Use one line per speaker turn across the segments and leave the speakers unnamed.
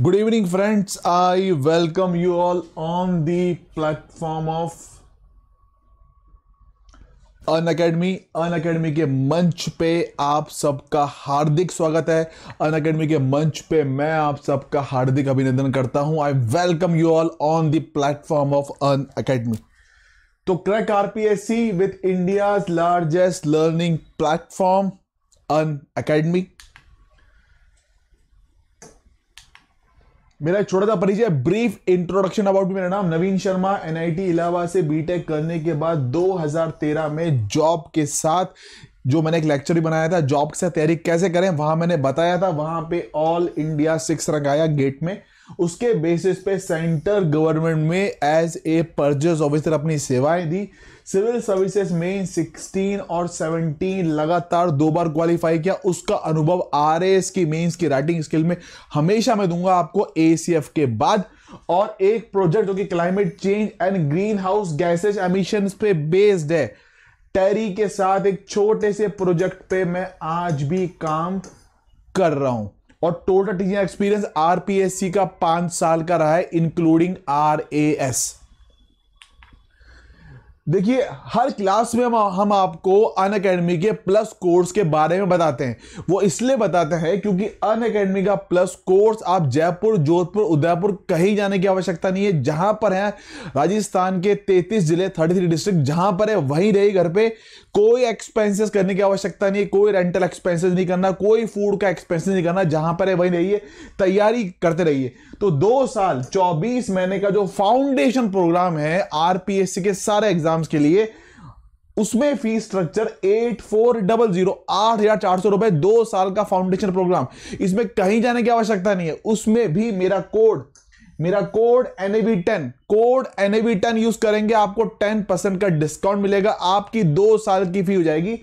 Good evening friends I welcome you all on the platform of Unacademy on academy के मंच पे आप सबका हार्दिक स्वागत है अन अकेडमी के मंच पे मैं आप सबका हार्दिक अभिनंदन करता हूं I welcome you all on the platform of Unacademy to crack RPSC with India largest learning platform Unacademy मेरा एक छोटा सा परिचय ब्रीफ इंट्रोडक्शन अबाउट मेरा नाम नवीन शर्मा एनआईटी इलाहाबाद से बीटेक करने के बाद 2013 में जॉब के साथ जो मैंने एक लेक्चर भी बनाया था जॉब के साथ तैयारी कैसे करें वहां मैंने बताया था वहां पे ऑल इंडिया सिक्स रंग आया गेट में उसके बेसिस पे सेंटर गवर्नमेंट में एज ए परचेज ऑफिसर अपनी सेवाएं दी सिविल सर्विसेज में 16 और 17 लगातार दो बार क्वालिफाई किया उसका अनुभव आर की मेन्स की राइटिंग स्किल में हमेशा मैं दूंगा आपको ए के बाद और एक प्रोजेक्ट जो कि climate change and green house gases emission पे बेस्ड है टेरी के साथ एक छोटे से प्रोजेक्ट पे मैं आज भी काम कर रहा हूं और टोटल टीचिंग एक्सपीरियंस आरपीएससी का पांच साल का रहा है इंक्लूडिंग आरएएस देखिए हर क्लास में हम हम आपको अन अकेडमी के प्लस कोर्स के बारे में बताते हैं वो इसलिए बताते हैं क्योंकि अन अकेडमी का प्लस कोर्स आप जयपुर जोधपुर उदयपुर कहीं जाने की आवश्यकता नहीं है जहां पर है राजस्थान के 33 जिले 33 डिस्ट्रिक्ट जहां पर है वहीं रही घर पे कोई एक्सपेंसेस करने की आवश्यकता नहीं है कोई रेंटल एक्सपेंसेस नहीं करना कोई फूड का एक्सपेंसेस नहीं करना जहां पर है वहीं रहिए तैयारी करते रहिए तो दो साल चौबीस महीने का जो फाउंडेशन प्रोग्राम है आरपीएससी के सारे एग्जाम एग्जाम्स के लिए उसमें fees structure eight four double zero आठ हजार चार सौ रुपए दो साल का फाउंडेशन प्रोग्राम इसमें कहीं जाने की आवश्यकता नहीं है उसमें भी मेरा कोड मेरा code A V ten code A V ten use करेंगे आपको टेन परसेंट का डिस्काउंट मिलेगा आपकी दो साल की फी हो जाएगी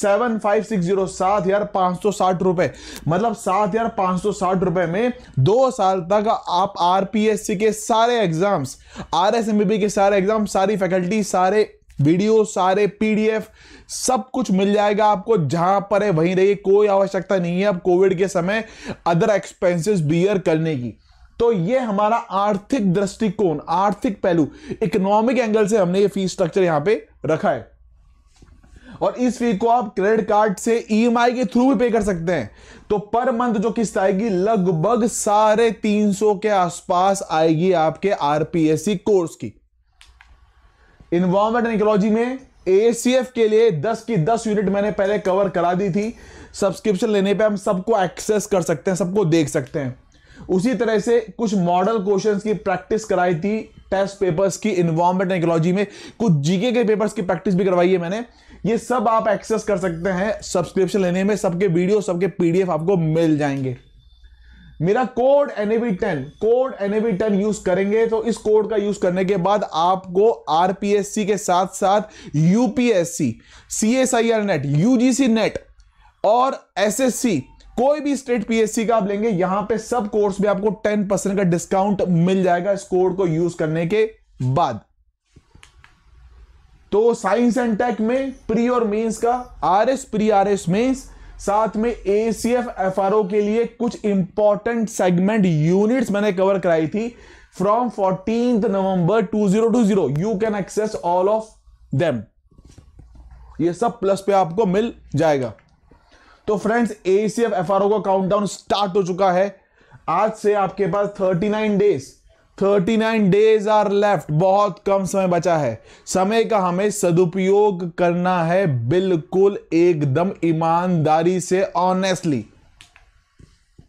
सेवन फाइव सिक्स जीरो सात हजार पांच सौ साठ रुपए मतलब सात हजार पांच सौ साठ रुपए में दो साल तक आप आरपीएससी के सारे एग्जाम्स आर एस के सारे एग्जाम सारी फैकल्टी सारे वीडियो सारे पीडीएफ सब कुछ मिल जाएगा आपको जहां पर है वहीं रहिए कोई आवश्यकता नहीं है अब कोविड के समय अदर एक्सपेंसेस बियर करने की तो ये हमारा आर्थिक दृष्टिकोण आर्थिक पहलू इकोनॉमिक एंगल से हमने ये फीस स्ट्रक्चर यहां पे रखा है और इस फी को आप क्रेडिट कार्ड से ईएमआई e के थ्रू भी पे कर सकते हैं तो पर मंथ जो किस्त आएगी लगभग साढ़े तीन सौ के आसपास आएगी आपके आरपीएससी कोर्स की इन्वायरमेंट एंड में एसीएफ के लिए 10 की 10 यूनिट मैंने पहले कवर करा दी थी सब्सक्रिप्शन लेने पे हम सबको एक्सेस कर सकते हैं सबको देख सकते हैं उसी तरह से कुछ मॉडल क्वेश्चंस की प्रैक्टिस कराई थी टेस्ट पेपर्स की इन्वायरमेंट एंड में कुछ जीके के पेपर्स की प्रैक्टिस भी करवाई है मैंने ये सब आप एक्सेस कर सकते हैं सब्सक्रिप्शन लेने में सबके वीडियो सबके पीडीएफ आपको मिल जाएंगे मेरा code NAV ten code NAV ten use करेंगे तो इस कोड का यूज करने के बाद आपको आरपीएससी के साथ साथ UPSC C S I R net UGC net और एसएससी कोई भी स्टेट पीएससी का आप लेंगे यहां पे सब कोर्स में आपको 10 परसेंट का डिस्काउंट मिल जाएगा इस कोड को यूज करने के बाद तो साइंस एंड टेक में प्री और मेंस का R S pre R S mains साथ में A C F F R O के लिए कुछ इंपॉर्टेंट सेगमेंट यूनिट्स मैंने कवर कराई थी from fourteen November two zero two zero you can access all of them ये सब प्लस पे आपको मिल जाएगा तो friends A C F F R O का काउंटडाउन स्टार्ट हो चुका है आज से आपके पास thirty nine days thirty nine days are left बहुत कम समय बचा है समय का हमें सदुपयोग करना है बिल्कुल एकदम ईमानदारी से ऑनेस्टली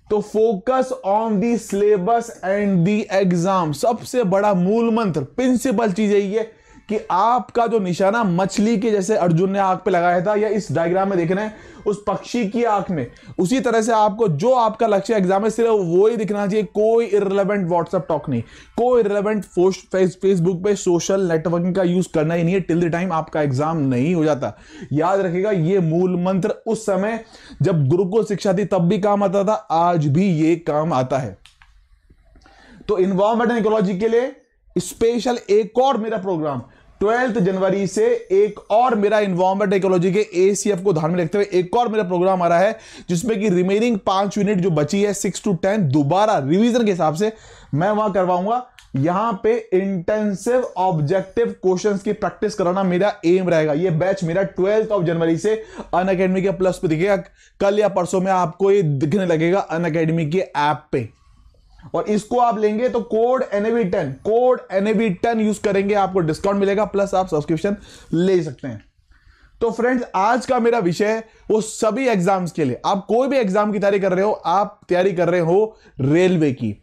तो focus on syllabus and the exam सबसे बड़ा मूल मंत्र प्रिंसिपल चीज यही है कि आपका जो निशाना मछली के जैसे अर्जुन ने आंख पे लगाया था या इस डायग्राम में देख रहे हैं उस पक्षी की आंख में उसी तरह से आपको जो आपका लक्ष्य एग्जाम में सिर्फ वो ही दिखना चाहिए कोई इरेलीवेंट व्हाट्सअप टॉक नहीं कोई इरेलीवेंट फेसबुक पे सोशल नेटवर्किंग का यूज करना ही नहीं है टिल द टाइम आपका एग्जाम नहीं हो जाता याद रखेगा ये मूल मंत्र उस समय जब गुरुकुल शिक्षा थी तब भी काम आता था आज भी ये काम आता है तो इन्वॉर्मेंट एंड इकोलॉजी के लिए स्पेशल एक और मेरा प्रोग्राम ट्वेल्थ जनवरी से एक और मेरा इन्वायरमेंट इकोलॉजी के एसीएफ को ध्यान में रखते हुए एक और मेरा प्रोग्राम आ रहा है जिसमें कि रिमेनिंग पांच यूनिट जो बची है सिक्स टू टेन दोबारा रिवीजन के हिसाब से मैं वहां करवाऊंगा यहां पे इंटेंसिव ऑब्जेक्टिव क्वेश्चंस की प्रैक्टिस कराना मेरा एम रहेगा ये बैच मेरा ट्वेल्थ ऑफ जनवरी से अन अकेडमी के प्लस पे दिखेगा कल या परसों में आपको ये दिखने लगेगा अन अकेडमी के ऐप पे और इसको आप लेंगे तो code NAB ten code NAB ten use करेंगे आपको डिस्काउंट मिलेगा प्लस आप सब्सक्रिप्शन ले सकते हैं तो फ्रेंड्स आज का मेरा विषय वो सभी एग्जाम्स के लिए आप कोई भी एग्जाम की तैयारी कर रहे हो आप तैयारी कर रहे हो रेलवे की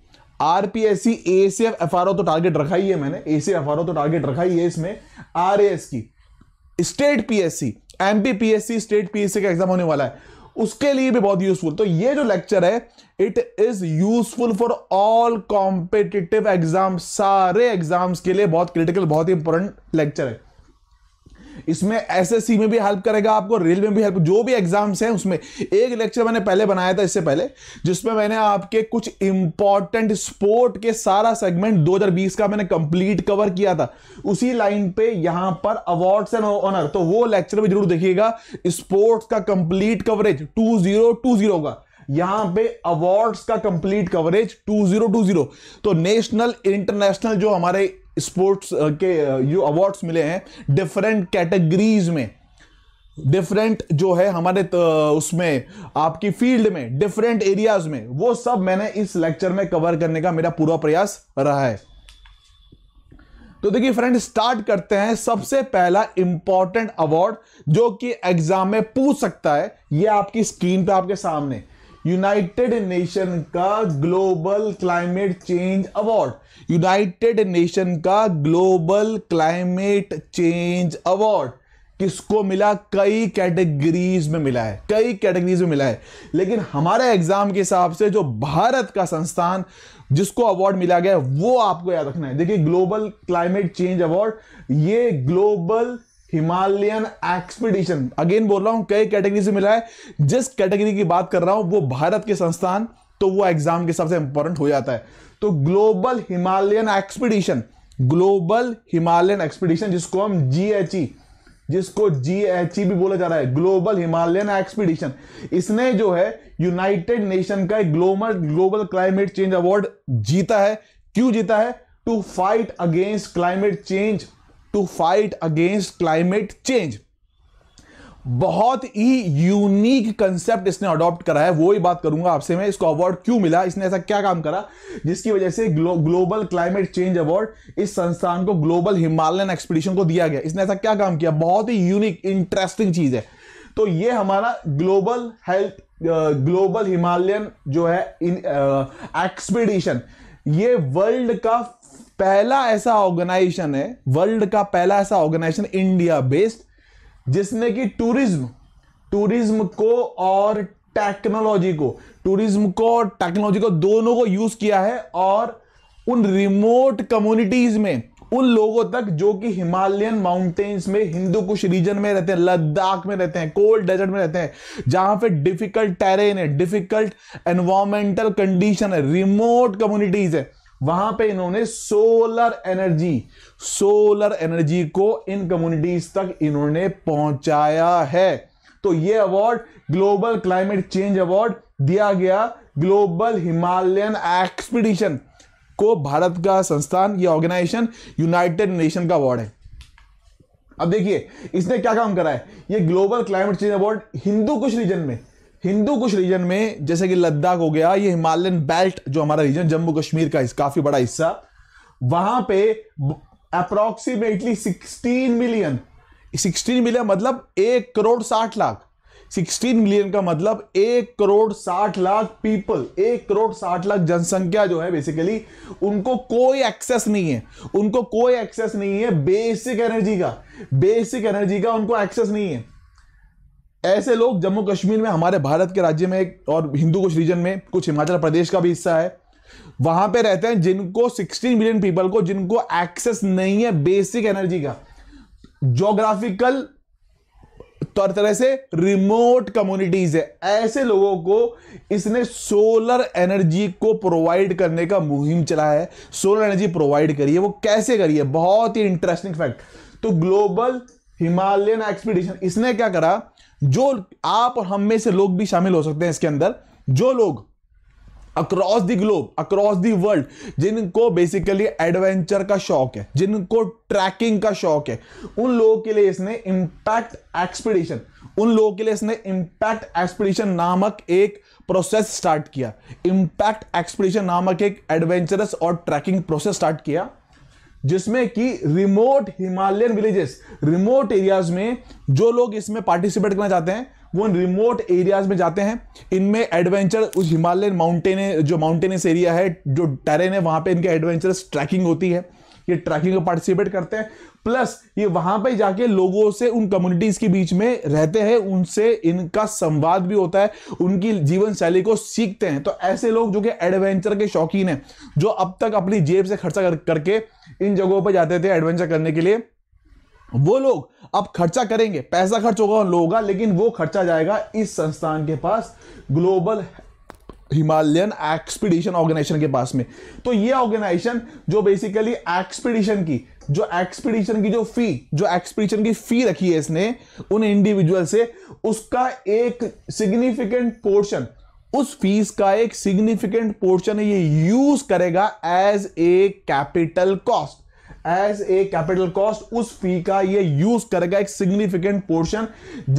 आरपीएससी एसीएफ एफआरओ तो टारगेट रखा ही है मैंने एसीएफ एफआरओ तो टारगेट रखा ही है इसमें एस की state PSC MP PSC state PSC का एग्जाम होने वाला है उसके लिए भी बहुत यूजफुल तो ये जो लेक्चर है it is useful for all competitive exam सारे एग्जाम्स के लिए बहुत क्रिटिकल बहुत इंपॉर्टेंट लेक्चर है इसमें एसएससी में भी हेल्प करेगा आपको रेलवे में भी हेल्प जो भी एग्जाम्स हैं उसमें एक लेक्चर मैंने पहले बनाया था इससे पहले जिसमें मैंने आपके कुछ इंपॉर्टेंट स्पोर्ट के सारा सेगमेंट 2020 का मैंने कंप्लीट कवर किया था उसी लाइन पे यहां पर अवार्ड्स एंड ऑनर तो वो लेक्चर भी जरूर देखिएगा स्पोर्ट्स का complete coverage two two zero का यहां पे अवार्ड्स का कंप्लीट कवरेज 2020 तो नेशनल इंटरनेशनल जो हमारे स्पोर्ट्स uh, के जो uh, अवार्ड्स मिले हैं डिफरेंट कैटेगरीज में डिफरेंट जो है हमारे तो उसमें आपकी फील्ड में डिफरेंट एरियाज में वो सब मैंने इस लेक्चर में कवर करने का मेरा पूरा प्रयास रहा है तो देखिए फ्रेंड स्टार्ट करते हैं सबसे पहला इंपॉर्टेंट अवार्ड जो कि एग्जाम में पूछ सकता है ये आपकी स्क्रीन पे आपके सामने यूनाइटेड नेशन का global climate change award United Nation का ग्लोबल क्लाइमेट चेंज अवार्ड किसको मिला कई कैटेगरीज में मिला है कई कैटेगरीज में मिला है लेकिन हमारे एग्जाम के हिसाब से जो भारत का संस्थान जिसको अवार्ड मिला गया है वो आपको याद रखना है देखिए ग्लोबल क्लाइमेट चेंज अवार्ड ये ग्लोबल हिमालयन एक्सपीडिशन अगेन बोल रहा हूं कई कैटेगरी से मिला है जिस कैटेगरी की बात कर रहा हूं वो भारत के संस्थान तो वो एग्जाम के हिसाब से इंपॉर्टेंट हो जाता है तो global Himalayan expedition global Himalayan expedition जिसको हम जीएचई e, जिसको जीएचई e भी बोला जा रहा है ग्लोबल हिमालयन एक्सपीडिशन इसने जो है यूनाइटेड नेशन का global global climate change award जीता है क्यों जीता है to fight against climate change to fight against climate change बहुत ही यूनिक कंसेप्ट इसने अडॉप्ट करा है वो ही बात करूंगा आपसे मैं इसको अवार्ड क्यों मिला इसने ऐसा क्या काम करा जिसकी वजह से glo, global climate change award इस संस्थान को ग्लोबल हिमालयन एक्सपीडिशन को दिया गया इसने ऐसा क्या काम किया बहुत ही यूनिक इंटरेस्टिंग चीज है तो ये हमारा ग्लोबल हेल्थ ग्लोबल हिमालयन जो है इन एक्सपीडिशन ये वर्ल्ड का पहला ऐसा ऑर्गेनाइजेशन है वर्ल्ड का पहला ऐसा ऑर्गेनाइजेशन इंडिया बेस्ड जिसने कि टूरिज्म टूरिज्म को और टेक्नोलॉजी को टूरिज्म को और टेक्नोलॉजी को दोनों को यूज किया है और उन रिमोट कम्युनिटीज में उन लोगों तक जो कि हिमालयन माउंटेन्स में हिंदू कुश रीजन में रहते हैं लद्दाख में रहते हैं कोल्ड डेजर्ट में रहते हैं जहां पे डिफिकल्ट टेरेन है डिफिकल्ट एनवायरमेंटल कंडीशन है रिमोट कम्युनिटीज है वहां पे इन्होंने सोलर एनर्जी सोलर एनर्जी को इन कम्युनिटीज तक इन्होंने पहुंचाया है तो ये award global climate change award दिया गया ग्लोबल हिमालयन एक्सपीडिशन को भारत का संस्थान या ऑर्गेनाइजेशन यूनाइटेड नेशन का अवार्ड है अब देखिए इसने क्या काम करा है ये global climate change award Hindu Kush region में हिंदू कुछ रीजन में जैसे कि लद्दाख हो गया ये हिमालयन बेल्ट जो हमारा रीजन जम्मू कश्मीर का काफी बड़ा हिस्सा वहां पे अप्रोक्सीमेटली 16 मिलियन 16 मिलियन मतलब एक करोड़ साठ लाख 16 मिलियन का मतलब एक करोड़ साठ लाख पीपल एक करोड़ साठ लाख जनसंख्या जो है बेसिकली उनको कोई एक्सेस नहीं है उनको कोई एक्सेस नहीं है बेसिक एनर्जी का बेसिक एनर्जी का उनको एक्सेस नहीं है ऐसे लोग जम्मू कश्मीर में हमारे भारत के राज्य में और हिंदू कुछ रीजन में कुछ हिमाचल प्रदेश का भी हिस्सा है वहां पे रहते हैं जिनको 16 मिलियन पीपल को जिनको एक्सेस नहीं है बेसिक एनर्जी का जोग्राफिकल तौर तरह से रिमोट कम्युनिटीज है ऐसे लोगों को इसने सोलर एनर्जी को प्रोवाइड करने का मुहिम चला है सोलर एनर्जी प्रोवाइड करी है वो कैसे करी है बहुत ही इंटरेस्टिंग फैक्ट तो ग्लोबल हिमालयन एक्सपीडिशन इसने क्या करा जो आप और हम में से लोग भी शामिल हो सकते हैं इसके अंदर जो लोग across the globe across the world जिनको बेसिकली एडवेंचर का शौक है जिनको ट्रैकिंग का शौक है उन लोगों के लिए इसने इम्पैक्ट एक्सपीडिशन उन लोगों के लिए इसने इंपैक्ट एक्सपीडिशन नामक एक प्रोसेस स्टार्ट किया इंपैक्ट एक्सपीडिशन नामक एक एडवेंचरस और ट्रैकिंग प्रोसेस स्टार्ट किया जिसमें कि remote Himalayan villages remote areas में जो लोग इसमें पार्टिसिपेट करना चाहते हैं वो रिमोट एरियाज में जाते हैं इनमें एडवेंचर उस हिमालयन माउंटेन जो माउंटेनस एरिया है जो टेरेन है वहां पे इनके एडवेंचरस ट्रैकिंग होती है ये ट्रैकिंग में पार्टिसिपेट करते हैं प्लस ये वहां पर जाके लोगों से उन कम्युनिटीज के बीच में रहते हैं उनसे इनका संवाद भी होता है उनकी जीवन शैली को सीखते हैं तो ऐसे लोग जो कि एडवेंचर के शौकीन हैं जो अब तक अपनी जेब से खर्चा कर, करके इन जगहों पर जाते थे एडवेंचर करने के लिए वो लोग अब खर्चा करेंगे पैसा खर्च होगा उन लोगों का लेकिन वो खर्चा जाएगा इस संस्थान के पास ग्लोबल हिमालयन एक्सपीडिशन ऑर्गेनाइजेशन के पास में तो ये ऑर्गेनाइजेशन जो बेसिकली एक्सपीडिशन की जो एक्सपीडिशन की जो फी जो एक्सपीडिशन की फी रखी है इसने उन इंडिविजुअल से उसका एक सिग्निफिकेंट पोर्शन उस फीस का एक सिग्निफिकेंट पोर्शन ये यूज करेगा as a capital cost as a capital cost उस फी का ये यूज करेगा एक सिग्निफिकेंट पोर्शन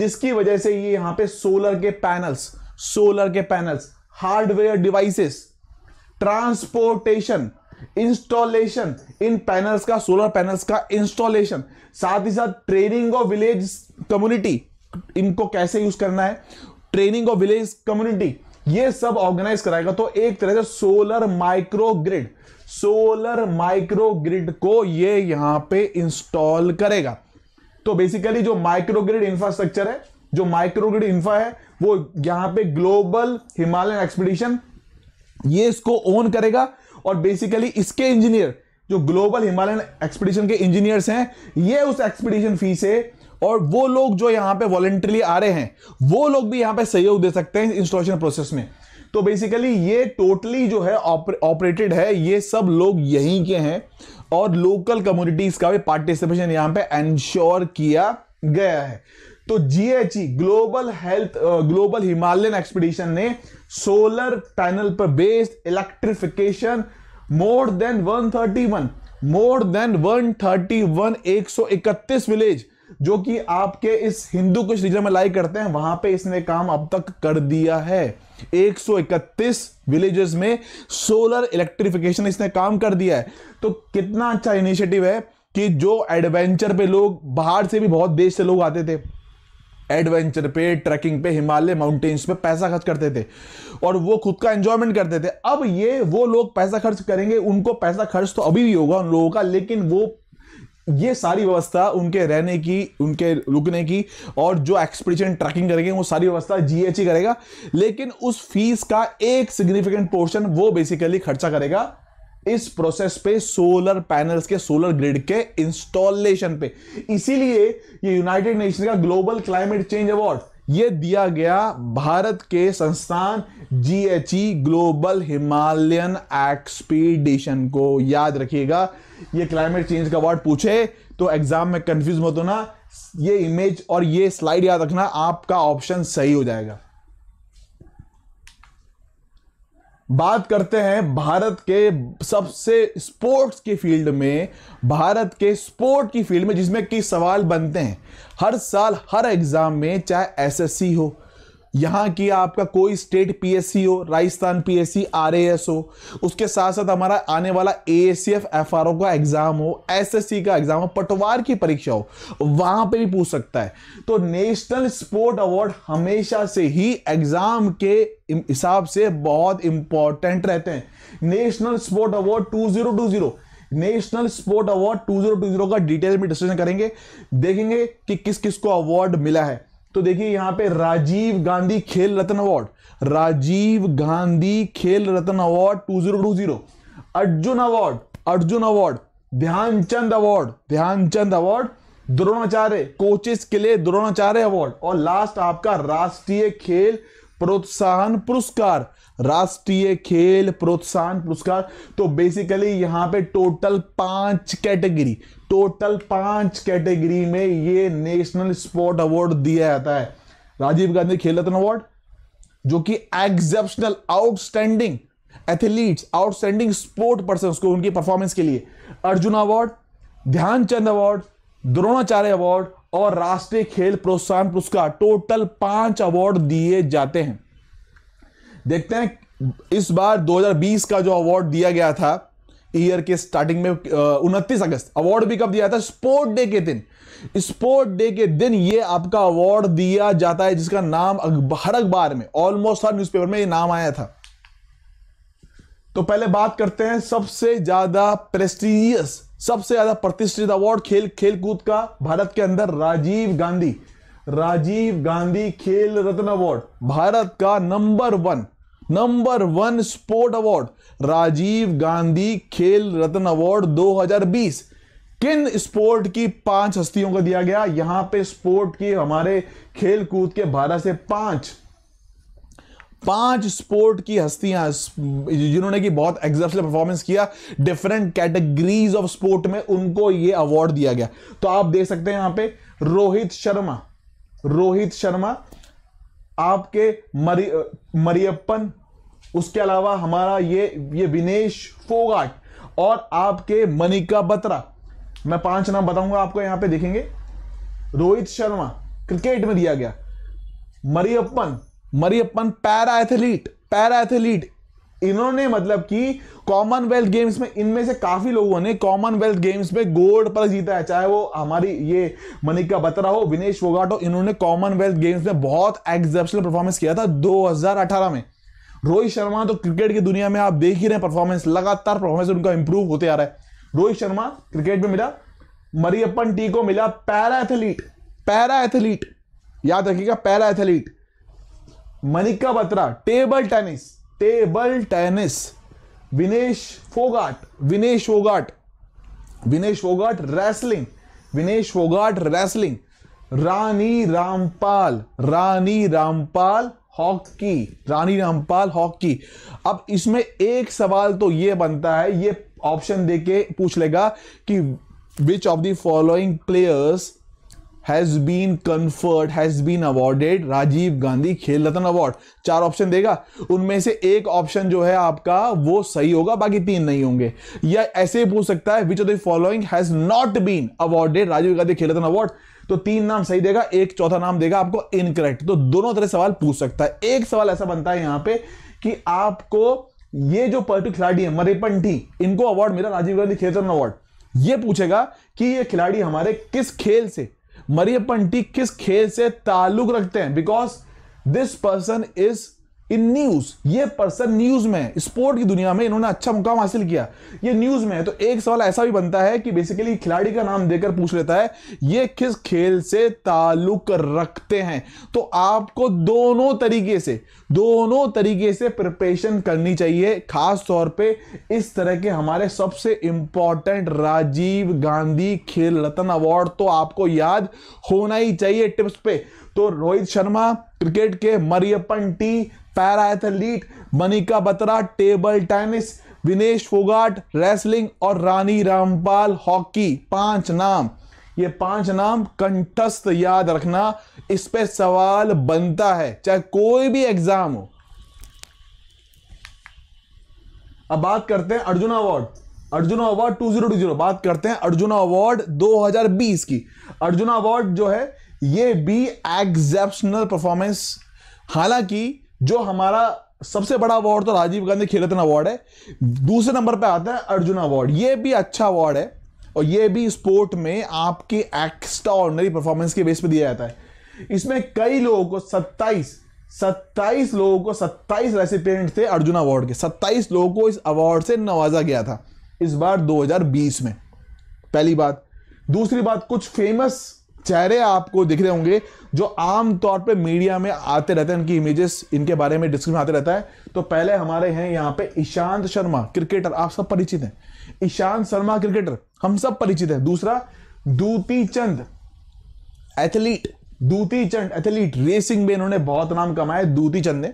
जिसकी वजह से ये यहां पे सोलर के पैनल्स सोलर के panels hardware devices transportation installation इन पैनल्स का सोलर पैनल्स का इंस्टॉलेशन साथ ही साथ ट्रेनिंग ऑफ विलेज कम्युनिटी इनको कैसे यूज करना है ट्रेनिंग ऑफ विलेज कम्युनिटी ये सब ऑर्गेनाइज कराएगा तो एक तरह से solar micro grid solar micro grid को ये यहां पे इंस्टॉल करेगा तो बेसिकली जो माइक्रो ग्रिड इंफ्रास्ट्रक्चर है जो माइक्रोग्रिड इंफा है वो यहां पे ग्लोबल हिमालयन एक्सपीडिशन ये इसको ओन करेगा और बेसिकली इसके इंजीनियर जो ग्लोबल हिमालयन एक्सपीडिशन के इंजीनियर्स हैं ये उस एक्सपीडिशन फी से और वो लोग जो यहां पे वॉलेंट्रली आ रहे हैं वो लोग भी यहां पे सहयोग दे सकते हैं इंस्टॉलेशन प्रोसेस में तो बेसिकली ये टोटली जो है ऑपरेटेड है ये सब लोग यहीं के हैं और लोकल कम्युनिटीज का भी पार्टिसिपेशन यहां पे एंश्योर किया गया है तो GHE global health global Himalayan expedition ने सोलर पैनल पर based electrification more than 131 more than 131 131 village जो कि आपके इस हिंदू कुश रीजन में लाई करते हैं वहां पे इसने काम अब तक कर दिया है 131 विलेजेस में सोलर इलेक्ट्रिफिकेशन इसने काम कर दिया है तो कितना अच्छा इनिशिएटिव है कि जो एडवेंचर पे लोग बाहर से भी बहुत देश से लोग आते थे एडवेंचर पे ट्रैकिंग पे हिमालय माउंटेन्स पे पैसा खर्च करते थे और वो खुद का एंजॉयमेंट करते थे अब ये वो लोग पैसा खर्च करेंगे उनको पैसा खर्च तो अभी भी होगा उन लोगों का लेकिन वो ये सारी व्यवस्था उनके रहने की उनके रुकने की और जो एक्सपीडिशन ट्रैकिंग करेंगे वो सारी व्यवस्था जीएचई e करेगा लेकिन उस फीस का एक सिग्निफिकेंट पोर्शन वो बेसिकली खर्चा करेगा इस प्रोसेस पे सोलर पैनल्स के सोलर ग्रिड के इंस्टॉलेशन पे इसीलिए ये यूनाइटेड नेशन का ग्लोबल क्लाइमेट चेंज अवार्ड ये दिया गया भारत के संस्थान जीएचई ग्लोबल हिमालयन एक्सपीडिशन को याद रखिएगा ये क्लाइमेट चेंज का अवार्ड पूछे तो एग्जाम में कंफ्यूज मत होना ये इमेज और ये स्लाइड याद रखना आपका ऑप्शन सही हो जाएगा बात करते हैं भारत के सबसे स्पोर्ट्स की फील्ड में भारत के स्पोर्ट की फील्ड में जिसमें कि सवाल बनते हैं हर साल हर एग्जाम में चाहे एसएससी हो यहाँ की आपका कोई स्टेट पीएससी हो राजस्थान पीएससी आरएएस हो उसके साथ साथ हमारा आने वाला एएससीएफ एफआरओ का एग्जाम हो एसएससी का एग्जाम हो पटवार की परीक्षा हो वहां पे भी पूछ सकता है तो नेशनल स्पोर्ट अवार्ड हमेशा से ही एग्जाम के हिसाब से बहुत इंपॉर्टेंट रहते हैं national sport award zero national sport award zero का डिटेल में डिस्कशन करेंगे देखेंगे कि किस किस को अवार्ड मिला है तो देखिए यहां पे Rajiv Gandhi Khel Ratna award Rajiv Gandhi Khel Ratna award two zero two zero Arjun award Arjun award Dhyanchand award Dhyanchand award Dronacharya coaches के लिए द्रोणाचार्य अवार्ड और लास्ट आपका राष्ट्रीय खेल प्रोत्साहन पुरस्कार राष्ट्रीय खेल प्रोत्साहन पुरस्कार तो बेसिकली यहां पे टोटल पांच कैटेगरी टोटल पांच कैटेगरी में ये नेशनल स्पोर्ट अवार्ड दिया जाता है राजीव गांधी खेल रत्न अवार्ड जो कि exceptional outstanding athletes outstanding sport person को उनकी परफॉर्मेंस के लिए Arjun award Dhyanchand award Dronacharya award और राष्ट्रीय खेल प्रोत्साहन पुरस्कार टोटल पांच अवार्ड दिए जाते हैं देखते हैं इस बार 2020 का जो अवार्ड दिया गया था ईयर के स्टार्टिंग में उनतीस अगस्त अवार्ड भी कब दिया था स्पोर्ट डे के दिन स्पोर्ट डे के दिन ये आपका अवार्ड दिया जाता है जिसका नाम हर अखबार में ऑलमोस्ट हर न्यूज़पेपर में ये नाम आया था तो पहले बात करते हैं सबसे ज्यादा प्रेस्टीजियस सबसे ज्यादा प्रतिष्ठित अवार्ड खेल खेलकूद का भारत के अंदर राजीव गांधी राजीव गांधी खेल रत्न अवार्ड भारत का number one number one sport award Rajiv Gandhi Khel Ratna award 2020 किन स्पोर्ट की पांच हस्तियों को दिया गया यहां पे स्पोर्ट की हमारे खेल कूद के बारह से पांच पांच स्पोर्ट की हस्तियां जिन्होंने की बहुत एग्जप्शनल परफॉर्मेंस किया डिफरेंट कैटेगरीज ऑफ स्पोर्ट में उनको ये अवार्ड दिया गया तो आप देख सकते हैं यहां पे रोहित शर्मा रोहित शर्मा आपके मरि मरियप्पन उसके अलावा हमारा ये ये विनेश फोगाट और आपके मनिका बत्रा मैं पांच नाम बताऊंगा आपको यहां पे देखेंगे रोहित शर्मा क्रिकेट में दिया गया Mariyappan Mariyappan para athlete para athlete इन्होंने मतलब कि कॉमनवेल्थ गेम्स में इनमें से काफी लोगों ने कॉमनवेल्थ गेम्स में गोल्ड पर जीता है चाहे वो हमारी ये मनिका बत्रा हो विनेश फोगाट हो इन्होंने कॉमनवेल्थ गेम्स में बहुत एक्सेप्शनल परफॉर्मेंस किया था 2018 में रोहित शर्मा तो क्रिकेट की दुनिया में आप देख ही रहे हैं परफॉर्मेंस लगातार परफॉर्मेंस उनका इंप्रूव होते आ रहा है रोहित शर्मा क्रिकेट में मिला मरियपन टी को मिला पैरा एथलीट पैरा एथलीट याद रखिएगा para athlete Manika Batra table tennis table tennis Vinesh Phogat Vinesh Phogat Vinesh Phogat wrestling Vinesh Phogat wrestling Rani Rampal Rani Rampal hockey Rani Rampal hockey अब इसमें एक सवाल तो ये बनता है ये ऑप्शन देके पूछ लेगा कि which of the following players has been conferred has been awarded Rajiv Gandhi Khel Ratna award चार ऑप्शन देगा उनमें से एक ऑप्शन जो है आपका वो सही होगा बाकी तीन नहीं होंगे या ऐसे ही पूछ सकता है which of the following has not been awarded Rajiv Gandhi Khel Ratna award तो तीन नाम सही देगा एक चौथा नाम देगा आपको इनकरेक्ट तो दोनों तरह सवाल पूछ सकता है एक सवाल ऐसा बनता है यहां पे कि आपको ये जो पर्टिकुलर खिलाड़ी है मरेपंटी इनको अवार्ड मिला राजीव गांधी खेल अवार्ड ये पूछेगा कि ये खिलाड़ी हमारे किस खेल से मरियपंटी किस खेल से ताल्लुक रखते हैं because this person is in news ये पर्सन न्यूज में स्पोर्ट की दुनिया में इन्होंने अच्छा मुकाम हासिल किया ये न्यूज में तो एक सवाल ऐसा भी बनता है कि बेसिकली खिलाड़ी का नाम देकर पूछ लेता है ये किस खेल से ताल्लुक रखते हैं तो आपको दोनों तरीके से दोनों तरीके से प्रिपरेशन करनी चाहिए खास तौर पे इस तरह के हमारे सबसे इंपॉर्टेंट राजीव गांधी खेल रत्न अवार्ड तो आपको याद होना ही चाहिए टिप्स पे तो रोहित शर्मा क्रिकेट के Mariyappan T para athlete Manika Batra table tennis Vinesh Phogat wrestling और रानी रामपाल हॉकी पांच नाम ये पांच नाम कंठस्थ याद रखना इस पे सवाल बनता है चाहे कोई भी एग्जाम हो अब बात करते हैं Arjun award Arjun award two two zero zero बात करते हैं अर्जुन अवार्ड 2020 की अर्जुन अवार्ड जो है ये भी एक्सेप्शनल परफॉर्मेंस हालांकि जो हमारा सबसे बड़ा अवार्ड तो राजीव गांधी खेल रत्न अवार्ड है दूसरे नंबर पे आता है अर्जुन अवार्ड ये भी अच्छा अवार्ड है और ये भी स्पोर्ट में आपके एक्स्ट्रा ऑर्डनरी परफॉर्मेंस के बेस पे दिया जाता है इसमें कई लोगों को 27 27 लोगों को 27 रेसिपियंट थे अर्जुन अवार्ड के 27 लोगों को इस अवार्ड से नवाजा गया था इस बार 2020 में पहली बात दूसरी बात कुछ फेमस चेहरे आपको दिख रहे होंगे जो आमतौर पर मीडिया में आते रहते हैं इनकी इमेजेस इनके बारे में डिस्क्रिप्शन आते रहता है तो पहले हमारे हैं यहाँ पे ईशांत शर्मा क्रिकेटर आप सब परिचित हैं ईशांत शर्मा क्रिकेटर हम सब परिचित हैं दूसरा दूती चंद एथलीट दूती चंद एथलीट रेसिंग में इन्होंने बहुत नाम कमाया दूती चंद ने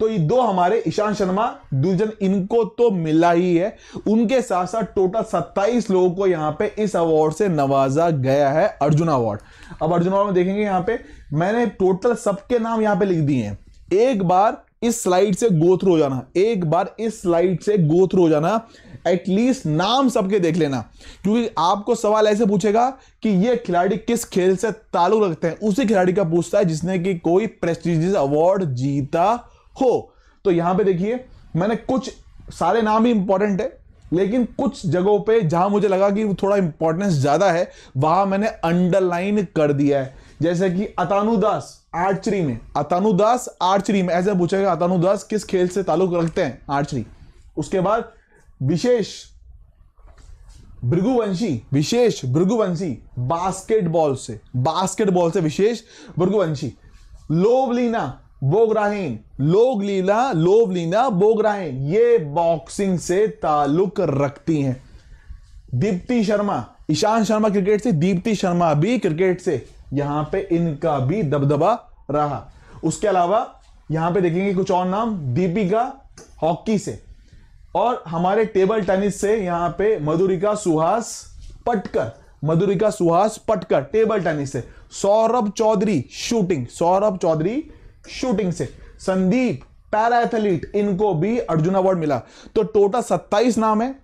तो ये दो हमारे ईशान शर्मा दुर्जन इनको तो मिला ही है उनके साथ साथ टोटल 27 लोगों को यहां पे इस अवार्ड से नवाजा गया है अर्जुन अवार्ड अब अर्जुन अवार्ड में देखेंगे यहां पे मैंने टोटल सबके नाम यहां पे लिख दिए हैं एक बार इस स्लाइड से गो हो जाना एक बार इस स्लाइड से गो हो जाना एटलीस्ट नाम सबके देख लेना क्योंकि आपको सवाल ऐसे पूछेगा कि ये खिलाड़ी किस खेल से ताल्लुक रखते हैं उसी खिलाड़ी का पूछता है जिसने कि कोई प्रेस्टिजियस अवार्ड जीता हो तो यहां पे देखिए मैंने कुछ सारे नाम ही इंपॉर्टेंट है लेकिन कुछ जगहों पे जहां मुझे लगा कि थोड़ा इंपॉर्टेंस ज्यादा है वहां मैंने अंडरलाइन कर दिया है जैसे कि अतानुदास आर्चरी में अतानुदास आर्चरी में ऐसे पूछेगा अतानुदास किस खेल से ताल्लुक रखते हैं आर्चरी उसके बाद विशेष भृगुवंशी विशेष भृगुवंशी बास्केटबॉल से बास्केटबॉल से विशेष भृगुवंशी लोवलीना बोगराहीन लोग लीला लोभ लीला बोगराहीन ये बॉक्सिंग से ताल्लुक रखती हैं दीप्ति शर्मा ईशान शर्मा क्रिकेट से दीप्ति शर्मा भी क्रिकेट से यहां पे इनका भी दबदबा रहा उसके अलावा यहां पे देखेंगे कुछ और नाम दीपिका हॉकी से और हमारे टेबल टेनिस से यहां पे मधुरिका सुहास पटकर मधुरिका सुहास पटकर टेबल टेनिस से सौरभ चौधरी शूटिंग सौरभ चौधरी शूटिंग से संदीप पैरा एथलीट इनको भी अर्जुन अवार्ड मिला तो टोटल सत्ताईस नाम है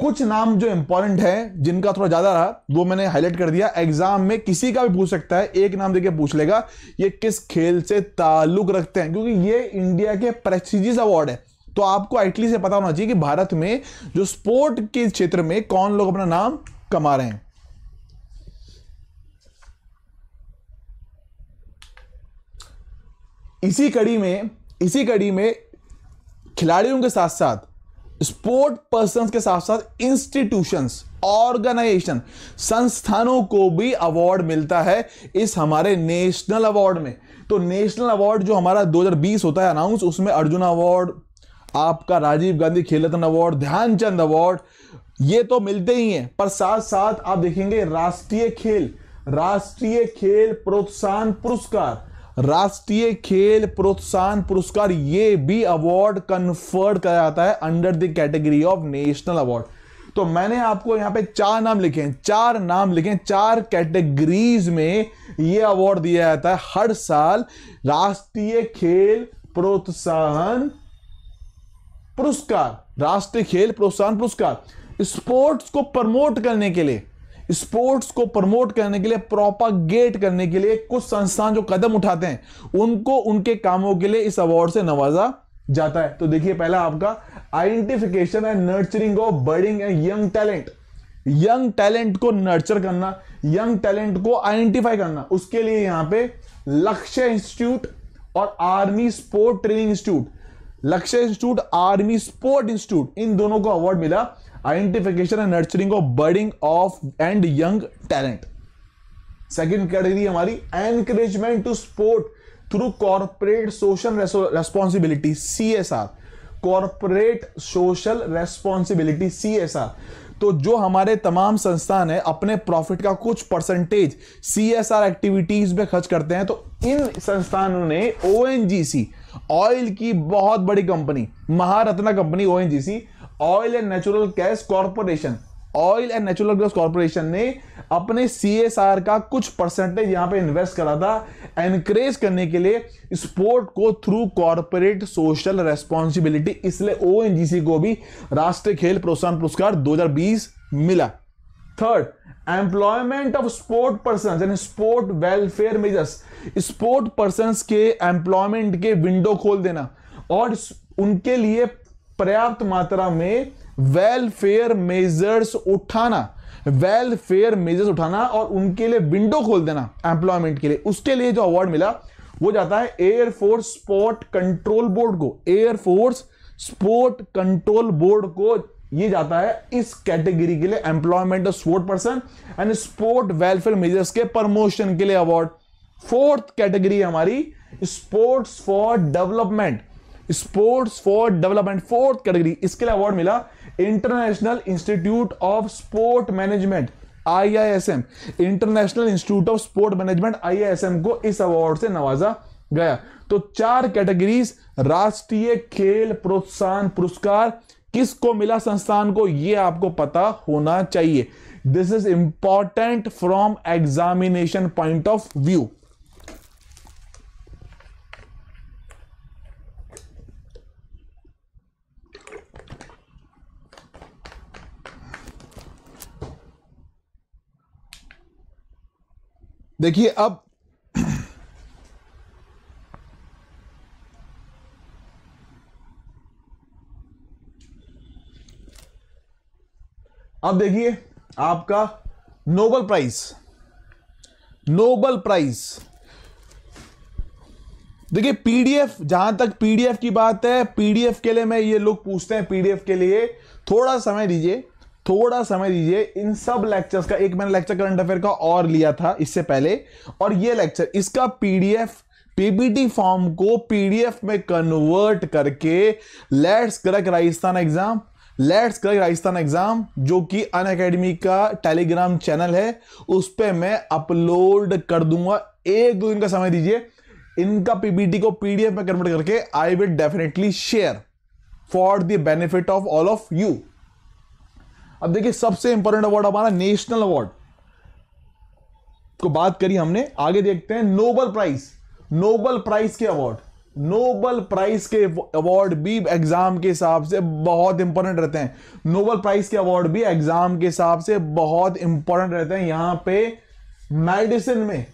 कुछ नाम जो इंपॉर्टेंट है जिनका थोड़ा ज्यादा रहा वो मैंने हाईलाइट कर दिया एग्जाम में किसी का भी पूछ सकता है एक नाम देके पूछ लेगा ये किस खेल से ताल्लुक रखते हैं क्योंकि ये इंडिया के प्रेस्टिजियस अवार्ड है तो आपको एटलीस्ट से पता होना चाहिए कि भारत में जो स्पोर्ट के क्षेत्र में कौन लोग अपना नाम कमा रहे हैं इसी कड़ी में इसी कड़ी में खिलाड़ियों के साथ साथ स्पोर्ट पर्सन के साथ साथ इंस्टीट्यूशंस ऑर्गेनाइजेशन संस्थानों को भी अवार्ड मिलता है इस हमारे नेशनल अवार्ड में तो नेशनल अवार्ड जो हमारा 2020 होता है अनाउंस उसमें अर्जुन अवार्ड आपका राजीव गांधी खेल रत्न अवार्ड ध्यानचंद अवार्ड ये तो मिलते ही हैं पर साथ साथ आप देखेंगे राष्ट्रीय खेल राष्ट्रीय खेल प्रोत्साहन पुरस्कार राष्ट्रीय खेल प्रोत्साहन पुरस्कार ये भी अवार्ड कन्फर्ड कराया जाता है under the category of national award तो मैंने आपको यहां पे चार नाम लिखे हैं चार नाम लिखे हैं चार कैटेगरीज में ये अवार्ड दिया जाता है हर साल राष्ट्रीय खेल प्रोत्साहन पुरस्कार राष्ट्रीय खेल प्रोत्साहन पुरस्कार स्पोर्ट्स को प्रमोट करने के लिए स्पोर्ट्स को प्रमोट करने के लिए प्रोपागेट करने के लिए कुछ संस्थान जो कदम उठाते हैं उनको उनके कामों के लिए इस अवार्ड से नवाजा जाता है तो देखिए पहला आपका identification and nurturing of budding and young talent young talent को नर्चर करना यंग टैलेंट को आइडेंटिफाई करना उसके लिए यहां पे लक्ष्य इंस्टीट्यूट और army sport training institute Lakshya institute army sport institute इन दोनों को अवार्ड मिला identification and nurturing of budding of and young talent second category हमारी encouragement to sport through corporate social responsibility C S R corporate social responsibility C S are तो जो हमारे तमाम संस्थान है अपने प्रॉफिट का कुछ percentage C S R activities में खर्च करते हैं तो इन संस्थानों ने ओ एन जी सी ऑयल की बहुत बड़ी company Maharatna company O N G C oil and natural gas corporation oil and natural gas corporation ने अपने सीएसआर का कुछ परसेंटेज यहां पे इन्वेस्ट करा था एनकरेज करने के लिए स्पोर्ट को थ्रू कॉरपोरेट सोशल रेस्पॉन्सिबिलिटी इसलिए ओएनजीसी को भी राष्ट्रीय खेल प्रोत्साहन पुरस्कार 2020 मिला third employment of sport person यानी sport welfare measures sport person के एम्प्लॉयमेंट के विंडो खोल देना और उनके लिए पर्याप्त मात्रा में वेलफेयर मेजर्स उठाना वेलफेयर मेजर्स उठाना और उनके लिए विंडो खोल देना एम्प्लॉयमेंट के लिए उसके लिए जो अवार्ड मिला वो जाता है एयरफोर्स स्पोर्ट कंट्रोल बोर्ड को एयरफोर्स स्पोर्ट कंट्रोल बोर्ड को ये जाता है इस कैटेगरी के लिए employment of sport person and sport welfare measures के प्रमोशन के लिए अवार्ड फोर्थ कैटेगरी हमारी sports for development sports for development fourth category इसके लिए अवार्ड मिला international institute of sport management IISM international institute of sport management IISM को इस award से नवाजा गया तो चार कैटेगरीज राष्ट्रीय खेल प्रोत्साहन पुरस्कार किसको मिला संस्थान को यह आपको पता होना चाहिए this is important from examination point of view देखिए अब अब देखिए आपका नोबल प्राइज नोबल प्राइज देखिए पीडीएफ जहां तक पीडीएफ की बात है पीडीएफ के लिए मैं ये लोग पूछते हैं पीडीएफ के लिए थोड़ा समय दीजिए थोड़ा समय दीजिए इन सब लेक्चर्स का एक मैंने लेक्चर करंट अफेयर का और लिया था इससे पहले और ये लेक्चर इसका पीडीएफ पीपीटी फॉर्म को पीडीएफ में कन्वर्ट करके let's crack Rajasthan exam let's crack Rajasthan exam जो कि अन अकेडमी का टेलीग्राम चैनल है उस पर मैं अपलोड कर दूंगा एक दो दिन का समय दीजिए इनका पीपीटी को पीडीएफ में कन्वर्ट करके I will definitely share for the benefit of all of you अब देखिए सबसे इंपॉर्टेंट अवार्ड हमारा नेशनल अवार्ड को बात करी हमने आगे देखते हैं नोबल प्राइज नोबल प्राइज के अवार्ड नोबल प्राइज के अवार्ड भी एग्जाम के हिसाब से बहुत इंपॉर्टेंट रहते हैं नोबल प्राइज के अवार्ड भी एग्जाम के हिसाब से बहुत इंपॉर्टेंट रहते हैं यहां पे मेडिसिन में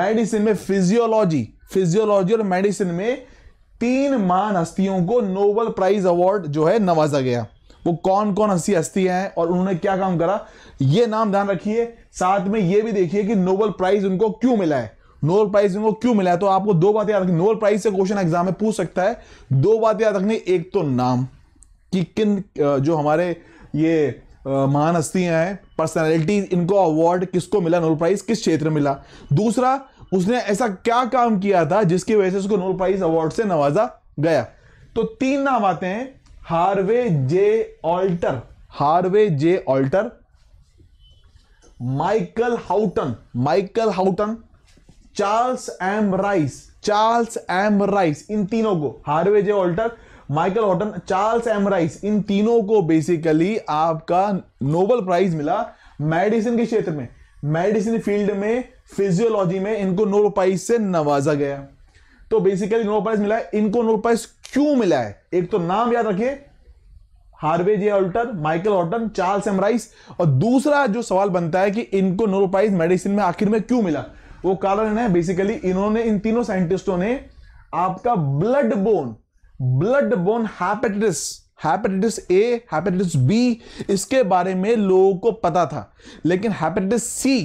मेडिसिन में फिजियोलॉजी फिजियोलॉजी और मेडिसिन में तीन मान हस्तियों को नोबल प्राइज अवार्ड जो है नवाजा गया वो कौन कौन हंसी हस्ती हैं और उन्होंने क्या काम करा ये नाम ध्यान रखिए साथ में ये भी देखिए कि नोबल प्राइज उनको क्यों मिला है नोबल प्राइज उनको क्यों मिला है तो आपको दो बातें याद रखनी नोबल प्राइज से क्वेश्चन एग्जाम में पूछ सकता है दो बातें याद रखनी एक तो नाम कि किन जो हमारे ये महान हस्तियां हैं पर्सनैलिटी इनको अवार्ड किसको मिला नोबल प्राइज किस क्षेत्र में मिला दूसरा उसने ऐसा क्या काम किया था जिसकी वजह से उसको नोबल प्राइज अवार्ड से नवाजा गया तो तीन नाम आते हैं Harvey J Alter Harvey J Alter Michael Houghton Michael Houghton Charles M Rice Charles M Rice इन तीनों को Harvey J Alter Michael Houghton Charles M Rice इन तीनों को बेसिकली आपका नोबल प्राइज मिला मेडिसिन के क्षेत्र में मेडिसिन फील्ड में फिजियोलॉजी में इनको नोबल प्राइज से नवाजा गया तो बेसिकली नोबल प्राइज मिला इनको नोबल प्राइज क्यों मिला है एक तो नाम याद रखिए Harvey J Alter Michael Alton Charles M Rice और दूसरा जो सवाल बनता है कि इनको नोरोपाइज मेडिसिन में आखिर में क्यों मिला वो कारण है बेसिकली इन्होंने इन तीनों साइंटिस्टों ने आपका blood bone blood bone hepatitis hepatitis A hepatitis B इसके बारे में लोगों को पता था लेकिन हैपेटाइटिस सी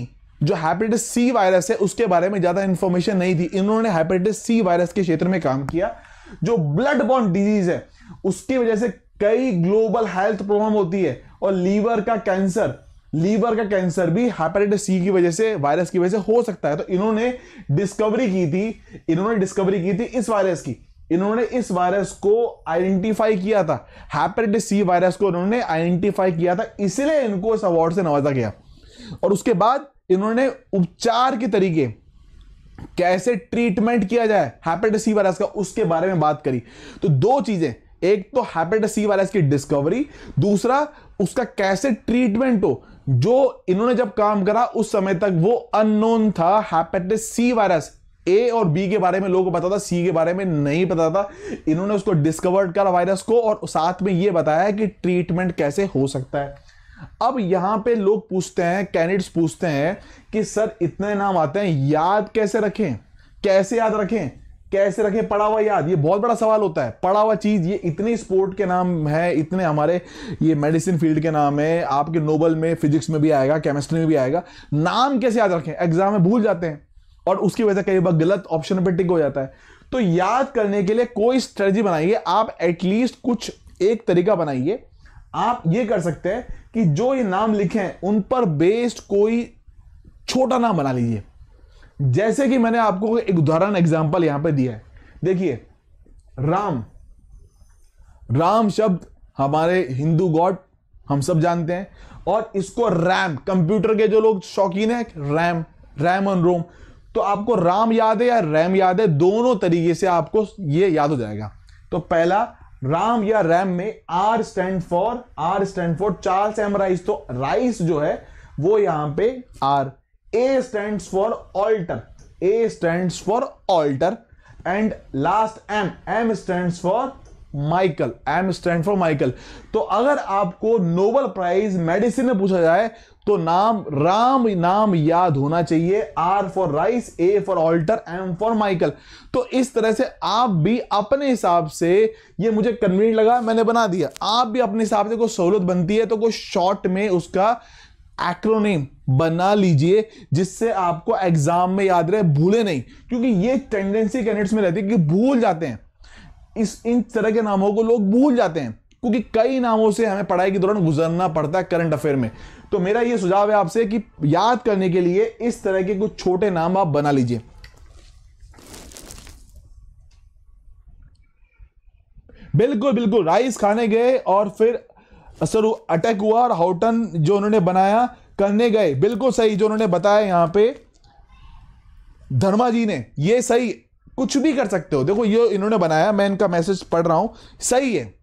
जो हैपेटाइटिस सी वायरस है उसके बारे में ज़्यादा इन्फॉर्मेशन नहीं थी इन्होंने हैपेटाइटिस सी वायरस के क्षेत्र में काम किया जो ब्लड बॉन्ड डिजीज है उसकी वजह से कई ग्लोबल हेल्थ प्रॉब्लम होती है और लीवर का कैंसर लीवर का कैंसर भी हेपेटाइटिस सी की वजह से वायरस की वजह से हो सकता है तो इन्होंने डिस्कवरी की थी इन्होंने डिस्कवरी की थी इस वायरस की इन्होंने इस वायरस को आइडेंटिफाई किया था हेपेटाइटिस सी वायरस को इन्होंने आइडेंटिफाई किया था इसलिए इनको इस अवार्ड से नवाजा गया और उसके बाद इन्होंने उपचार के तरीके कैसे ट्रीटमेंट किया जाए हैपेटाइटिस सी वायरस का उसके बारे में बात करी तो दो चीजें एक तो हैपेटाइटिस सी वायरस की डिस्कवरी दूसरा उसका कैसे ट्रीटमेंट हो जो इन्होंने जब काम करा उस समय तक वो अननोन था हैपेटाइटिस सी वायरस ए और बी के बारे में लोगों को पता था सी के बारे में नहीं पता था इन्होंने उसको डिस्कवर्ड करा वायरस को और साथ में ये बताया कि ट्रीटमेंट कैसे हो सकता है अब यहां पे लोग पूछते हैं कैंडिडेट्स पूछते हैं कि सर इतने नाम आते हैं याद कैसे रखें कैसे याद रखें कैसे रखें पढ़ा हुआ याद ये बहुत बड़ा सवाल होता है पढ़ा हुआ चीज़ ये इतने स्पोर्ट के नाम है इतने हमारे ये मेडिसिन फील्ड के नाम है आपके नोबल में फिजिक्स में भी आएगा केमिस्ट्री में भी आएगा नाम कैसे याद रखें एग्जाम में भूल जाते हैं और उसकी वजह से कई बार गलत ऑप्शन पर टिक हो जाता है तो याद करने के लिए कोई स्ट्रेटजी बनाइए आप एटलीस्ट कुछ एक तरीका बनाइए आप ये कर सकते हैं कि जो ये नाम लिखे हैं उन पर बेस्ड कोई छोटा ना बना लीजिए जैसे कि मैंने आपको एक उदाहरण एग्जाम्पल यहां पर दिया है देखिए राम राम शब्द हमारे हिंदू गॉड हम सब जानते हैं और इसको रैम कंप्यूटर के जो लोग शौकीन है रैम रैम ऑन रोम तो आपको राम याद है या रैम याद है दोनों तरीके से आपको ये याद हो जाएगा तो पहला राम या रैम में R stand for R stand for Charles M Rice तो राइस जो है वो यहां पे R A stands for Alter A stands for Alter and last M M stands for Michael M stand for Michael तो अगर आपको नोबल प्राइज मेडिसिन में पूछा जाए तो नाम राम नाम याद होना चाहिए R for Rice A for Alter M for Michael तो इस तरह से आप भी अपने हिसाब से ये मुझे कन्वीन लगा मैंने बना दिया आप भी अपने हिसाब से कोई सहूलत बनती है तो कोई शॉर्ट में उसका एक्रोनेम बना लीजिए जिससे आपको एग्जाम में याद रहे भूले नहीं क्योंकि ये टेंडेंसी कैंडिडेट्स में रहती है कि भूल जाते हैं इस इन तरह के नामों को लोग भूल जाते हैं क्योंकि कई नामों से हमें पढ़ाई के दौरान गुजरना पड़ता है करंट अफेयर में तो मेरा ये सुझाव है आपसे कि याद करने के लिए इस तरह के कुछ छोटे नाम आप बना लीजिए बिल्कुल बिल्कुल राइस खाने गए और फिर सर अटैक हुआ और हाउटन जो उन्होंने बनाया करने गए बिल्कुल सही जो उन्होंने बताया यहां पे धर्मा जी ने ये सही कुछ भी कर सकते हो देखो ये इन्होंने बनाया मैं इनका मैसेज पढ़ रहा हूं सही है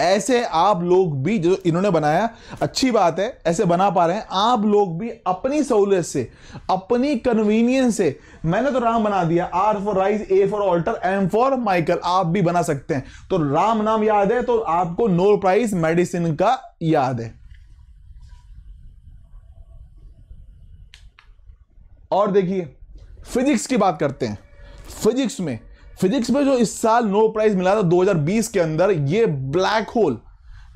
ऐसे आप लोग भी जो इन्होंने बनाया अच्छी बात है ऐसे बना पा रहे हैं आप लोग भी अपनी सहूलियत से अपनी कन्वीनियंस से मैंने तो राम बना दिया R for Rice A for Alter M for Michael आप भी बना सकते हैं तो राम नाम याद है तो आपको नो प्राइज मेडिसिन का याद है और देखिए फिजिक्स की बात करते हैं फिजिक्स में फिजिक्स में जो इस साल नो प्राइज मिला था 2020 के अंदर ये ब्लैक होल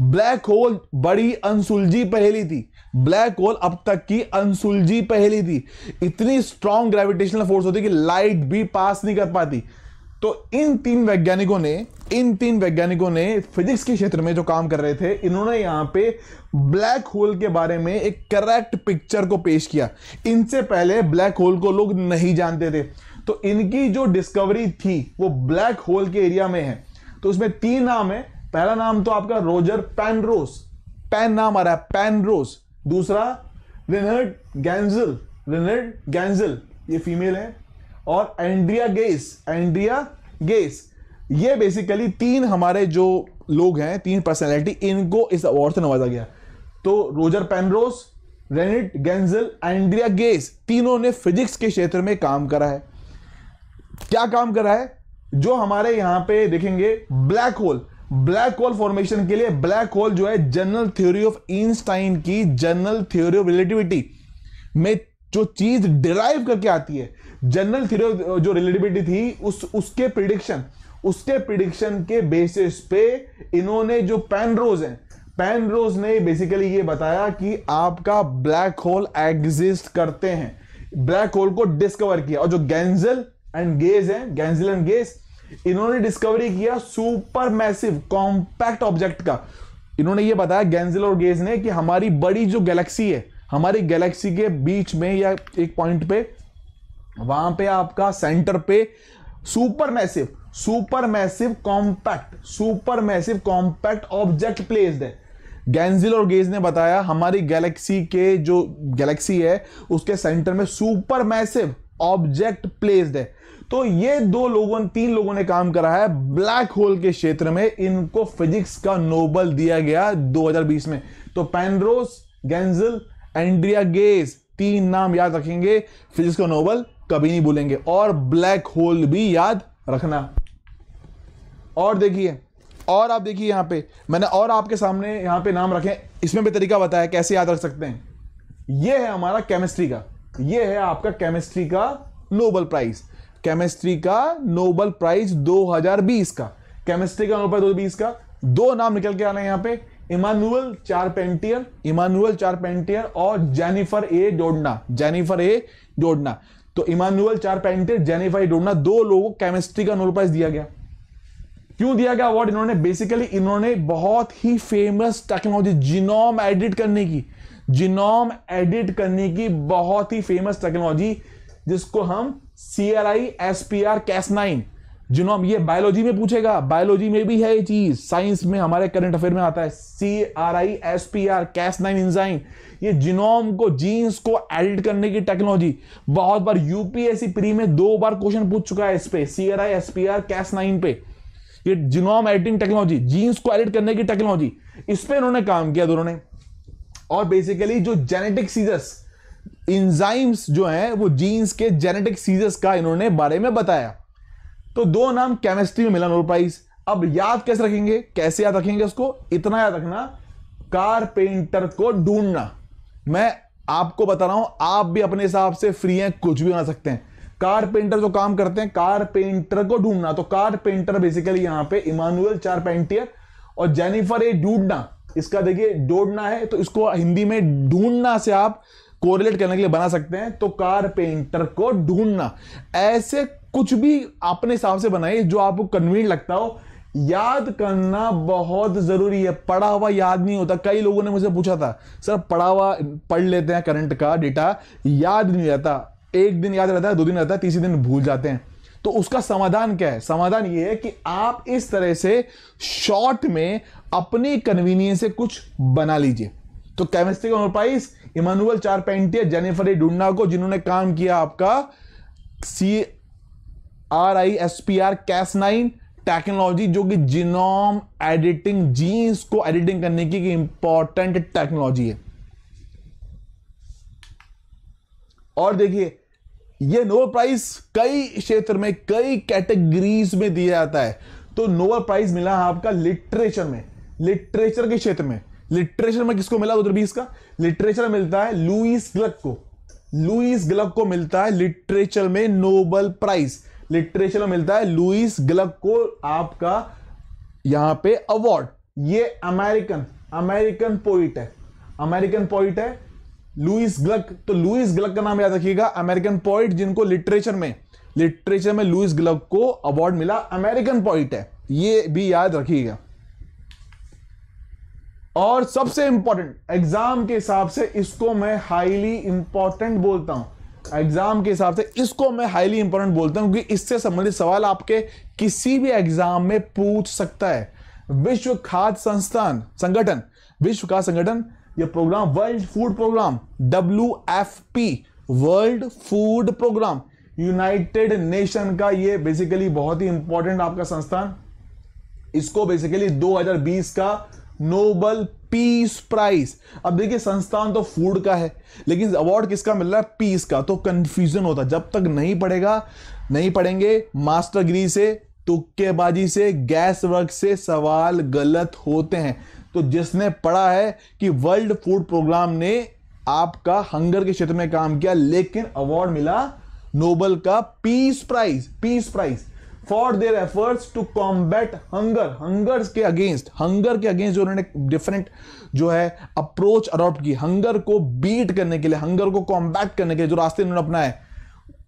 ब्लैक होल बड़ी अनसुलझी पहेली थी ब्लैक होल अब तक की अनसुलझी पहेली थी इतनी स्ट्रांग ग्रेविटेशनल फोर्स होती कि लाइट भी पास नहीं कर पाती तो इन तीन वैज्ञानिकों ने इन तीन वैज्ञानिकों ने फिजिक्स के क्षेत्र में जो काम कर रहे थे इन्होंने यहां पे ब्लैक होल के बारे में एक करेक्ट पिक्चर को पेश किया इनसे पहले ब्लैक होल को लोग नहीं जानते थे तो इनकी जो डिस्कवरी थी वो ब्लैक होल के एरिया में है तो उसमें तीन नाम है पहला नाम तो आपका रोजर पैनरोस पैन नाम आ रहा है पैनरोस दूसरा रिनर्ड गैंजल रिनर्ड गैंजल ये फीमेल है और एंड्रिया गेस एंड्रिया गेस ये बेसिकली तीन हमारे जो लोग हैं तीन पर्सनैलिटी इनको इस अवार्ड से नवाजा गया तो Roger Penrose Reinhard Genzel Andrea Ghez तीनों ने फिजिक्स के क्षेत्र में काम करा है क्या काम कर रहा है जो हमारे यहां पे देखेंगे black hole black hole formation के लिए ब्लैक होल जो है जनरल थ्योरी ऑफ इंस्टाइन की जनरल थ्योरी ऑफ रिलेटिविटी में जो चीज डिराइव करके आती है जनरल थ्योरी जो रिलेटिविटी थी उस उसके प्रिडिक्शन उसके प्रिडिक्शन के बेसिस पे इन्होंने जो पैनरोज है पैनरोज ने बेसिकली ये बताया कि आपका ब्लैक होल एग्जिस्ट करते हैं ब्लैक होल को डिस्कवर किया और जो गैंजल एंड गेज है गैंजिल एंड गेज इन्होंने डिस्कवरी किया सुपर मैसिव कॉम्पैक्ट ऑब्जेक्ट का इन्होंने ये बताया गैंजिल और गेज ने कि हमारी बड़ी जो गैलेक्सी है हमारी गैलेक्सी के बीच में या एक पॉइंट पे वहां पे आपका सेंटर पे super massive super massive compact super massive compact object placed है गैंजिल और गेज ने बताया हमारी गैलेक्सी के जो गैलेक्सी है उसके सेंटर में सुपर मैसिव ऑब्जेक्ट प्लेस्ड है तो ये दो लोगों तीन लोगों ने काम करा है ब्लैक होल के क्षेत्र में इनको फिजिक्स का नोबल दिया गया 2020 में तो पेनरोस गेंजल एंड्रिया गेस तीन नाम याद रखेंगे फिजिक्स का नोबल कभी नहीं भूलेंगे और ब्लैक होल भी याद रखना और देखिए और आप देखिए यहां पे मैंने और आपके सामने यहां पे नाम रखे इसमें भी तरीका बताया कैसे याद रख सकते हैं ये है हमारा केमिस्ट्री का ये है आपका केमिस्ट्री का नोबल प्राइज केमिस्ट्री का नोबल प्राइज 2020 का केमिस्ट्री का नोबल प्राइज बीस का दो नाम निकल के आ रहे है यहां पे इमानुअल पेंटियर इमानुअल पेंटियर और जेनिफर ए डोडना जेनिफर ए डोडना तो इमानुअल पेंटियर जेनिफर ए डोडना दो लोगों को केमिस्ट्री का नोबल प्राइज दिया गया क्यों दिया गया अवार्ड इन्होंने बेसिकली इन्होंने बहुत ही फेमस टेक्नोलॉजी जीनोम एडिट करने की जीनोम एडिट करने की बहुत ही फेमस टेक्नोलॉजी जिसको हम C R I S P R Cas nine genome ये बायोलॉजी में पूछेगा बायोलॉजी में भी है ये चीज साइंस में हमारे करंट अफेयर में आता है C R I S P R Cas nine enzyme ये जिनोम को जीन्स को एडिट करने की टेक्नोलॉजी बहुत बार यूपीएससी प्री में दो बार क्वेश्चन पूछ चुका है इस पे C R I S P R Cas nine पे ये जिनोम एडिटिंग टेक्नोलॉजी जीन्स को एडिट करने की टेक्नोलॉजी इस पर इन्होंने काम किया दोनों ने और बेसिकली जो जेनेटिक सीजर्स इंजाइम्स जो हैं वो जीन्स के जेनेटिक सीजेस का इन्होंने बारे में बताया तो दो नाम केमिस्ट्री में मिला नोबेल प्राइज अब याद कैसे रखेंगे कैसे याद रखेंगे उसको इतना याद रखना कारपेंटर को ढूंढना मैं आपको बता रहा हूं आप भी अपने हिसाब से फ्री हैं कुछ भी बना सकते हैं कारपेंटर जो काम करते हैं कारपेंटर को ढूंढना तो कारपेंटर बेसिकली यहां पे इमानुअल चार पेंटियर और जेनिफर ए डूडना इसका देखिए डोडना है तो इसको हिंदी में ढूंढना से आप कोरिलेट करने के लिए बना सकते हैं तो कारपेंटर को ढूंढना ऐसे कुछ भी अपने हिसाब से बनाइए जो आपको कन्वीनियंट लगता हो याद करना बहुत जरूरी है पढ़ा हुआ याद नहीं होता कई लोगों ने मुझे पूछा था सर पढ़ा हुआ पढ़ लेते हैं करंट का डेटा याद नहीं रहता एक दिन याद रहता है दो दिन रहता है तीसरे दिन भूल जाते हैं तो उसका समाधान क्या है समाधान यह है कि आप इस तरह से शॉर्ट में अपनी कन्वीनियंस से कुछ बना लीजिए तो केमिस्ट्री का prize Emmanuelle Jennifer Jennifer Doudna को जिन्होंने काम किया आपका C R I S P R Cas nine technology जो कि जीनोम एडिटिंग जीन्स को एडिटिंग करने की इंपॉर्टेंट टेक्नोलॉजी है और देखिए ये नोबल प्राइज कई क्षेत्र में कई कैटेगरीज में दिया जाता है तो नोबल प्राइज मिला आपका लिटरेचर में लिटरेचर के क्षेत्र में लिटरेचर में किसको मिला दो बीस का लिटरेचर मिलता है लुइस ग्लक को लुइस ग्लक को मिलता है लिटरेचर में नोबल प्राइज लिटरेचर में मिलता है लुइस ग्लक को आपका यहां पे अवार्ड ये अमेरिकन अमेरिकन पोइट है अमेरिकन पोइट है लुइस ग्लक तो लुइस ग्लक का नाम याद रखिएगा अमेरिकन पोइट जिनको लिटरेचर में लिटरेचर में लुइस ग्लक को अवार्ड मिला अमेरिकन पोइट है ये भी याद रखिएगा और सबसे इंपॉर्टेंट एग्जाम के हिसाब से इसको मैं हाईली इंपॉर्टेंट बोलता हूं एग्जाम के हिसाब से इसको मैं हाईली इंपॉर्टेंट बोलता हूं क्योंकि इससे संबंधित सवाल आपके किसी भी एग्जाम में पूछ सकता है विश्व खाद्य संस्थान संगठन विश्व खाद्य संगठन यह programme world food programme W world food programme United Nation का यह बेसिकली बहुत ही इंपॉर्टेंट आपका संस्थान इसको बेसिकली 2020 का नोबल पीस प्राइज अब देखिए संस्थान तो फूड का है लेकिन अवार्ड किसका मिल रहा है पीस का तो कंफ्यूजन होता जब तक नहीं पड़ेगा नहीं पढ़ेंगे मास्टर गिरी से तुक्केबाजी से गैस वर्क से सवाल गलत होते हैं तो जिसने पढ़ा है कि वर्ल्ड फूड प्रोग्राम ने आपका हंगर के क्षेत्र में काम किया लेकिन अवार्ड मिला नोबल का peace prize peace prize for their efforts to combat hunger hunger के अगेंस्ट हंगर के अगेंस्ट जो उन्होंने डिफरेंट जो है अप्रोच अडॉप्ट की हंगर को बीट करने के लिए हंगर को कॉम्बैट करने के लिए जो रास्ते उन्होंने अपनाए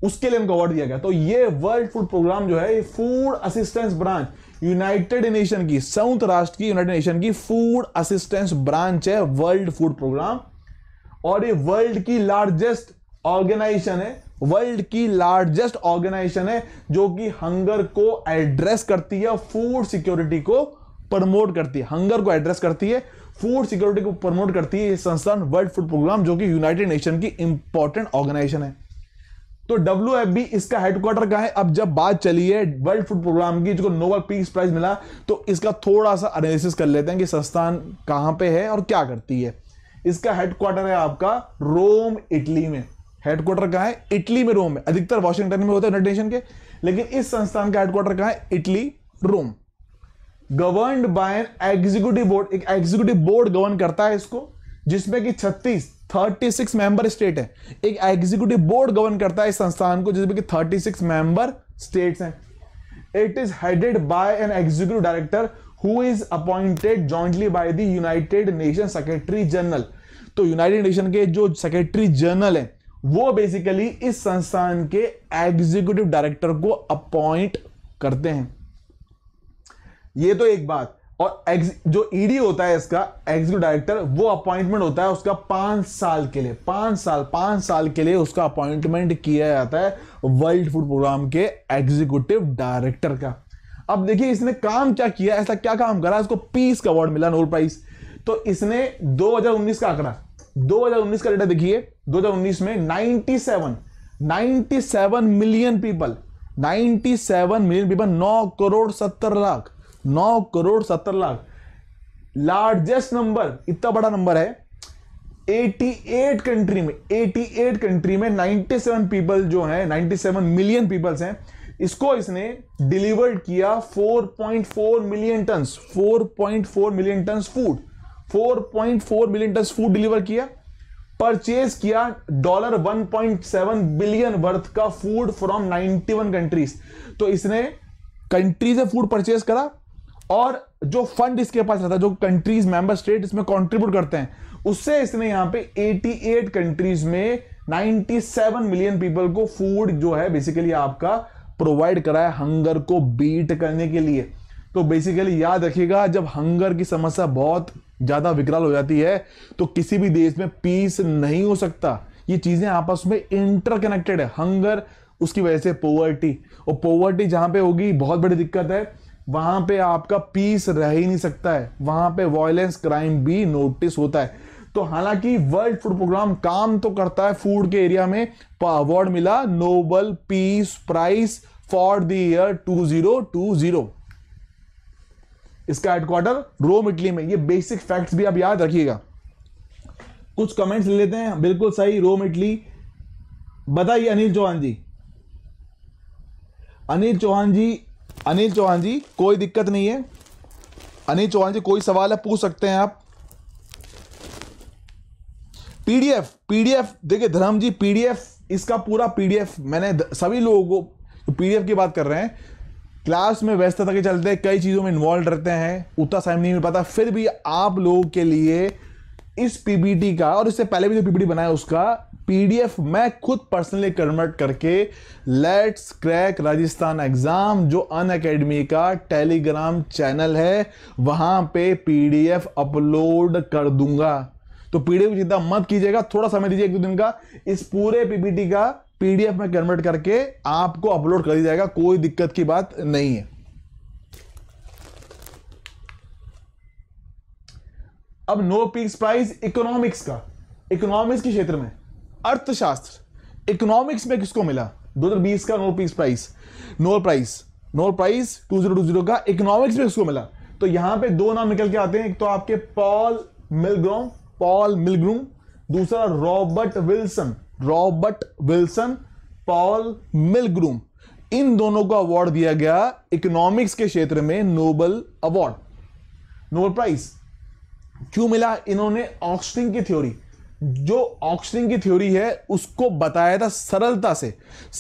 उसके लिए उनको अवार्ड दिया गया तो ये वर्ल्ड फूड प्रोग्राम जो है food assistance branch United Nation की संयुक्त राष्ट्र की यूनाइटेड नेशन की फूड असिस्टेंस ब्रांच है वर्ल्ड फूड प्रोग्राम और ये वर्ल्ड की लार्जेस्ट ऑर्गेनाइजेशन है वर्ल्ड की लार्जेस्ट ऑर्गेनाइजेशन है जो कि हंगर को एड्रेस करती है फूड सिक्योरिटी को प्रमोट करती है हंगर को एड्रेस करती है फूड सिक्योरिटी को प्रमोट करती है संस्थान वर्ल्ड फूड प्रोग्राम जो कि यूनाइटेड नेशन की इंपॉर्टेंट ऑर्गेनाइजेशन है तो डब्ल्यू एफ बी इसका हेडक्वार्टर कहा है अब जब बात चली है वर्ल्ड फूड प्रोग्राम की जिसको नोबल पीस प्राइज मिला तो इसका थोड़ा सा एनालिसिस कर लेते हैं कि संस्थान कहां पे है और क्या करती है इसका हेडक्वार्टर है आपका रोम इटली में हेडक्वार्टर कहा है इटली में रोम में अधिकतर वॉशिंगटन में होते हैं यूनाइटेड नेशन के लेकिन इस संस्थान का हेडक्वार्टर कहा है Italy Rome govern by an executive board एक एग्जीक्यूटिव बोर्ड गवर्न करता है इसको जिसमें कि 36 36 मेंबर स्टेट है एक एग्जीक्यूटिव बोर्ड गवर्न करता है इस संस्थान को जिसमें कि 36 मेंबर स्टेट्स हैं it is headed by an executive director who is appointed jointly by the United Nation secretary general तो यूनाइटेड नेशन के जो सेक्रेटरी जनरल है वो बेसिकली इस संस्थान के एग्जीक्यूटिव डायरेक्टर को अपॉइंट करते हैं ये तो एक बात और जो ईडी e होता है इसका एग्जीक्यूटिव डायरेक्टर वो अपॉइंटमेंट होता है उसका पांच साल के लिए पांच साल पांच साल के लिए उसका अपॉइंटमेंट किया जाता है वर्ल्ड फूड प्रोग्राम के एग्जीक्यूटिव डायरेक्टर का अब देखिए इसने काम क्या किया ऐसा क्या काम करा इसको पीस का अवार्ड मिला नोबल प्राइज तो इसने 2019 का आंकड़ा 2019 का डेटा देखिए 2019 में 97 97 million people 97 million people 9 crore 70 lakh 9 crore 70 lakh largest number इतना बड़ा नंबर है 88 कंट्री में 88 कंट्री में 97 पीपल जो है 97 मिलियन पीपल्स हैं इसको इसने डिलीवर्ड किया 4.4 million tons 4.4 million tons food 4.4 million ton food deliver किया परचेज किया डॉलर 1.7 बिलियन वर्थ का फूड फ्रॉम 91 कंट्रीज तो इसने कंट्री से फूड परचेज करा और जो फंड इसके पास रहता है जो कंट्रीज मेंबर स्टेट इसमें कंट्रीब्यूट करते हैं उससे इसने यहां पे 88 कंट्रीज में 97 मिलियन पीपल को फूड जो है बेसिकली आपका प्रोवाइड कराया हंगर को बीट करने के लिए तो बेसिकली याद रखिएगा जब हंगर की समस्या बहुत ज़्यादा विकराल हो जाती है तो किसी भी देश में पीस नहीं हो सकता ये चीज़ें आपस में इंटरकनेक्टेड है हंगर उसकी वजह से पोवर्टी और पोवर्टी जहां पे होगी बहुत बड़ी दिक्कत है वहां पे आपका पीस रह ही नहीं सकता है वहां पे वायलेंस क्राइम भी नोटिस होता है तो हालांकि वर्ल्ड फूड प्रोग्राम काम तो करता है फूड के एरिया में अवार्ड मिला Nobel peace prize for the year zero इसका हेडक्वार्टर रोम इटली में ये बेसिक फैक्ट्स भी आप याद रखिएगा कुछ कमेंट्स ले लेते हैं बिल्कुल सही रोम इटली बताइए अनिल चौहान जी अनिल चौहान जी अनिल चौहान जी कोई दिक्कत नहीं है अनिल चौहान जी कोई सवाल है पूछ सकते हैं आप पीडीएफ पीडीएफ देखिए धर्म जी पीडीएफ इसका पूरा पीडीएफ मैंने सभी लोगों को पीडीएफ की बात कर रहे हैं क्लास में व्यस्त के चलते कई चीज़ों में इन्वॉल्व रहते हैं उतना टाइम नहीं मिल पाता फिर भी आप लोगों के लिए इस पीपीटी का और इससे पहले भी जो पीपीटी बनाया उसका पीडीएफ मैं खुद पर्सनली कन्वर्ट करके लेट्स क्रैक राजस्थान एग्जाम जो अन अकेडमी का टेलीग्राम चैनल है वहां पे पीडीएफ अपलोड कर दूंगा तो पीडीएफ चिंता मत कीजिएगा थोड़ा समय दीजिए एक दो दिन का इस पूरे पीपीटी का पीडीएफ में कन्वर्ट करके आपको अपलोड कर दिया जाएगा कोई दिक्कत की बात नहीं है अब नो पीक्स प्राइस इकोनॉमिक्स का इकोनॉमिक्स के क्षेत्र में अर्थशास्त्र इकोनॉमिक्स में किसको मिला 2020 का Nobel prize no prize no prize 2020 का इकोनॉमिक्स में किसको मिला तो यहां पे दो नाम निकल के आते हैं एक तो आपके पॉल मिलग्रोम पॉल मिलग्रूम दूसरा Robert Wilson Robert Wilson Paul Milgrom इन दोनों को अवार्ड दिया गया इकोनॉमिक्स के क्षेत्र में नोबल अवार्ड नोबल प्राइज क्यों मिला इन्होंने ऑक्सटिंग की थ्योरी जो ऑक्सटिंग की थ्योरी है उसको बताया था सरलता से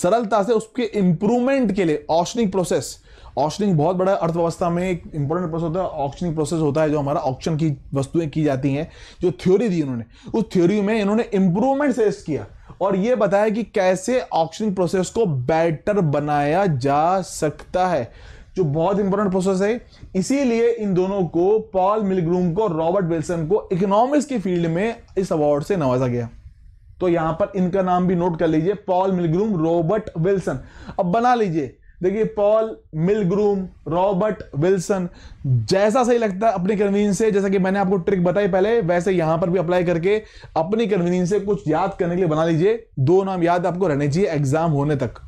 सरलता से उसके इंप्रूवमेंट के लिए ऑक्शनिंग प्रोसेस ऑक्शनिंग बहुत बड़ा अर्थव्यवस्था में एक इंपॉर्टेंट प्रोसेस होता है ऑक्शनिंग प्रोसेस होता है जो हमारा ऑक्शन की वस्तुएं की जाती हैं जो थ्योरी दी उन्होंने उस थ्योरी में इन्होंने इंप्रूवमेंट सजेस्ट किया और ये बताया कि कैसे ऑक्शनिंग प्रोसेस को बेटर बनाया जा सकता है जो बहुत इंपॉर्टेंट प्रोसेस है इसीलिए इन दोनों को पॉल मिलग्रूम को रॉबर्ट विल्सन को इकोनॉमिक्स की फील्ड में इस अवार्ड से नवाजा गया तो यहां पर इनका नाम भी नोट कर लीजिए पॉल मिलग्रूम रॉबर्ट विल्सन अब बना लीजिए देखिए पॉल मिलग्रूम रॉबर्ट विल्सन जैसा सही लगता है अपनी कन्वीनियंस से जैसा कि मैंने आपको ट्रिक बताई पहले वैसे यहां पर भी अप्लाई करके अपनी कन्वीनियंस से कुछ याद करने के लिए बना लीजिए दो नाम याद आपको रहने चाहिए एग्जाम होने तक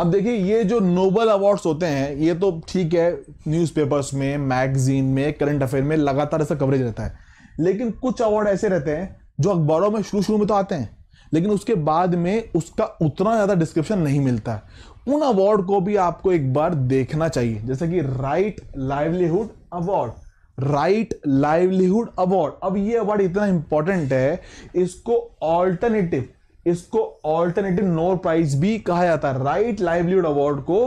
अब देखिए ये जो नोबल अवार्ड्स होते हैं ये तो ठीक है न्यूज़पेपर्स में मैगजीन में करंट अफेयर में लगातार ऐसा कवरेज रहता है लेकिन कुछ अवार्ड ऐसे रहते हैं जो अखबारों में शुरू शुरू में तो आते हैं लेकिन उसके बाद में उसका उतना ज़्यादा डिस्क्रिप्शन नहीं मिलता है उन अवार्ड को भी आपको एक बार देखना चाहिए जैसे कि Right Livelihood Award Right Livelihood Award अब ये अवार्ड इतना इंपॉर्टेंट है इसको ऑल्टरनेटिव इसको ऑल्टरनेटिव नोबल प्राइज भी कहा जाता है राइट लाइवलीहुड अवार्ड को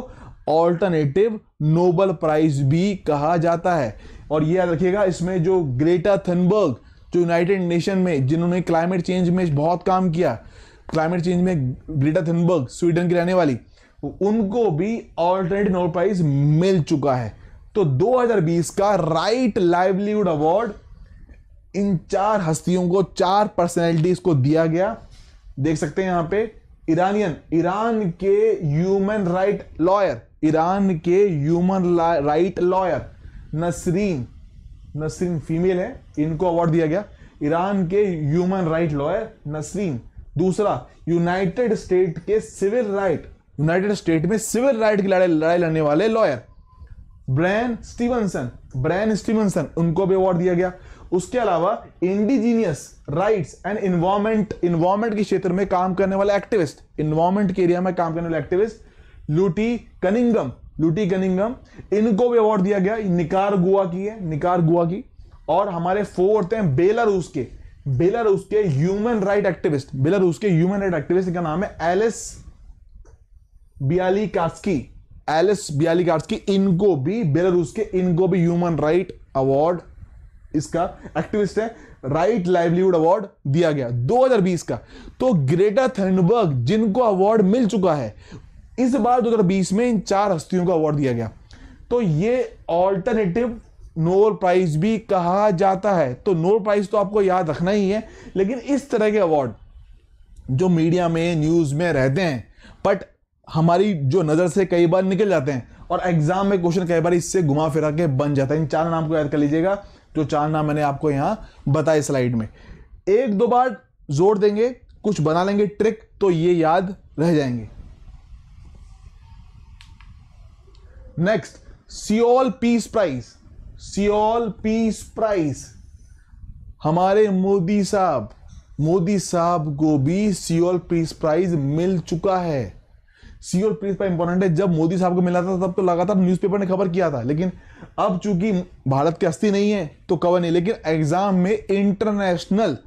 ऑल्टरनेटिव नोबल प्राइज भी कहा जाता है और ये याद रखिएगा इसमें जो ग्रेटा थनबर्ग जो यूनाइटेड नेशन में जिन्होंने क्लाइमेट चेंज में बहुत काम किया क्लाइमेट चेंज में ग्रेटा थिनबर्ग स्वीडन की रहने वाली उनको भी ऑल्टरनेट नोबल प्राइज मिल चुका है तो 2020 का राइट लाइवलीहुड अवार्ड इन चार हस्तियों को चार पर्सनैलिटीज को दिया गया देख सकते हैं यहां पे ईरानियन ईरान के ह्यूमन राइट लॉयर ईरान के human right lawyer Nasrin Nasrin female है इनको अवार्ड दिया गया ईरान के ह्यूमन राइट लॉयर नसरीन दूसरा यूनाइटेड स्टेट के सिविल राइट यूनाइटेड स्टेट में सिविल राइट की लड़ाई लड़ाई लड़ने वाले lawyer Bryan Stevenson Bryan Stevenson उनको भी अवार्ड दिया गया उसके अलावा indigenous rights and environment environment के क्षेत्र में काम करने वाले एक्टिविस्ट इन्वायरमेंट के एरिया में काम करने वाले एक्टिविस्ट लूटी कनिंगम लूटी कनिंगम इनको भी अवार्ड दिया गया निकार गुआ की है निकार गुआ की और हमारे फोर्थ हैं बेलारूस के बेलारूस के ह्यूमन राइट एक्टिविस्ट बेलारूस के ह्यूमन राइट एक्टिविस्ट का नाम है Ales Bialiatski Ales Bialiatski इनको भी बेलारूस के इनको भी ह्यूमन राइट अवार्ड इसका एक्टिविस्ट है राइट लाइवलीहुड अवार्ड दिया गया 2020 का तो ग्रेटा थर्नबर्ग जिनको अवार्ड मिल चुका है इस बार 2020 में इन चार हस्तियों को अवार्ड दिया गया तो ये ऑल्टरनेटिव नोबल प्राइज भी कहा जाता है तो नोबल प्राइज तो आपको याद रखना ही है लेकिन इस तरह के अवार्ड जो मीडिया में न्यूज़ में रहते हैं बट हमारी जो नज़र से कई बार निकल जाते हैं और एग्जाम में क्वेश्चन कई बार इससे घुमा फिरा के बन जाता है इन चार नाम को याद कर लीजिएगा जो चार नाम मैंने आपको यहाँ बताए स्लाइड में एक दो बार जोड़ देंगे कुछ बना लेंगे ट्रिक तो ये याद रह जाएंगे next Seoul peace prize Seoul peace prize हमारे मोदी साहब मोदी साहब को भी सियोल पीस प्राइज मिल चुका है सियोल पीस प्राइज इंपॉर्टेंट है जब मोदी साहब को मिला था तब तो लगातार न्यूज़पेपर ने खबर किया था लेकिन अब चूंकि भारत की अस्थि नहीं है तो कवर नहीं लेकिन एग्जाम में इंटरनेशनल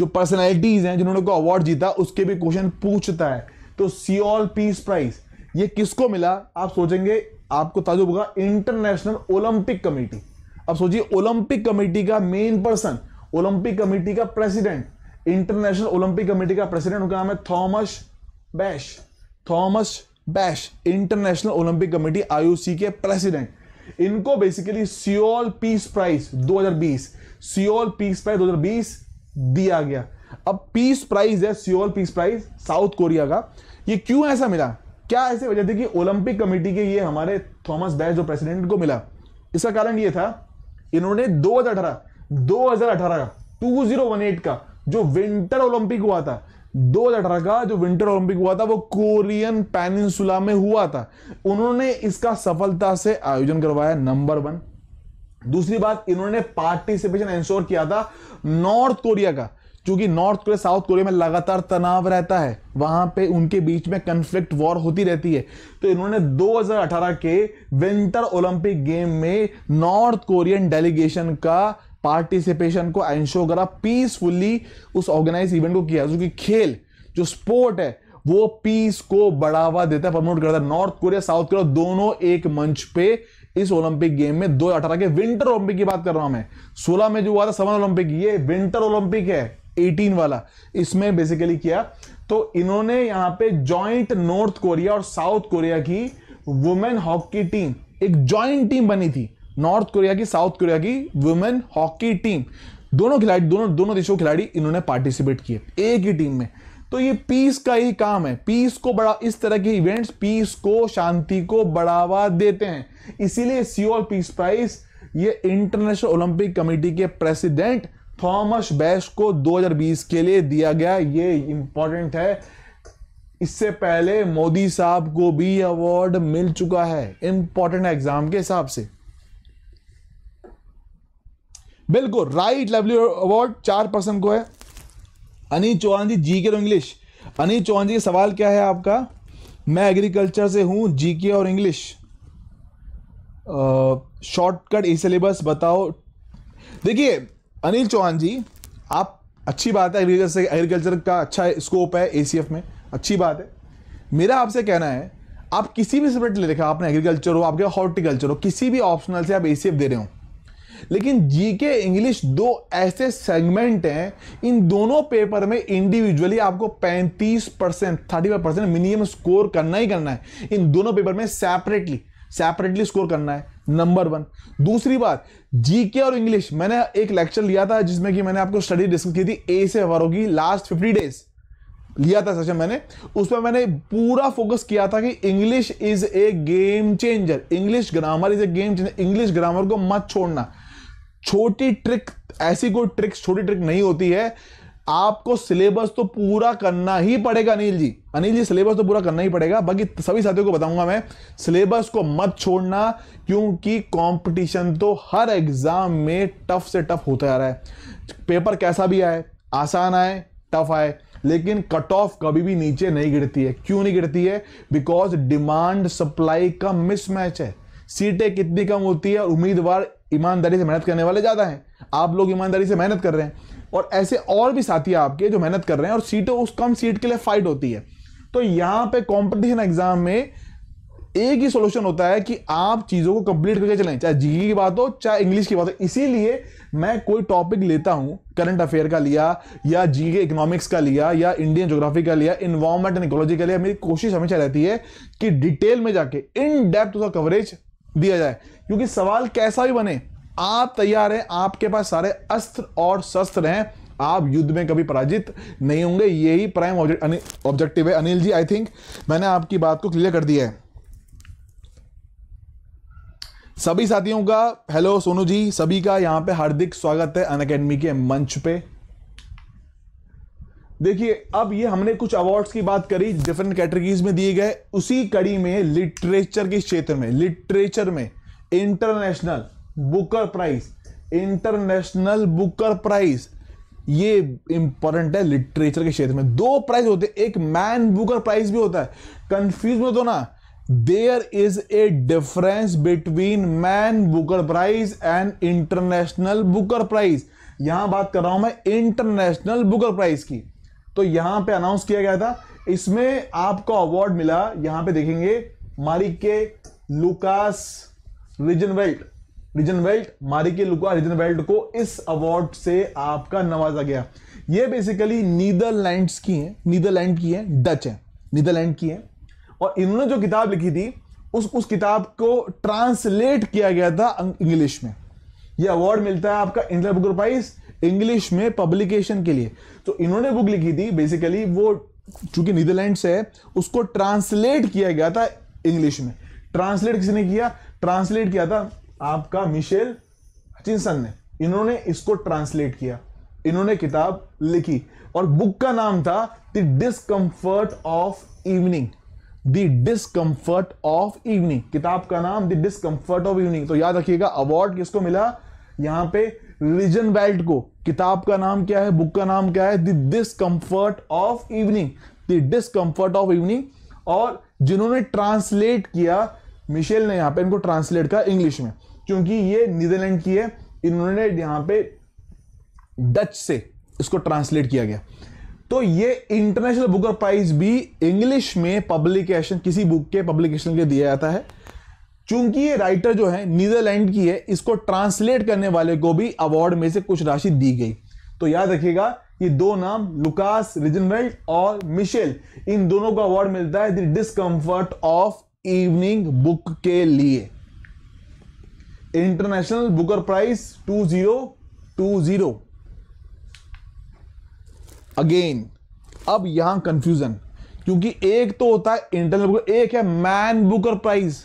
जो पर्सनैलिटीज हैं जिन्होंने को अवार्ड जीता उसके भी क्वेश्चन पूछता है तो सियोल पीस प्राइज ये किसको मिला आप सोचेंगे आपको ताजुब होगा इंटरनेशनल ओलंपिक कमेटी अब सोचिए ओलंपिक कमेटी का मेन पर्सन ओलंपिक कमेटी का प्रेसिडेंट इंटरनेशनल ओलंपिक कमेटी का प्रेसिडेंट उनका नाम है Thomas Bach Thomas Bach International Olympic committee IOC के प्रेसिडेंट इनको basically Seoul peace prize 2020 Seoul peace prize 2020 दिया गया अब पीस प्राइज है Seoul peace prize South Korea का ये क्यों ऐसा मिला क्या ऐसी वजह थी कि ओलंपिक कमेटी के ये हमारे थॉमस बैस जो प्रेसिडेंट को मिला इसका कारण ये था इन्होंने 2018 2018 का 2018 का जो विंटर ओलंपिक हुआ था 2018 का जो विंटर ओलंपिक हुआ था वो कोरियन पेनिनसुला में हुआ था उन्होंने इसका सफलता से आयोजन करवाया नंबर वन दूसरी बात इन्होंने पार्टिसिपेशन एंश्योर किया था नॉर्थ कोरिया का चूंकि नॉर्थ कोरिया साउथ कोरिया में लगातार तनाव रहता है वहां पे उनके बीच में कंफ्लिक्ट वॉर होती रहती है तो इन्होंने 2018 के विंटर ओलंपिक गेम में नॉर्थ कोरियन डेलीगेशन का पार्टिसिपेशन को एंशोगरा पीसफुली उस ऑर्गेनाइज इवेंट को किया क्योंकि खेल जो स्पोर्ट है वो पीस को बढ़ावा देता है प्रमोट करता है नॉर्थ कोरिया साउथ कोरिया दोनों एक मंच पे इस ओलंपिक गेम में दो अठारह के विंटर ओलंपिक की बात कर रहा हूं मैं सोलह में जो हुआ था समर ओलंपिक ये विंटर ओलंपिक है 18 वाला इसमें बेसिकली किया तो इन्होंने यहां पे जॉइंट नॉर्थ कोरिया और साउथ कोरिया की वुमेन हॉकी टीम एक जॉइंट टीम बनी थी नॉर्थ कोरिया की साउथ कोरिया की वुमेन हॉकी टीम दोनों खिलाड़ी दोनों दोनों देशों के खिलाड़ी इन्होंने पार्टिसिपेट किए एक ही टीम में तो ये पीस का ही काम है पीस को बड़ा इस तरह के इवेंट्स पीस को शांति को बढ़ावा देते हैं इसीलिए सियोल पीस प्राइज ये इंटरनेशनल ओलंपिक कमेटी के प्रेसिडेंट थॉमस बैश को 2020 के लिए दिया गया ये इंपॉर्टेंट है इससे पहले मोदी साहब को भी अवार्ड मिल चुका है इंपॉर्टेंट एग्जाम के हिसाब से बिल्कुल राइट लवली अवार्ड चार पर्सन को है अनिल चौहान जी जी के और इंग्लिश अनिल चौहान जी सवाल क्या है आपका मैं एग्रीकल्चर से हूं जीके और इंग्लिश शॉर्टकट ई सिलेबस बताओ देखिए अनिल चौहान जी आप अच्छी बात है एग्रीकल्चर एग्रीकल्चर का अच्छा स्कोप है एसीएफ में अच्छी बात है मेरा आपसे कहना है आप किसी भी सब्जेक्ट ले रखा आपने एग्रीकल्चर हो आपके हॉर्टिकल्चर हो किसी भी ऑप्शनल से आप एसीएफ दे रहे हो लेकिन जीके इंग्लिश दो ऐसे सेगमेंट हैं इन दोनों पेपर में इंडिविजुअली आपको 35 percent thirty percent minimum score करना ही करना है इन दोनों पेपर में सेपरेटली सेपरेटली स्कोर करना है नंबर वन दूसरी बात जीके और इंग्लिश मैंने एक लेक्चर लिया था जिसमें कि मैंने आपको स्टडी डिस्कस की थी ए से अखबारों की लास्ट फिफ्टी डेज लिया था सचिन मैंने उसमें मैंने पूरा फोकस किया था कि English is a game changer English grammar is a game changer English grammar को मत छोड़ना छोटी ट्रिक ऐसी कोई ट्रिक छोटी ट्रिक नहीं होती है आपको सिलेबस तो पूरा करना ही पड़ेगा अनिल जी अनिल जी सिलेबस तो पूरा करना ही पड़ेगा बाकी सभी साथियों को बताऊंगा मैं सिलेबस को मत छोड़ना क्योंकि कंपटीशन तो हर एग्जाम में टफ से टफ होता जा रहा है पेपर कैसा भी आए आसान आए टफ आए लेकिन कट ऑफ कभी भी नीचे नहीं गिरती है क्यों नहीं गिरती है बिकॉज डिमांड सप्लाई का मिसमैच है सीटें कितनी कम होती है और उम्मीदवार ईमानदारी से मेहनत करने वाले ज़्यादा हैं आप लोग ईमानदारी से मेहनत कर रहे हैं और ऐसे और भी साथी आपके जो मेहनत कर रहे हैं और सीटों उस कम सीट के लिए फाइट होती है तो यहाँ पे कॉम्पिटिशन एग्जाम में एक ही सोल्यूशन होता है कि आप चीज़ों को कंप्लीट करके चलें चाहे जीके e e की बात हो चाहे इंग्लिश की बात हो इसीलिए मैं कोई टॉपिक लेता हूं करंट अफेयर का लिया या जीके e इकोनॉमिक्स का लिया या इंडियन ज्योग्राफी का लिया इन्वायरमेंट एंड इकोलॉजी का लिया मेरी कोशिश हमेशा रहती है कि डिटेल में जाके इन डेप्थ उसका कवरेज दिया जाए क्योंकि सवाल कैसा भी बने आप तैयार हैं आपके पास सारे अस्त्र और शस्त्र हैं आप युद्ध में कभी पराजित नहीं होंगे यही प्राइम ऑब्जेक्टिव है अनिल जी आई थिंक मैंने आपकी बात को क्लियर कर दिया है सभी साथियों का हेलो सोनू जी सभी का यहां पे हार्दिक स्वागत है अन अकेडमी के मंच पे देखिए अब ये हमने कुछ अवार्ड्स की बात करी डिफरेंट कैटेगरीज में दिए गए उसी कड़ी में लिटरेचर के क्षेत्र में लिटरेचर में international Booker prize international Booker prize ये इंपॉर्टेंट है लिटरेचर के क्षेत्र में दो प्राइज होते हैं एक मैन बुकर प्राइज भी होता है कंफ्यूज मत हो ना there is a difference between Man Booker prize and international Booker prize यहां बात कर रहा हूं मैं इंटरनेशनल बुकर प्राइज की तो यहां पे अनाउंस किया गया था इसमें आपको अवार्ड मिला यहां पे देखेंगे मारिक के लुकास रिजनवेल्ट रिजन वेल्ट के लुका रिजन वेल्ट को इस अवार्ड से आपका नवाजा गया ये बेसिकली नीदरलैंड्स की हैं नीदरलैंड की हैं डच हैं नीदरलैंड की हैं और इन्होंने जो किताब लिखी थी उस उस किताब को ट्रांसलेट अं, तो किया गया था इंग्लिश में ये अवार्ड मिलता है आपका इंडिया बुक प्राइज इंग्लिश में पब्लिकेशन के लिए तो इन्होंने बुक लिखी थी बेसिकली वो चूंकि नीदरलैंड से है उसको ट्रांसलेट किया गया था इंग्लिश में ट्रांसलेट किसी ने किया ट्रांसलेट किया था आपका मिशेल हचिनसन ने इन्होंने इसको ट्रांसलेट किया इन्होंने किताब लिखी और बुक का नाम था the discomfort of evening the discomfort of evening किताब का नाम द डिसकम्फर्ट ऑफ इवनिंग तो याद रखिएगा अवार्ड किसको मिला यहां पे रिलीजन बेल्ट को किताब का नाम क्या है बुक का नाम क्या है the discomfort of evening the discomfort of evening और जिन्होंने ट्रांसलेट किया मिशेल ने यहां पे इनको ट्रांसलेट किया इंग्लिश में क्योंकि ये नीदरलैंड की है इन्होंने यहां पे डच से इसको ट्रांसलेट किया गया तो ये इंटरनेशनल बुकर प्राइज भी इंग्लिश में पब्लिकेशन किसी बुक के पब्लिकेशन के दिया जाता है चूंकि ये राइटर जो है नीदरलैंड की है इसको ट्रांसलेट करने वाले को भी अवार्ड में से कुछ राशि दी गई तो याद रखिएगा ये दो नाम लुकास रिजनवेल्ट और मिशेल इन दोनों को अवार्ड मिलता है the discomfort of evening book के लिए international Booker prize two zero two zero again अब यहां कंफ्यूजन क्योंकि एक तो होता है इंटरनल बुकर एक है Man Booker prize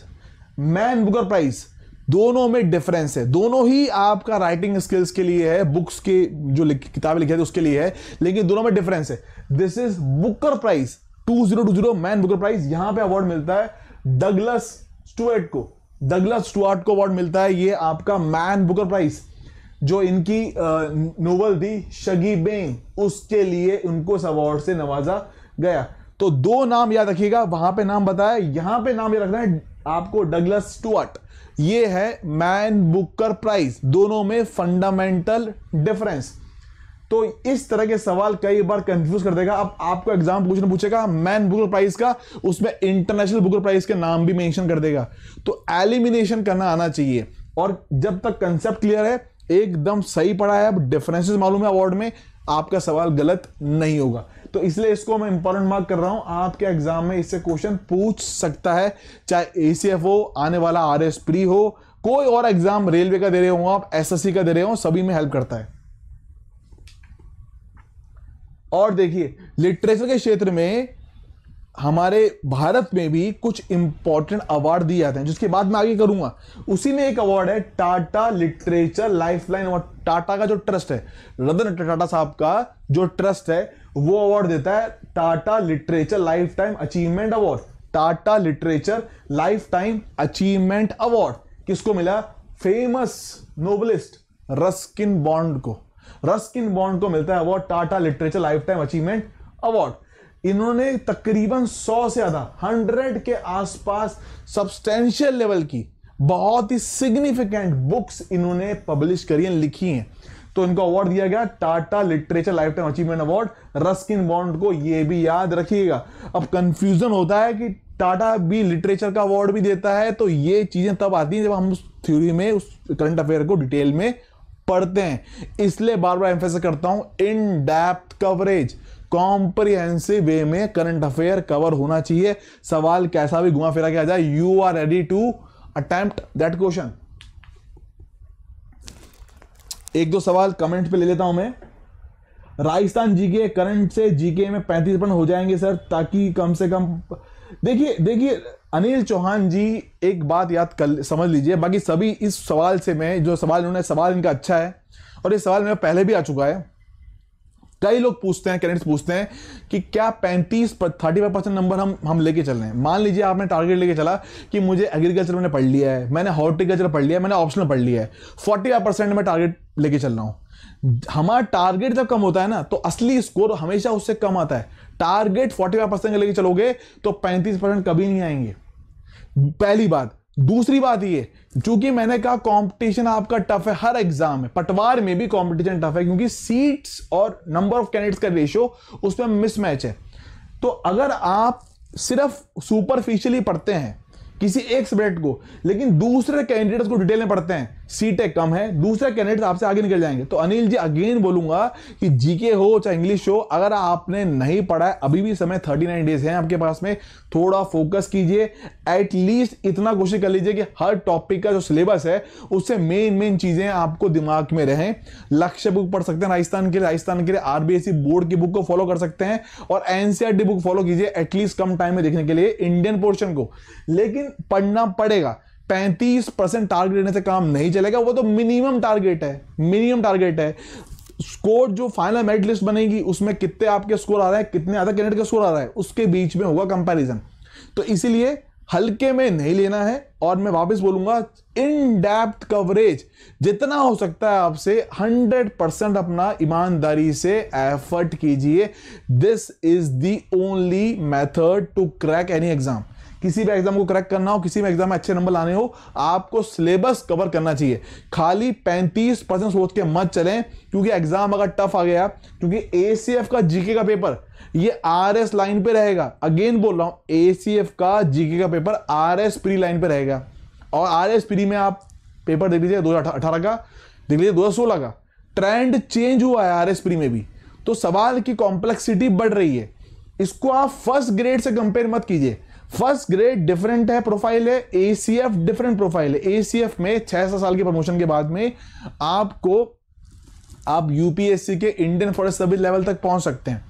Man Booker prize दोनों में डिफरेंस है दोनों ही आपका राइटिंग स्किल्स के लिए है बुक्स के जो किताबें लिखी है उसके लिए है लेकिन दोनों में डिफरेंस है this is Booker prize two zero two zero Man Booker prize यहां पे अवार्ड मिलता है डगलस स्टुअर्ट को डगलस स्टुअर्ट को अवार्ड मिलता है ये आपका मैन बुकर प्राइज जो इनकी नोवल थी शगी बेंग उसके लिए उनको इस अवार्ड से नवाजा गया तो दो नाम याद रखिएगा वहां पे नाम बताया यहां पे नाम ये रखना है आपको डगलस स्टुअर्ट ये है मैन बुकर प्राइज दोनों में फंडामेंटल डिफरेंस तो इस तरह के सवाल कई बार कंफ्यूज कर देगा अब आपको एग्जाम क्वेश्चन पूछेगा मैन बुकर प्राइज का उसमें इंटरनेशनल बुकर प्राइज के नाम भी मेंशन कर देगा तो एलिमिनेशन करना आना चाहिए और जब तक कंसेप्ट क्लियर है एकदम सही पढ़ा है अब डिफरेंसेस मालूम है अवार्ड में आपका सवाल गलत नहीं होगा तो इसलिए इसको मैं इंपॉर्टेंट मार्क कर रहा हूं आपके एग्जाम में इससे क्वेश्चन पूछ सकता है चाहे एसीएफ हो आने वाला आर प्री हो कोई और एग्जाम रेलवे का दे रहे हो आप एस का दे रहे हो सभी में हेल्प करता है और देखिए लिटरेचर के क्षेत्र में हमारे भारत में भी कुछ इंपॉर्टेंट अवार्ड दिए जाते हैं जिसके बाद मैं आगे करूंगा उसी में एक अवार्ड है Tata literature lifeline award Tata का जो ट्रस्ट है रतन टाटा साहब का जो ट्रस्ट है वो अवार्ड देता है Tata literature lifetime achievement award Tata literature lifetime achievement award किसको मिला फेमस नोबलिस्ट रस्किन बॉन्ड को रस्किन बॉन्ड को मिलता है award Tata literature lifetime achievement award इन्होंने तकरीबन 100 से ज्यादा 100 के आसपास सब्सटेंशियल लेवल की बहुत ही सिग्निफिकेंट बुक्स इन्होंने पब्लिश करी हैं लिखी हैं तो इनको अवार्ड दिया गया Tata literature lifetime achievement award Ruskin Bond को ये भी याद रखिएगा अब कंफ्यूजन होता है कि टाटा भी लिटरेचर का अवार्ड भी देता है तो ये चीज़ें तब आती हैं जब हम थ्योरी में उस करंट अफेयर को डिटेल में पढ़ते हैं इसलिए बार बार एम्फेसिस करता हूं in depth coverage comprehensive way में करंट अफेयर कवर होना चाहिए सवाल कैसा भी घुमा फिरा के आ जाए you are ready to attempt that question एक दो सवाल कमेंट पे ले लेता हूं मैं राजस्थान जीके करंट से जीके में पैंतीस पॉइंट हो जाएंगे सर ताकि कम से कम देखिए देखिए अनिल चौहान जी एक बात याद कर समझ लीजिए बाकी सभी इस सवाल से मैं जो सवाल उन्होंने सवाल इनका अच्छा है और ये सवाल मेरा पहले भी आ चुका है कई लोग पूछते हैं कैंडिडेट्स पूछते हैं कि क्या पैंतीस थर्टी फाइव परसेंट नंबर हम हम लेके चल रहे हैं मान लीजिए आपने टारगेट लेके चला कि मुझे एग्रीकल्चर मैंने पढ़ लिया है मैंने हॉर्टिकल्चर पढ़ लिया है मैंने ऑप्शनल पढ़ लिया है फोर्टी फाइव परसेंट मैं टारगेट लेके चल रहा हूँ हमारा टारगेट जब कम होता है ना तो असली स्कोर हमेशा उससे कम आता है टारगेट 45 परसेंट लेके चलोगे तो 35 परसेंट कभी नहीं आएंगे पहली बात दूसरी बात ये चूंकि मैंने कहा कंपटीशन आपका टफ है हर एग्जाम में पटवार में भी कंपटीशन टफ है क्योंकि सीट्स और नंबर ऑफ कैंडिडेट्स का रेशियो उसमें मिसमैच है तो अगर आप सिर्फ सुपरफिशियली पढ़ते हैं किसी एक सब्जेक्ट को लेकिन दूसरे कैंडिडेट्स को डिटेल में पढ़ते हैं सीटें कम है दूसरे कैंडिडेट आपसे आगे निकल जाएंगे तो अनिल जी अगेन बोलूंगा कि जीके हो चाहे इंग्लिश हो अगर आपने नहीं पढ़ा है अभी भी समय 39 डेज है आपके पास में थोड़ा फोकस कीजिए एटलीस्ट इतना कोशिश कर लीजिए कि हर टॉपिक का जो सिलेबस है उससे मेन मेन चीजें आपको दिमाग में रहें लक्ष्य बुक पढ़ सकते हैं राजस्थान के लिए राजस्थान के लिए आरबीएससी बोर्ड e की बुक को फॉलो कर सकते हैं और एनसीआरटी बुक फॉलो कीजिए एटलीस्ट कम टाइम में देखने के लिए इंडियन पोर्शन को लेकिन पढ़ना पड़ेगा पैंतीस परसेंट टारगेट लेने से काम नहीं चलेगा वो तो मिनिमम टारगेट है मिनिमम टारगेट है स्कोर जो फाइनल मेरिट लिस्ट बनेगी उसमें कितने आपके स्कोर आ रहे हैं कितने आधा कैंडिडेट का स्कोर आ रहा है उसके बीच में होगा कंपैरिजन तो इसीलिए हल्के में नहीं लेना है और मैं वापस बोलूंगा इन डेप्थ कवरेज जितना हो सकता है आपसे 100 परसेंट अपना ईमानदारी से एफर्ट कीजिए this is the only method to crack any exam किसी भी एग्जाम को क्रैक करना हो किसी भी एग्जाम में अच्छे नंबर लाने हो आपको सिलेबस कवर करना चाहिए खाली पैंतीस परसेंट सोच के मत चलें क्योंकि एग्जाम अगर टफ आ गया क्योंकि ए का जीके का पेपर ये आर एस लाइन पे रहेगा अगेन बोल रहा हूँ ए का जीके का paper R S pre line पे रहेगा और आर एस प्री में आप पेपर देख लीजिए दो हज़ार का देख लीजिए दो का ट्रेंड चेंज हुआ है आर एस प्री में भी तो सवाल की कॉम्प्लेक्सिटी बढ़ रही है इसको आप फर्स्ट ग्रेड से कंपेयर मत कीजिए फर्स्ट ग्रेड डिफरेंट है प्रोफाइल है एसीएफ डिफरेंट प्रोफाइल है एसीएफ में छह सौ साल के प्रमोशन के बाद में आपको आप यूपीएससी के इंडियन फॉरेस्ट सर्विस लेवल तक पहुंच सकते हैं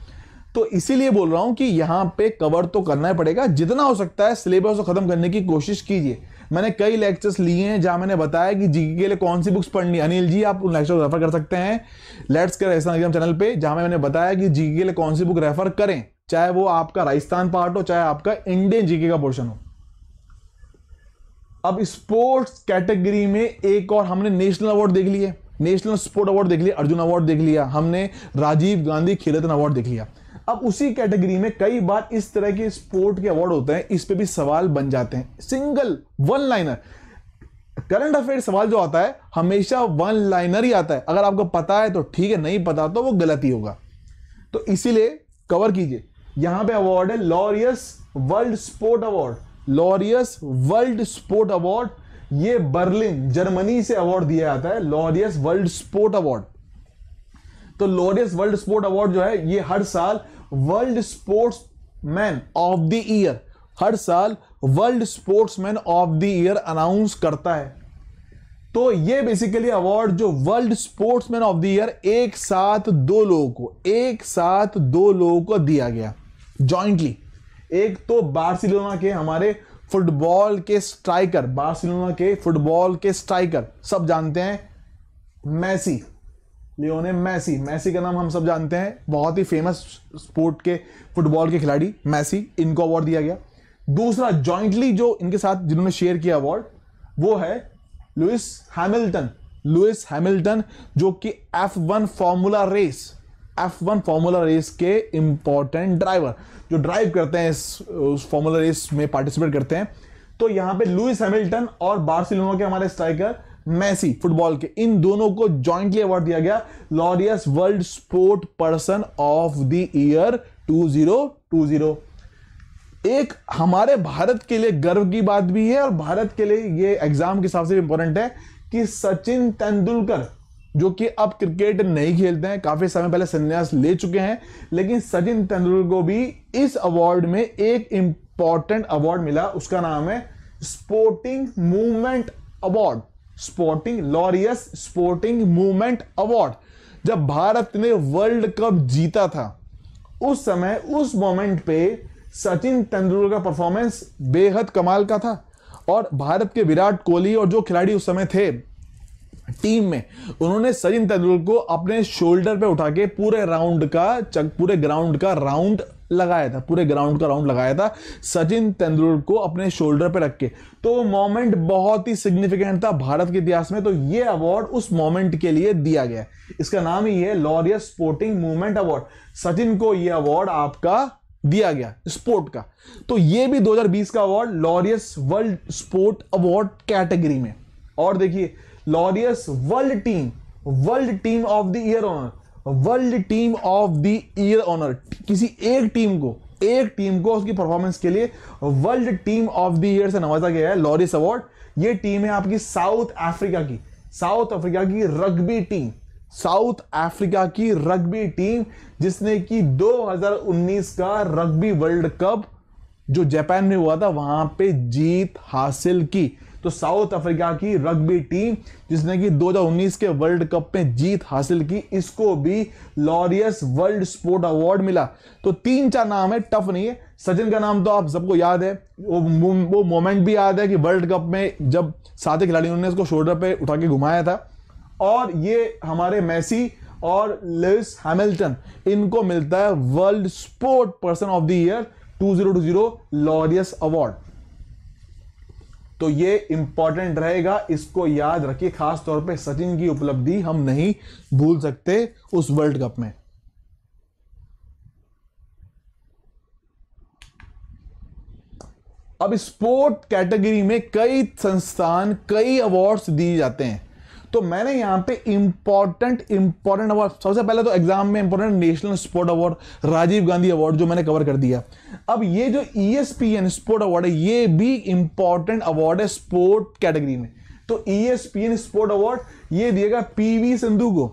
तो इसीलिए बोल रहा हूं कि यहां पे कवर तो करना ही पड़ेगा जितना हो सकता है सिलेबस को खत्म करने की कोशिश कीजिए मैंने कई लेक्चर्स लिए हैं जहां मैंने बताया कि जीके के लिए कौन सी बुक्स पढ़नी अनिल जी आप उन लेक्चर को रेफर कर सकते हैं लेट्स कर ऐसा एग्जाम चैनल पे जहां मैंने बताया कि जीके के लिए कौन सी बुक रेफर करें चाहे वो आपका राजस्थान पार्ट हो चाहे आपका इंडियन जीके का पोर्शन हो अब स्पोर्ट्स कैटेगरी में एक और हमने नेशनल अवार्ड देख लिया नेशनल स्पोर्ट अवार्ड देख लिया अर्जुन अवार्ड देख लिया हमने राजीव गांधी खेल रत्न अवार्ड देख लिया अब उसी कैटेगरी में कई बार इस तरह के स्पोर्ट के अवार्ड होते हैं इस पर भी सवाल बन जाते हैं single one liner current affair सवाल जो आता है हमेशा वन लाइनर ही आता है अगर आपको पता है तो ठीक है नहीं पता तो वो गलत ही होगा तो इसीलिए कवर कीजिए यहां पे अवार्ड है Laureus world sport award Laureus world sport award ये बर्लिन जर्मनी से अवार्ड दिया जाता है लॉरियस वर्ल्ड स्पोर्ट अवार्ड तो लॉरियस वर्ल्ड स्पोर्ट अवार्ड जो है ये हर साल world sportsman of the year हर साल world sportsman of the year announce करता है तो ये बेसिकली अवार्ड जो world sportsman of the year एक साथ दो लोगों को एक साथ दो लोगों को दिया गया जॉइंटली एक तो बार्सिलोना के हमारे फुटबॉल के स्ट्राइकर बार्सिलोना के फुटबॉल के स्ट्राइकर सब जानते हैं मैसी लियोने मैसी मैसी का नाम हम सब जानते हैं बहुत ही फेमस स्पोर्ट के फुटबॉल के खिलाड़ी मैसी इनको अवार्ड दिया गया दूसरा जॉइंटली जो इनके साथ जिन्होंने शेयर किया अवार्ड वो है लुइस हैमिल्टन लुइस हैमिल्टन जो कि F one formula race F one formula race के इंपॉर्टेंट ड्राइवर जो ड्राइव करते हैं इस उस फॉर्मूला रेस में पार्टिसिपेट करते हैं तो यहां पे लुइस हैमिल्टन और बार्सिलोना के हमारे स्ट्राइकर मैसी फुटबॉल के इन दोनों को जॉइंटली अवार्ड दिया गया Laureus world sport person of the year 2020 एक हमारे भारत के लिए गर्व की बात भी है और भारत के लिए ये एग्जाम के हिसाब से इंपॉर्टेंट है कि सचिन तेंदुलकर जो कि अब क्रिकेट नहीं खेलते हैं काफी समय पहले संन्यास ले चुके हैं लेकिन सचिन तेंदुलकर को भी इस अवार्ड में एक इंपॉर्टेंट अवार्ड मिला उसका नाम है sporting movement award sporting Laureus sporting movement award जब भारत ने वर्ल्ड कप जीता था उस समय उस मोमेंट पे सचिन तेंदुलकर का परफॉर्मेंस बेहद कमाल का था और भारत के विराट कोहली और जो खिलाड़ी उस समय थे टीम में उन्होंने सचिन तेंदुलकर को अपने शोल्डर पे उठा के पूरे राउंड का चक पूरे ग्राउंड का राउंड लगाया था पूरे ग्राउंड का राउंड लगाया था सचिन तेंदुलकर को अपने शोल्डर पे रख के तो वो मोमेंट बहुत ही सिग्निफिकेंट था भारत के इतिहास में तो ये अवार्ड उस मोमेंट के लिए दिया गया इसका नाम ही है Laureus sporting movement award Sachin को ये अवार्ड आपका दिया गया स्पोर्ट का तो ये भी 2020 का award Laureus world sport award category में और देखिए Laureus world team world team of the year honour world team of the year honour किसी एक टीम को एक टीम को उसकी परफॉर्मेंस के लिए world team of the year से नवाजा गया है लॉरियस अवार्ड ये टीम है आपकी साउथ अफ्रीका की साउथ अफ्रीका की रग्बी टीम साउथ अफ्रीका की रग्बी टीम जिसने की 2019 का रग्बी वर्ल्ड कप जो जापान में हुआ था वहां पे जीत हासिल की तो साउथ अफ्रीका की रग्बी टीम जिसने कि 2019 के वर्ल्ड कप में जीत हासिल की इसको भी लॉरियस वर्ल्ड स्पोर्ट अवार्ड मिला तो तीन चार नाम है टफ नहीं है सचिन का नाम तो आप सबको याद है वो वो मोमेंट भी याद है कि वर्ल्ड कप में जब सारे खिलाड़ियों ने इसको शोल्डर पे उठा के घुमाया था और ये हमारे मैसी और लुइस हैमिल्टन इनको मिलता है world sport person of the year 2020 Laureus award तो ये इंपॉर्टेंट रहेगा इसको याद रखिए खास तौर पे सचिन की उपलब्धि हम नहीं भूल सकते उस वर्ल्ड कप में अब स्पोर्ट कैटेगरी में कई संस्थान कई अवार्ड्स दिए जाते हैं तो मैंने यहां पे इंपॉर्टेंट इंपॉर्टेंट अवार्ड सबसे पहले तो एग्जाम में important national sport award Rajiv Gandhi award जो मैंने कवर कर दिया अब ये जो ई स्पोर्ट अवार्ड है ये भी इंपॉर्टेंट अवार्ड है स्पोर्ट कैटेगरी में तो ई स्पोर्ट अवार्ड ये दिएगा पीवी सिंधु को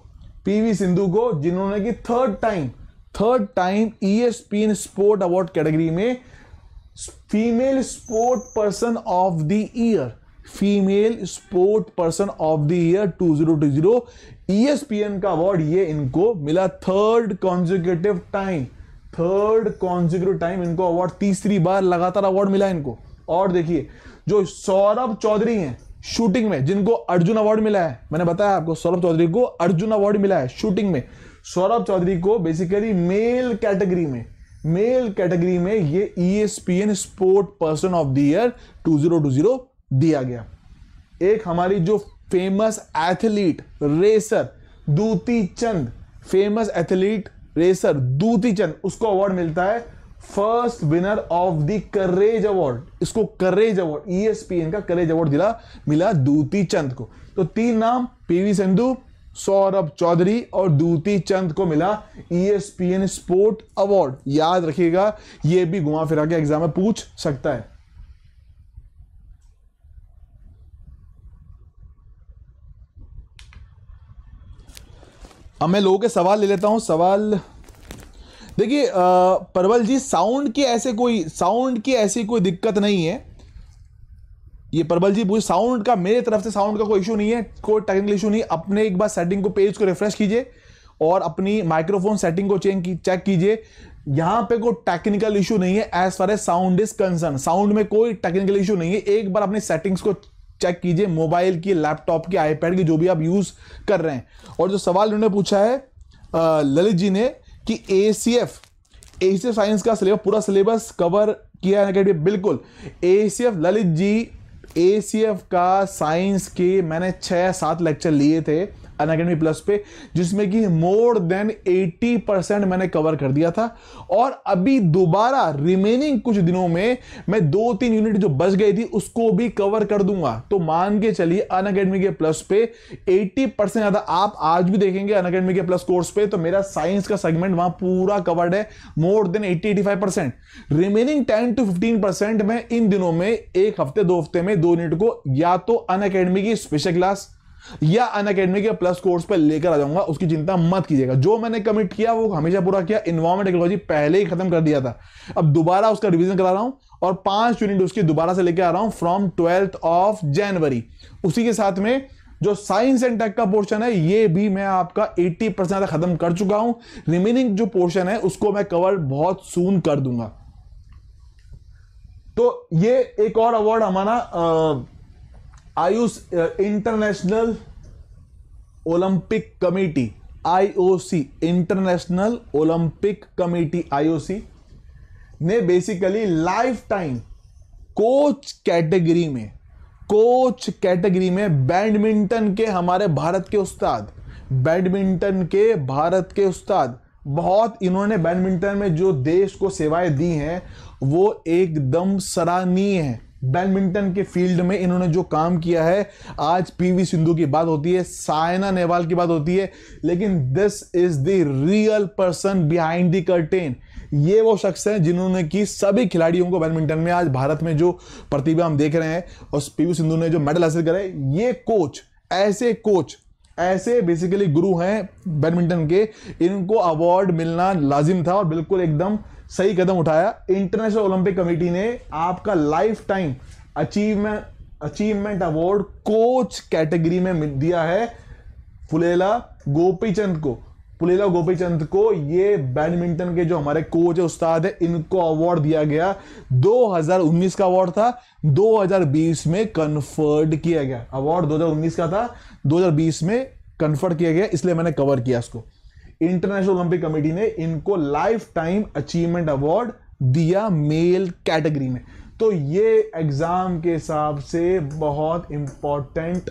पीवी सिंधु को जिन्होंने कि third time third time E sport award category में female sport person of the year female sport person of the year 2020 ESPN का अवार्ड ये इनको मिला third consecutive time third consecutive time इनको अवार्ड तीसरी बार लगातार अवार्ड मिला इनको और देखिए जो सौरभ चौधरी हैं शूटिंग में जिनको अर्जुन अवार्ड मिला है मैंने बताया आपको सौरभ चौधरी को अर्जुन अवार्ड मिला है शूटिंग में सौरभ चौधरी को बेसिकली मेल कैटेगरी में मेल कैटेगरी में ये E sport person of the year zero दिया गया एक हमारी जो फेमस एथलीट रेसर दूती चंद फेमस एथलीट रेसर दूती चंद उसको अवार्ड मिलता है first winner of the courage award इसको करेज अवार्ड ईएसपीएन का करेज अवार्ड दिला मिला दूती चंद को तो तीन नाम पीवी सिंधु सौरभ चौधरी और दूती चंद को मिला ईएसपीएन स्पोर्ट अवार्ड याद रखिएगा ये भी घुमा फिरा के एग्जाम में पूछ सकता है अब मैं लोगों के सवाल ले लेता हूँ सवाल देखिए परवल जी साउंड की ऐसे कोई साउंड की ऐसी कोई दिक्कत नहीं है ये परबल जी पूछ साउंड का मेरे तरफ से साउंड का कोई इशू नहीं है कोई टेक्निकल इशू नहीं अपने एक बार सेटिंग को पेज को रिफ्रेश कीजिए और अपनी माइक्रोफोन सेटिंग को चेंज की चेक कीजिए यहाँ पे कोई टेक्निकल इशू नहीं है as far as sound is concern sound में कोई टेक्निकल इशू नहीं है एक बार अपनी सेटिंग्स को चेक कीजिए मोबाइल की लैपटॉप की आईपैड की जो भी आप यूज़ कर रहे हैं और जो सवाल उन्होंने पूछा है ललित जी ने कि A C F A C F science का सिलेबस पूरा सिलेबस कवर किया है बिल्कुल A C F Lalit ji A C F का साइंस के मैंने छः सात लेक्चर लिए थे अनकेडमी प्लस पे जिसमें कि मोर देन 80 परसेंट मैंने कवर कर दिया था और अभी दोबारा रिमेनिंग कुछ दिनों में मैं दो तीन यूनिट जो बच गई थी उसको भी कवर कर दूंगा तो मान के चलिए अनकेडमी के प्लस पे 80 परसेंट ज्यादा आप आज भी देखेंगे अनकेडमी के प्लस कोर्स पे तो मेरा साइंस का सेगमेंट वहां पूरा कवर्ड है more than 80 eighty percent remaining ten to fifteen percent मैं इन दिनों में एक हफ्ते दो हफ्ते में दो यूनिट को या तो अन की स्पेशल क्लास या अन अकेडमी के प्लस कोर्स पर लेकर आ जाऊंगा उसकी चिंता मत कीजिएगा जो मैंने कमिट किया वो हमेशा पूरा किया इन्वायरमेंट टेक्नोलॉजी पहले ही खत्म कर दिया था अब दोबारा उसका रिविजन करा रहा हूं और पांच यूनिट उसकी दोबारा से लेकर आ रहा हूं फ्रॉम ट्वेल्थ ऑफ जनवरी उसी के साथ में जो साइंस एंड टेक का पोर्शन है ये भी मैं आपका 80 परसेंट खत्म कर चुका हूं रिमेनिंग जो पोर्शन है उसको मैं कवर बहुत सून कर दूंगा तो ये एक और अवार्ड हमारा Ayush international Olympic committee IOC international Olympic committee IOC ने basically lifetime coach category में कोच कैटेगरी में बैडमिंटन के हमारे भारत के उस्ताद बैडमिंटन के भारत के उस्ताद बहुत इन्होंने बैडमिंटन में जो देश को सेवाएं दी हैं वो एकदम सराहनीय है बैडमिंटन के फील्ड में इन्होंने जो काम किया है आज पीवी सिंधु की बात होती है सायना नेहवाल की बात होती है लेकिन this is the real person behind the curtain ये वो शख्स हैं जिन्होंने कि सभी खिलाड़ियों को बैडमिंटन में आज भारत में जो प्रतिभा हम देख रहे हैं और पीवी सिंधु ने जो मेडल हासिल करे ये कोच ऐसे कोच ऐसे बेसिकली गुरु हैं बैडमिंटन के इनको अवार्ड मिलना लाजिम था और बिल्कुल एकदम सही कदम उठाया इंटरनेशनल ओलंपिक कमेटी ने आपका lifetime achievement achievement award coach category में दिया है फुलेला गोपीचंद को फुलेला गोपीचंद को ये बैडमिंटन के जो हमारे कोच है उस्ताद है इनको अवार्ड दिया गया 2019 का अवार्ड था 2020 में कन्फर्ड किया गया अवार्ड 2019 का था 2020 में कन्फर्ड किया गया इसलिए मैंने कवर किया इसको इंटरनेशनल ओलंपिक कमेटी ने इनको लाइफ टाइम अचीवमेंट अवार्ड दिया मेल कैटेगरी में तो ये एग्जाम के हिसाब से बहुत इंपॉर्टेंट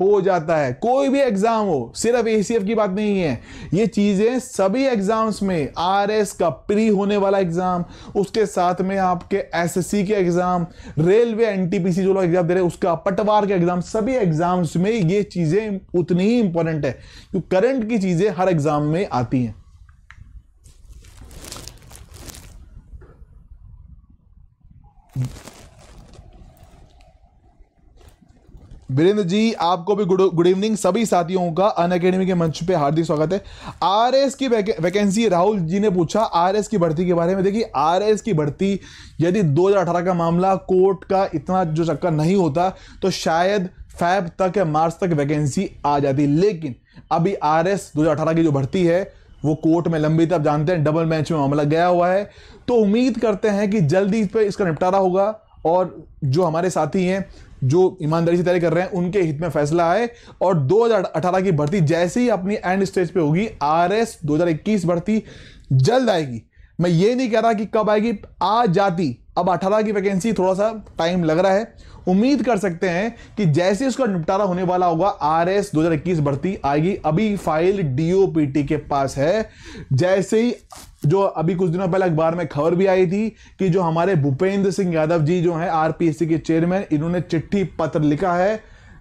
हो जाता है कोई भी एग्जाम हो सिर्फ ए की बात नहीं है ये चीजें सभी एग्जाम्स में आर का प्री होने वाला एग्जाम उसके साथ में आपके एसएससी के एग्जाम रेलवे एनटीपीसी जो लोग एग्जाम दे रहे हैं उसका पटवार के एग्जाम सभी एग्जाम्स में ये चीजें उतनी ही इंपॉर्टेंट है तो करंट की चीजें हर एग्जाम में आती हैं Thank you. वीरेंद्र जी आपको भी गुड गुड इवनिंग सभी साथियों का अन अकेडमी के मंच पे हार्दिक स्वागत है आरएस की वैकेंसी राहुल जी ने पूछा आरएस की भर्ती के बारे में देखिए आरएस की भर्ती यदि 2018 का मामला कोर्ट का इतना जो चक्कर नहीं होता तो शायद फैब तक या मार्च तक वैकेंसी आ जाती लेकिन अभी आर एस की जो भर्ती है वो कोर्ट में लंबी तब जानते हैं डबल मैच में मामला गया हुआ है तो उम्मीद करते हैं कि जल्दी इस पर इसका निपटारा होगा और जो हमारे साथी हैं जो ईमानदारी से तैयारी कर रहे हैं उनके हित में फैसला आए और 2018 की भर्ती जैसे ही अपनी एंड स्टेज पे होगी आरएस 2021 भर्ती जल्द आएगी मैं ये नहीं कह रहा कि कब आएगी आ जाती अब 18 की वैकेंसी थोड़ा सा टाइम लग रहा है उम्मीद कर सकते हैं कि जैसे उसका निपटारा होने वाला होगा आर एस दो भर्ती आएगी अभी फाइल डीओपीटी के पास है जैसे ही जो अभी कुछ दिनों पहले अखबार में खबर भी आई थी कि जो हमारे भूपेंद्र सिंह यादव जी जो हैं आरपीएससी के चेयरमैन इन्होंने चिट्ठी पत्र लिखा है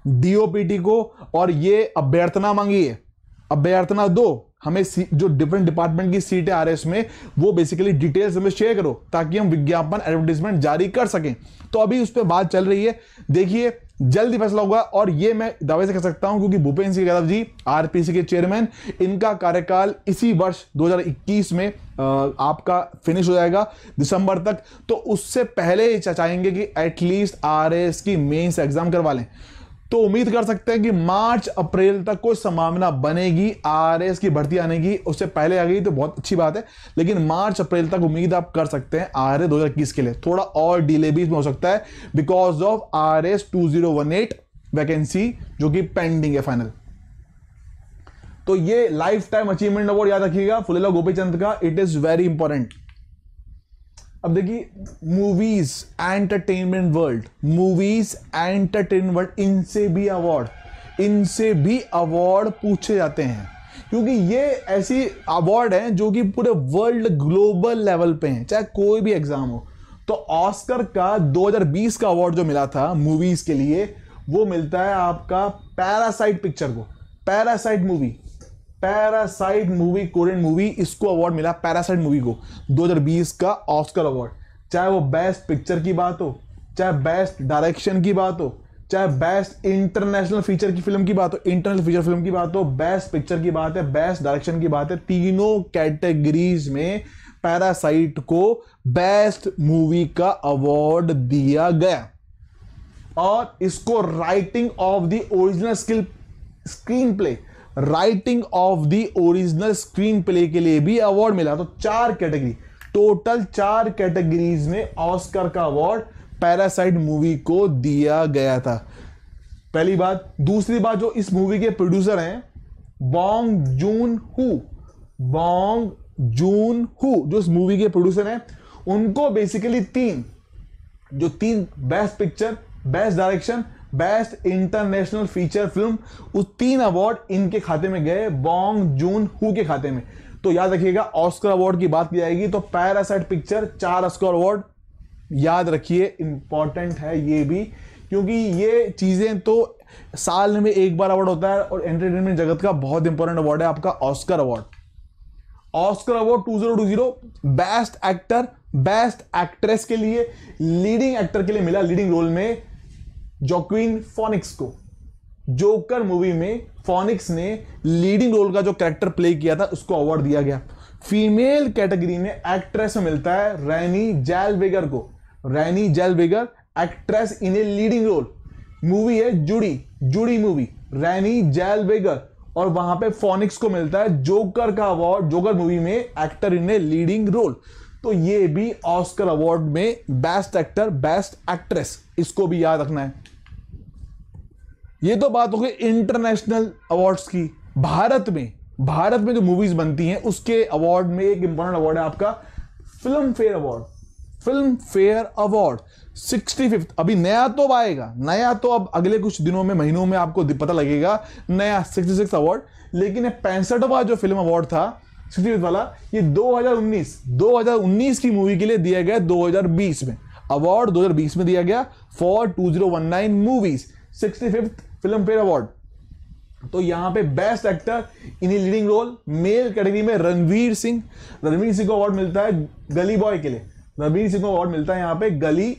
डीओपीटी को और ये अभ्यर्थना मांगी है अभ्यर्थना दो हमें जो डिफरेंट डिपार्टमेंट की सीटें आ रही है उसमें वो बेसिकली डिटेल्स हमें शेयर करो ताकि हम विज्ञापन एडवर्टीजमेंट जारी कर सकें तो अभी उस पर बात चल रही है देखिए जल्दी फैसला होगा और ये मैं दावे से कह सकता हूं क्योंकि भूपेंद्र सिंह यादव जी आरपीसी के चेयरमैन इनका कार्यकाल इसी वर्ष 2021 में आपका फिनिश हो जाएगा दिसंबर तक तो उससे पहले चाहेंगे कि एटलीस्ट आरएस की मेंस एग्जाम करवा लें तो उम्मीद कर सकते हैं कि मार्च अप्रैल तक कोई संभावना बनेगी आर की भर्ती आने की उससे पहले आ गई तो बहुत अच्छी बात है लेकिन मार्च अप्रैल तक उम्मीद आप कर सकते हैं आर एस दो के लिए थोड़ा और डिले भी इसमें हो सकता है because of R S two zero one eight vacancy जो कि पेंडिंग है फाइनल तो ये लाइफ टाइम अचीवमेंट अवार्ड याद रखिएगा फुलेला गोपीचंद का इट इज वेरी इंपॉर्टेंट अब देखिए movies entertainment world movies entertainment world इनसे भी अवार्ड इनसे भी अवार्ड पूछे जाते हैं क्योंकि ये ऐसी अवार्ड हैं जो कि पूरे वर्ल्ड ग्लोबल लेवल पे हैं चाहे कोई भी एग्जाम हो तो ऑस्कर का 2020 का अवार्ड जो मिला था मूवीज के लिए वो मिलता है आपका पैरासाइट पिक्चर को Parasite movie Parasite movie Korean movie इसको अवार्ड मिला पैरासाइड मूवी को 2020 का ऑस्कर अवार्ड चाहे वो बेस्ट पिक्चर की बात हो चाहे बेस्ट डायरेक्शन की बात हो चाहे बेस्ट इंटरनेशनल फीचर की फिल्म की बात हो इंटरनेशनल फीचर फिल्म की बात हो बेस्ट पिक्चर की बात है बेस्ट डायरेक्शन की बात है तीनों कैटेगरीज में पैरासाइट को बेस्ट मूवी का अवार्ड दिया गया और इसको writing of the original skill screenplay writing of the original screenplay के लिए भी अवार्ड मिला तो चार कैटेगरी टोटल चार कैटेगरीज में ऑस्कर का अवार्ड पैरासाइट मूवी को दिया गया था पहली बात दूसरी बात जो इस मूवी के प्रोड्यूसर हैं Bong Joon Ho Bong Joon Ho जो इस मूवी के प्रोड्यूसर हैं उनको बेसिकली तीन जो तीन best picture best direction best international feature film उस तीन अवार्ड इनके खाते में गए बॉन्ग जून हु के खाते में तो याद रखिएगा ऑस्कर अवार्ड की बात की जाएगी तो पैरासाइट पिक्चर चार ऑस्कर अवार्ड याद रखिए इंपॉर्टेंट है ये भी क्योंकि ये चीज़ें तो साल में एक बार अवार्ड होता है और एंटरटेनमेंट जगत का बहुत इंपॉर्टेंट अवार्ड है आपका Oscar award Oscar award two two zero zero best actor best actress के लिए लीडिंग एक्टर के लिए मिला लीडिंग रोल में जोक्विन फोनिक्स को जोकर मूवी में फोनिक्स ने लीडिंग रोल का जो कैरेक्टर प्ले किया था उसको अवार्ड दिया गया फीमेल कैटेगरी में एक्ट्रेस मिलता है रैनी बेगर को रैनी बेगर actress in a leading role movie है जुड़ी जुड़ी मूवी रैनी बेगर और वहां पे फोनिक्स को मिलता है जोकर का अवार्ड जोकर मूवी में actor in a leading role तो ये भी ऑस्कर अवार्ड में बेस्ट एक्टर बेस्ट एक्ट्रेस इसको भी याद रखना है ये तो बात हो गई इंटरनेशनल अवार्ड्स की भारत में भारत में जो मूवीज बनती हैं उसके अवार्ड में एक इंपॉर्टेंट अवार्ड है आपका Filmfare award Filmfare award sixty fifth अभी नया तो आएगा नया तो अब अगले कुछ दिनों में महीनों में आपको पता लगेगा नया सिक्सटी सिक्स अवार्ड लेकिन पैंसठवा जो फिल्म अवार्ड था सिक्सटी फिफ्थ वाला ये 2019 2019 की मूवी के लिए दिया गया 2020 में अवार्ड 2020 में दिया गया for 2019 movies sixty fifth Filmfare award तो यहां पे best actor in leading role male category में रणवीर सिंह रणवीर सिंह को अवार्ड मिलता है गली बॉय के लिए रणवीर सिंह को अवार्ड मिलता है यहां पे गली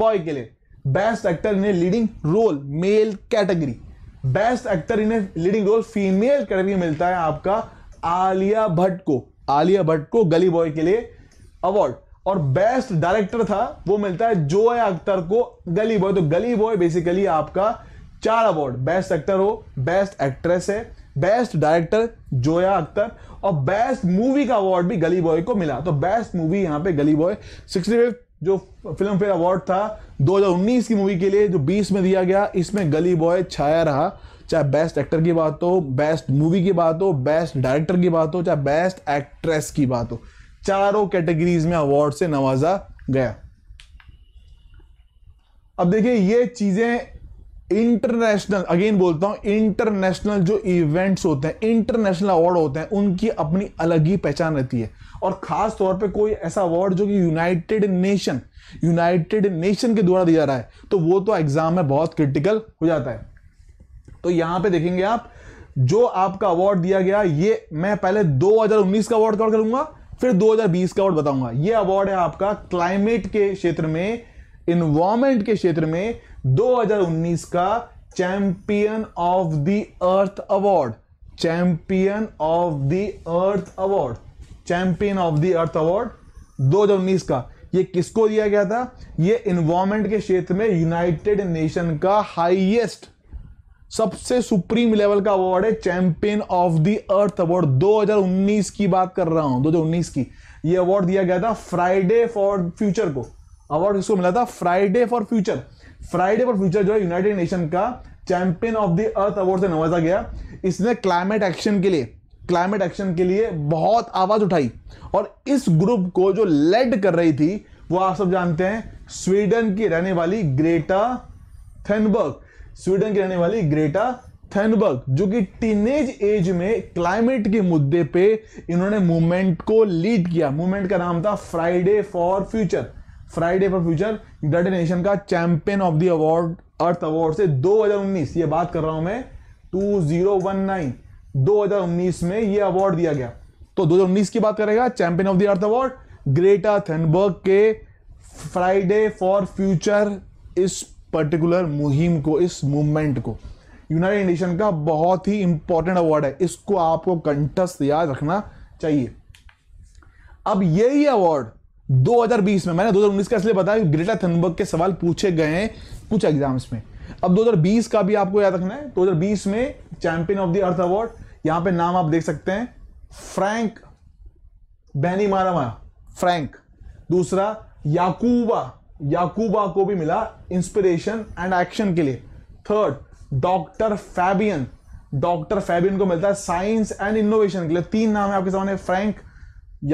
बॉय के लिए best actor in leading role male category best actor in leading role female category मिलता है आपका आलिया भट्ट को आलिया भट्ट को गली बॉय के लिए अवार्ड और बेस्ट डायरेक्टर था वो मिलता है जोया अख्तर को गली बॉय तो गली बॉय बेसिकली आपका चार अवार्ड बेस्ट एक्टर हो बेस्ट एक्ट्रेस है बेस्ट डायरेक्टर जोया अख्तर और बेस्ट मूवी का अवार्ड भी गली बॉय को मिला तो बेस्ट मूवी यहाँ पे गली बॉय सिक्सटी जो फिल्म फेयर अवार्ड था 2019 की मूवी के लिए जो 20 में दिया गया इसमें गली बॉय छाया रहा चाहे बेस्ट एक्टर की बात हो बेस्ट मूवी की बात हो बेस्ट डायरेक्टर की बात हो चाहे बेस्ट एक्ट्रेस की बात हो चारों कैटेगरीज में अवार्ड से नवाजा गया अब देखिए ये चीजें इंटरनेशनल अगेन बोलता हूं इंटरनेशनल जो इवेंट्स होते हैं इंटरनेशनल अवार्ड होते हैं उनकी अपनी अलग ही पहचान रहती है और खास तौर पे कोई ऐसा अवार्ड जो कि यूनाइटेड नेशन यूनाइटेड नेशन के द्वारा दिया जा रहा है तो वो तो एग्जाम में बहुत क्रिटिकल हो जाता है तो यहां पे देखेंगे आप जो आपका अवार्ड दिया गया ये मैं पहले 2019 का अवार्ड कवर करूंगा फिर 2020 का अवार्ड बताऊंगा ये अवार्ड है आपका क्लाइमेट के क्षेत्र में इन्वायरमेंट के क्षेत्र में 2019 का champion of the Earth award champion of the Earth award champion of the Earth award 2019 का ये किसको दिया गया था ये इन्वायरमेंट के क्षेत्र में यूनाइटेड नेशन का हाईएस्ट सबसे सुप्रीम लेवल का अवार्ड है champion of the Earth award 2019 की बात कर रहा हूं 2019 की ये अवार्ड दिया गया था फ्राइडे फॉर फ्यूचर को अवार्ड किसको मिला था Friday for future Friday for future जो है यूनाइटेड नेशन का champion of the Earth award से नवाजा गया इसने क्लाइमेट एक्शन के लिए क्लाइमेट एक्शन के लिए बहुत आवाज उठाई और इस ग्रुप को जो लेड कर रही थी वो आप सब जानते हैं स्वीडन की रहने वाली ग्रेटा थेनबर्ग स्वीडन की रहने वाली ग्रेटा थेनबर्ग जो कि टीनेज एज में क्लाइमेट के मुद्दे पे इन्होंने मूवमेंट को लीड किया मूवमेंट का नाम था Friday for future Friday for future United Nation का champion of the award Earth award से 2019 ये बात कर रहा हूं मैं 2019 2019 में ये अवार्ड दिया गया तो 2019 की बात करेगा champion of the Earth award Greta Thunberg के फ्राइडे फॉर फ्यूचर इस पर्टिकुलर मुहिम को इस मूवमेंट को यूनाइटेड नेशन का बहुत ही इंपॉर्टेंट अवार्ड है इसको आपको कंटस्थ याद रखना चाहिए अब यही अवार्ड 2020 में मैंने 2019 का इसलिए बताया ग्रेटा थनबर्ग के सवाल पूछे गए हैं कुछ एग्जाम्स में अब 2020 का भी आपको याद रखना है 2020 में champion of the Earth award यहां पे नाम आप देख सकते हैं फ्रैंक बैनी मारामा फ्रैंक दूसरा याकूबा याकूबा को भी मिला इंस्पिरेशन एंड एक्शन के लिए third doctor Fabian doctor Fabian को मिलता है साइंस एंड इनोवेशन के लिए तीन नाम है आपके सामने फ्रैंक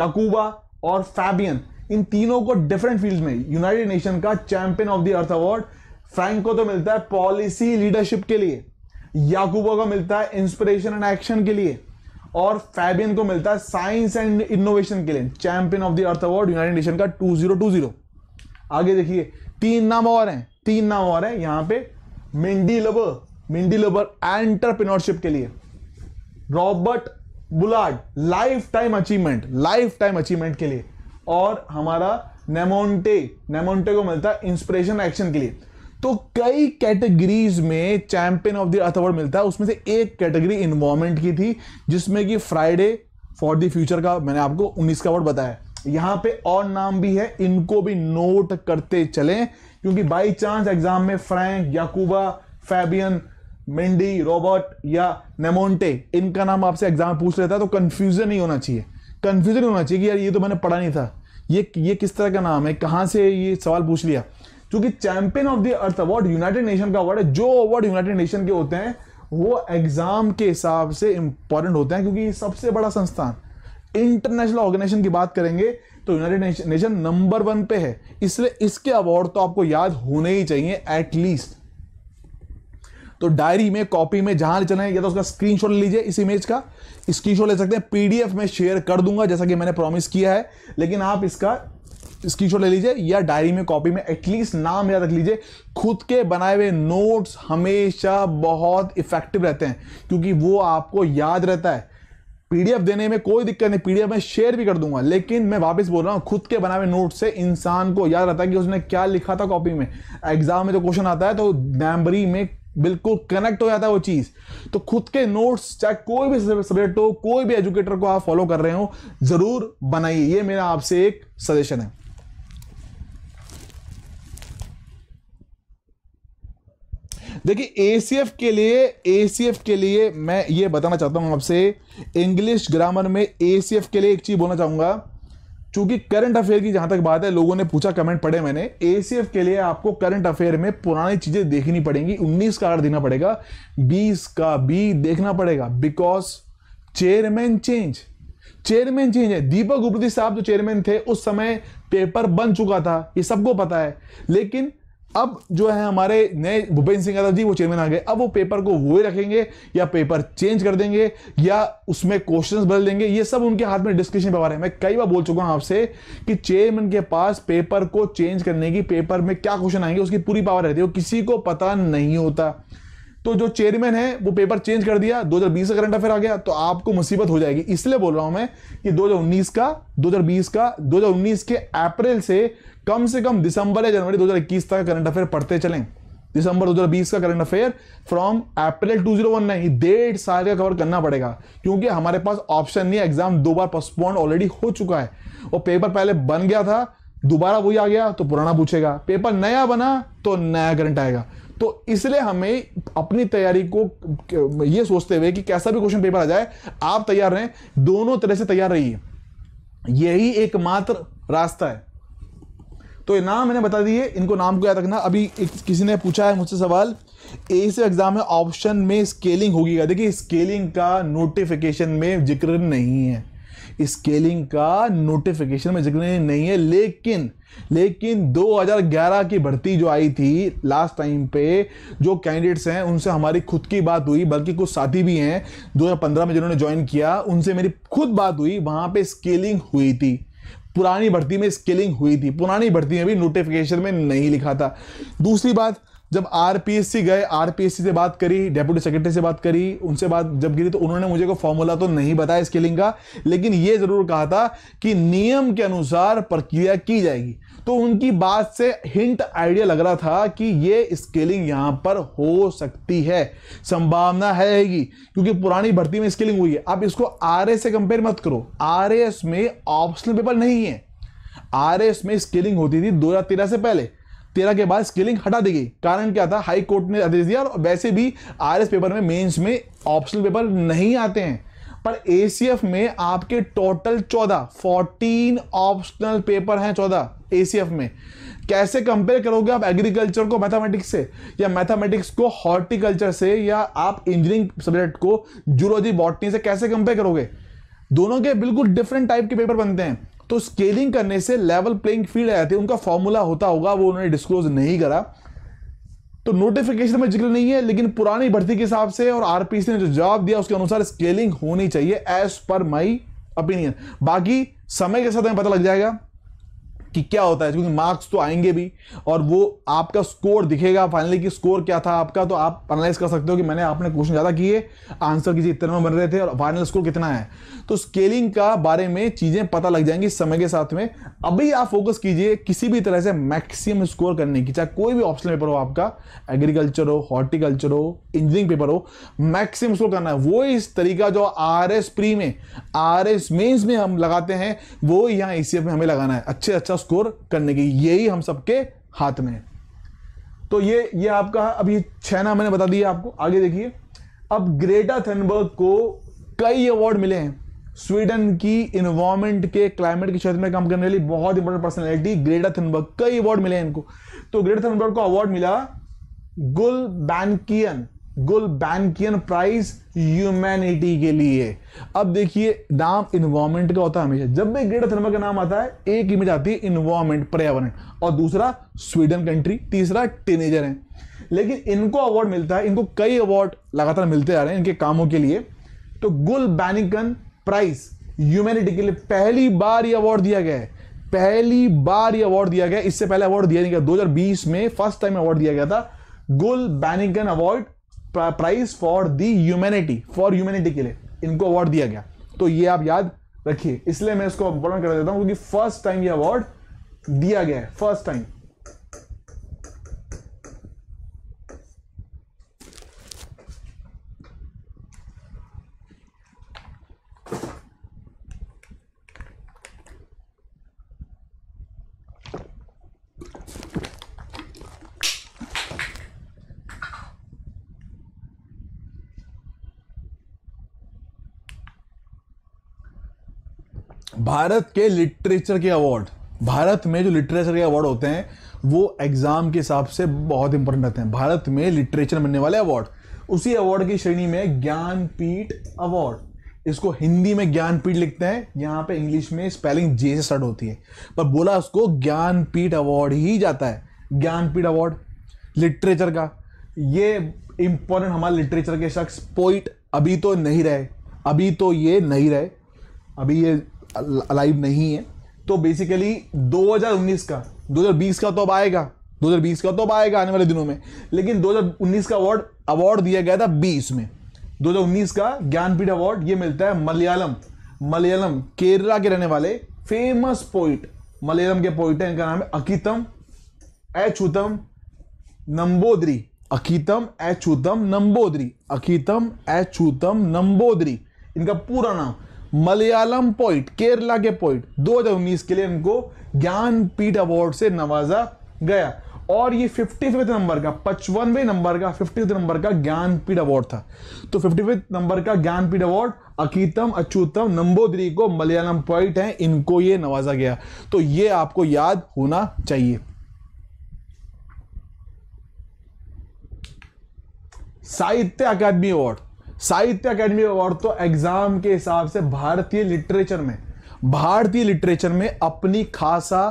याकूबा और फैबियन इन तीनों को डिफरेंट फील्ड में यूनाइटेड नेशन का champion of the Earth award Frank को तो मिलता है पॉलिसी लीडरशिप के लिए याकूबो को मिलता है इंस्पिरेशन एंड एक्शन के लिए और फैबियन को मिलता है साइंस एंड इनोवेशन के लिए champion of the Earth award United Nation का 2020 आगे देखिए तीन नाम और हैं तीन नाम और हैं यहां पे मिंडी लबर मिंडी लबर एंटरप्रिनोरशिप के लिए Robert Bullard lifetime achievement lifetime achievement के लिए और हमारा नेमोन्टे नेमोन्टे को मिलता है इंस्पिरेशन एक्शन के लिए तो कई कैटेगरीज में champion of the Earth award मिलता है उसमें से एक कैटेगरी इन्वॉर्मेंट की थी जिसमें कि फ्राइडे फॉर द फ्यूचर का मैंने आपको उन्नीस का अवार्ड बताया यहाँ पे और नाम भी है इनको भी नोट करते चलें क्योंकि बाई चांस एग्जाम में Frank Yacouba Fabian Mindy Robert या नेमोन्टे इनका नाम आपसे एग्जाम पूछ लेता है तो कंफ्यूजन ही होना चाहिए कन्फ्यूजन होना चाहिए कि यार ये तो मैंने पढ़ा नहीं था ये ये किस तरह का नाम है कहाँ से ये सवाल पूछ लिया क्योंकि champion of the Earth award United Nation का अवार्ड है जो अवार्ड यूनाइटेड नेशन के होते हैं वो एग्जाम के हिसाब से इंपॉर्टेंट होते हैं क्योंकि सबसे बड़ा संस्थान इंटरनेशनल ऑर्गेनाइजेशन की बात करेंगे तो यूनाइटेड नेशन नंबर वन पे है इसलिए इसके अवार्ड तो आपको याद होने ही चाहिए एटलीस्ट तो डायरी में कॉपी में जहां चले या तो उसका स्क्रीनशॉट ले लीजिए इस इमेज का स्क्रीनशॉट ले सकते हैं पीडीएफ में शेयर कर दूंगा जैसा कि मैंने प्रॉमिस किया है लेकिन आप इसका स्क्रीनशॉट ले लीजिए या डायरी में कॉपी में एटलीस्ट नाम याद रख लीजिए खुद के बनाए हुए नोट्स हमेशा बहुत इफेक्टिव रहते हैं क्योंकि वो आपको याद रहता है पीडीएफ देने में कोई दिक्कत नहीं पीडीएफ में शेयर भी कर दूंगा लेकिन मैं वापस बोल रहा हूँ खुद के बनाए हुए नोट से इंसान को याद रहता है कि उसने क्या लिखा था कॉपी में एग्जाम में जो तो क्वेश्चन आता है तो मेमरी में बिल्कुल कनेक्ट हो जाता है वो चीज तो खुद के नोट्स चाहे कोई भी सब्जेक्ट हो कोई भी एजुकेटर को आप फॉलो कर रहे हो जरूर बनाइए ये मेरा आपसे एक सजेशन है देखिए एसीएफ के लिए एसीएफ के लिए मैं ये बताना चाहता हूं आपसे इंग्लिश ग्रामर में एसीएफ के लिए एक चीज बोलना चाहूंगा चूंकि करंट अफेयर की जहां तक बात है लोगों ने पूछा कमेंट पढ़े मैंने एसीएफ के लिए आपको करंट अफेयर में पुरानी चीजें देखनी पड़ेंगी 19 का आर देना पड़ेगा 20 का बी देखना पड़ेगा because chairman change chairman change है दीपक गुप्ती साहब जो चेयरमैन थे उस समय पेपर बन चुका था ये सबको पता है लेकिन अब जो है हमारे नए भूपेंद्र सिंह यादव जी वो चेयरमैन आ गए अब वो पेपर को ही रखेंगे या पेपर चेंज कर देंगे या उसमें क्वेश्चंस बदल देंगे ये सब उनके हाथ में डिस्कशन पावर है मैं कई बार बोल चुका हूं आपसे कि चेयरमैन के पास पेपर को चेंज करने की पेपर में क्या क्वेश्चन आएंगे उसकी पूरी पावर रहती है वो किसी को पता नहीं होता तो जो चेयरमैन है वो पेपर चेंज कर दिया 2020 का करंट अफेयर आ गया तो आपको मुसीबत हो जाएगी इसलिए बोल रहा हूं मैं कि 2019 का 2020 का 2019 के अप्रैल से कम से कम दिसंबर या जनवरी 2021 तक करंट अफेयर पढ़ते चलें दिसंबर 2020 का करंट अफेयर फ्रॉम अप्रैल 2019 डेढ़ साल का कवर करना पड़ेगा क्योंकि हमारे पास ऑप्शन नहीं एग्जाम दो बार पोस्टपोन ऑलरेडी हो चुका है और पेपर पहले बन गया था दोबारा वही आ गया तो पुराना पूछेगा पेपर नया बना तो नया करंट आएगा तो इसलिए हमें अपनी तैयारी को ये सोचते हुए कि कैसा भी क्वेश्चन पेपर आ जाए आप तैयार रहें दोनों तरह से तैयार रहिए यही एकमात्र रास्ता है तो ये नाम मैंने बता दिए इनको नाम को याद रखना अभी एक, किसी ने पूछा है मुझसे सवाल ए से एग्जाम में ऑप्शन में स्केलिंग होगी क्या देखिए स्केलिंग का नोटिफिकेशन में जिक्र नहीं है स्केलिंग का नोटिफिकेशन में जिक्र नहीं है लेकिन लेकिन 2011 की भर्ती जो आई थी लास्ट टाइम पे जो कैंडिडेट्स हैं उनसे हमारी खुद की बात हुई बल्कि कुछ साथी भी हैं 2015 में जिन्होंने ज्वाइन किया उनसे मेरी खुद बात हुई वहाँ पे स्केलिंग हुई थी पुरानी भर्ती में स्किलिंग हुई थी पुरानी भर्ती में भी नोटिफिकेशन में नहीं लिखा था दूसरी बात जब आर गए आर से बात करी डेप्यूटी सेक्रेटरी से बात करी उनसे बात जब गिरी तो उन्होंने मुझे को फॉर्मूला तो नहीं बताया स्किलिंग का लेकिन ये जरूर कहा था कि नियम के अनुसार प्रक्रिया की जाएगी तो उनकी बात से हिंट आइडिया लग रहा था कि ये स्केलिंग यहाँ पर हो सकती है संभावना है क्योंकि पुरानी भर्ती में स्केलिंग हुई है आप इसको आर से कंपेयर मत करो आर में ऑप्शनल पेपर नहीं है आर में स्केलिंग होती थी दो से पहले तेरह के बाद स्केलिंग हटा दी गई कारण क्या था हाई कोर्ट ने आदेश दिया और वैसे भी आर पेपर में मेंस में ऑप्शनल पेपर नहीं आते हैं पर एसीएफ में आपके टोटल चौदह फोर्टीन ऑप्शनल पेपर हैं चौदह एसीएफ में कैसे कंपेयर करोगे आप एग्रीकल्चर को मैथमेटिक्स से या मैथमेटिक्स को हॉर्टिकल्चर से या आप इंजीनियरिंग सब्जेक्ट को जूलॉजी बॉटनी से कैसे कंपेयर करोगे दोनों के बिल्कुल डिफरेंट टाइप के पेपर बनते हैं तो स्केलिंग करने से लेवल प्लेइंग फील्ड आ जाती है उनका फॉर्मूला होता होगा वो उन्होंने डिस्क्लोज नहीं करा तो नोटिफिकेशन में जिक्र नहीं है लेकिन पुरानी भर्ती के हिसाब से और आरपीसी ने जो जवाब दिया उसके अनुसार स्केलिंग होनी चाहिए एज पर माई ओपिनियन बाकी समय के साथ हमें पता लग जाएगा कि क्या होता है क्योंकि मार्क्स तो आएंगे भी और वो आपका स्कोर दिखेगा फाइनली कि स्कोर क्या था आपका तो आप एनालाइज कर सकते हो कि मैंने आपने क्वेश्चन ज़्यादा किए आंसर किसी इतने में बन रहे थे और फाइनल स्कोर कितना है तो स्केलिंग का बारे में चीज़ें पता लग जाएंगी समय के साथ में अभी आप फोकस कीजिए किसी भी तरह से मैक्सिमम स्कोर करने की चाहे कोई भी ऑप्शन पेपर हो आपका एग्रीकल्चर हो हॉर्टिकल्चर हो इंजीनियरिंग पेपर हो मैक्सिमम उसको करना है वो इस तरीका जो आर एस प्री में आर एस मेन्स में हम लगाते हैं वो यहाँ ई e में हमें लगाना है अच्छे अच्छा स्कोर करने की यही हम सबके हाथ में है तो ये ये आपका अभी छह नाम मैंने बता दिया आपको आगे देखिए अब ग्रेटा थनबर्ग को कई अवार्ड मिले हैं स्वीडन की इन्वायरमेंट के क्लाइमेट के क्षेत्र में काम करने वाली बहुत इंपॉर्टेंट पर्सनैलिटी ग्रेटा थनबर्ग कई अवार्ड मिले हैं इनको तो ग्रेटा थनबर्ग को अवार्ड मिला गुल बैनकियन गुलबैनकियन प्राइज ह्यूमैनिटी के लिए अब देखिए नाम इन्वायरमेंट का होता है हमेशा जब भी ग्रेटर थर्मा का नाम आता है एक इमेज आती है इन्वायरमेंट पर्यावरण और दूसरा स्वीडन कंट्री तीसरा टीनेजर है लेकिन इनको अवार्ड मिलता है इनको कई अवार्ड लगातार मिलते आ रहे हैं इनके कामों के लिए तो गुल बैनिकन प्राइज ह्यूमैनिटी के लिए पहली बार ये अवार्ड दिया गया है पहली बार ये अवार्ड दिया गया इससे पहले अवार्ड दिया नहीं गया 2020 में फर्स्ट टाइम अवार्ड दिया गया था Gulbenkian award prize for the humanity for humanity के लिए इनको अवार्ड दिया गया तो ये आप याद रखिए इसलिए मैं इसको इंपॉर्टेंट कर देता हूँ क्योंकि फर्स्ट टाइम ये अवार्ड दिया गया है फर्स्ट टाइम भारत के लिटरेचर के अवार्ड भारत में जो लिटरेचर के अवार्ड होते हैं वो एग्ज़ाम के हिसाब से बहुत इंपॉर्टेंट रहते हैं भारत में लिटरेचर मिलने वाले अवार्ड उसी अवार्ड की श्रेणी में ज्ञानपीठ अवार्ड इसको हिंदी में ज्ञानपीठ लिखते हैं यहाँ पे इंग्लिश में स्पेलिंग जे से स्टार्ट होती है पर बोला उसको ज्ञानपीठ अवार्ड ही जाता है ज्ञानपीठ अवार्ड लिटरेचर का ये इंपॉर्टेंट हमारे लिटरेचर के शख्स पोइट अभी तो नहीं रहे अभी तो ये नहीं रहे अभी ये अलाइव नहीं है तो बेसिकली 2019 का 2020 का तो अब आएगा 2020 का तो अब आएगा आने वाले दिनों में लेकिन 2019 का अवार्ड अवार्ड दिया गया था बीस में 2019 का ज्ञानपीठ अवार्ड ये मिलता है मलयालम मलयालम केरला के रहने वाले फेमस पोइट मलयालम के पोइट हैं इनका नाम है अकीतम एचुतम नंबोदरी अकीतम एचुतम नंबोदरी अकीतम एचुतम नंबोदरी इनका पूरा नाम मलयालम पॉइंट केरला के पॉइंट 2019 के लिए इनको ज्ञानपीठ अवार्ड से नवाजा गया और ये फिफ्थ नंबर का पचपनवे नंबर का फिफ्थ नंबर का ज्ञानपीठ अवार्ड था तो फिफ्थ नंबर का ज्ञानपीठ अवार्ड अकीतम अच्युतम नंबोदरी को मलयालम पॉइंट है इनको ये नवाजा गया तो ये आपको याद होना चाहिए साहित्य अकादमी अवार्ड साहित्य अकेडमी अवार्ड तो एग्जाम के हिसाब से भारतीय लिटरेचर में भारतीय लिटरेचर में अपनी खासा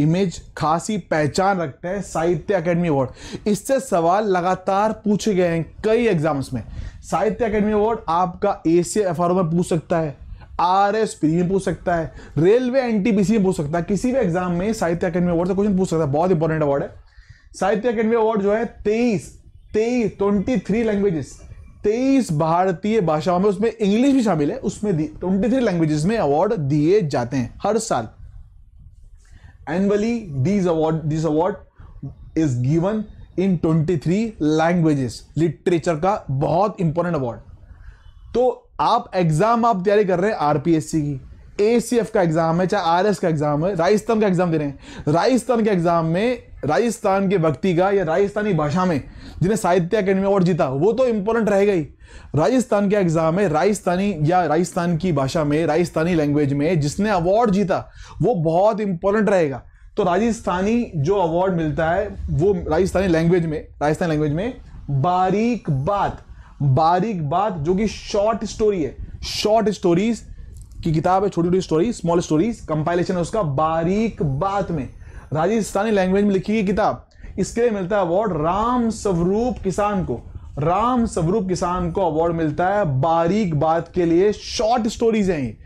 इमेज खासी पहचान रखते हैं साहित्य अकेडमी अवार्ड इससे सवाल लगातार पूछे गए हैं कई एग्जाम्स में साहित्य अकेडमी अवार्ड आपका ए सी एफ आर ओ में पूछ सकता है आर एस पी में पूछ सकता है railway N T P C में पूछ सकता है किसी भी एग्जाम में साहित्य अकेडमी अवार्ड से क्वेश्चन पूछ सकता है बहुत इंपॉर्टेंट अवार्ड है साहित्य अकेडमी अवार्ड जो है तेईस तेईस ट्वेंटी थ्री लैंग्वेजेस तेईस भारतीय भाषाओं में उसमें इंग्लिश भी शामिल है उसमें ट्वेंटी थ्री लैंग्वेजेस में अवार्ड दिए जाते हैं हर साल annually these award this award is given in twenty three languages literature का बहुत इंपॉर्टेंट अवार्ड तो आप एग्जाम आप तैयारी कर रहे हैं आरपीएससी की ए का एग्जाम है चाहे आर का एग्जाम है राजस्थान का एग्जाम दे रहे हैं राजस्थान के एग्जाम में राजस्थान के भक्ति का या राजस्थानी भाषा में जिन्हें साहित्य अकेडमी अवार्ड जीता वो तो इंपॉर्टेंट रहेगा ही राजस्थान के एग्जाम में राजस्थानी या राजस्थान की भाषा में राजस्थानी लैंग्वेज में जिसने अवार्ड जीता वो बहुत इंपॉर्टेंट रहेगा तो राजस्थानी जो अवार्ड मिलता है वो राजस्थानी लैंग्वेज में राजस्थानी लैंग्वेज में बारीक बात बारीक बात जो कि शॉर्ट स्टोरी है शॉर्ट स्टोरीज की किताब है छोटी छोटी स्टोरी स्मॉल स्टोरीज कंपाइलेशन है उसका बारीक बात में राजस्थानी लैंग्वेज में लिखी गई किताब इसके लिए मिलता है अवार्ड राम स्वरूप किसान को राम स्वरूप किसान को अवार्ड मिलता है बारीक बात के लिए शॉर्ट स्टोरीज हैं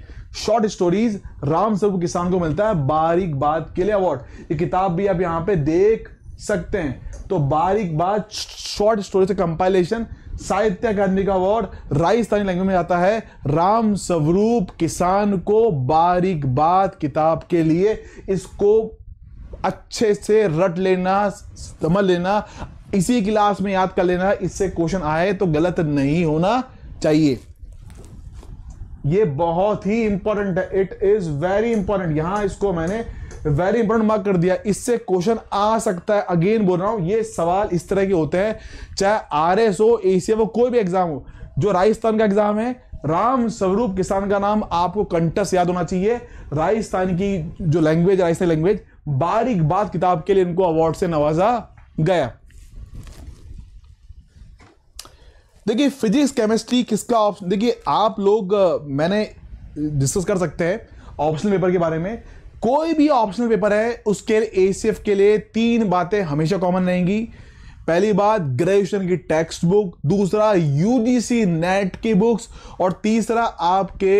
शॉर्ट स्टोरीज राम स्वरूप किसान को मिलता है बारीक बात के लिए अवार्ड ये किताब भी आप यहां पे देख सकते हैं तो बारीक बात शॉर्ट स्टोरी से कंपाइलेशन साहित्य अकादमी का अवार्ड राजस्थानी लैंग्वेज में आता है राम स्वरूप किसान को बारीक बात किताब के लिए इसको अच्छे से रट लेना समझ लेना इसी क्लास में याद कर लेना इससे क्वेश्चन आए तो गलत नहीं होना चाहिए ये बहुत ही इंपॉर्टेंट है इट इज वेरी इंपॉर्टेंट यहां इसको मैंने वेरी इंपॉर्टेंट मार्क कर दिया इससे क्वेश्चन आ सकता है अगेन बोल रहा हूं ये सवाल इस तरह के होते हैं चाहे आर एस हो एसीएफ हो कोई भी एग्जाम हो जो राजस्थान का एग्जाम है राम स्वरूप किसान का नाम आपको कंटस याद होना चाहिए राजस्थान की जो लैंग्वेज राजस्थानी लैंग्वेज बारीक बात किताब के लिए इनको अवार्ड से नवाजा गया देखिए फिजिक्स केमिस्ट्री किसका ऑप्शन देखिए आप लोग मैंने डिस्कस कर सकते हैं ऑप्शन पेपर के बारे में कोई भी ऑप्शनल पेपर है उसके ए के लिए तीन बातें हमेशा कॉमन रहेंगी पहली बात ग्रेजुएशन की टेक्स्ट बुक दूसरा यूजीसी नेट की बुक्स और तीसरा आपके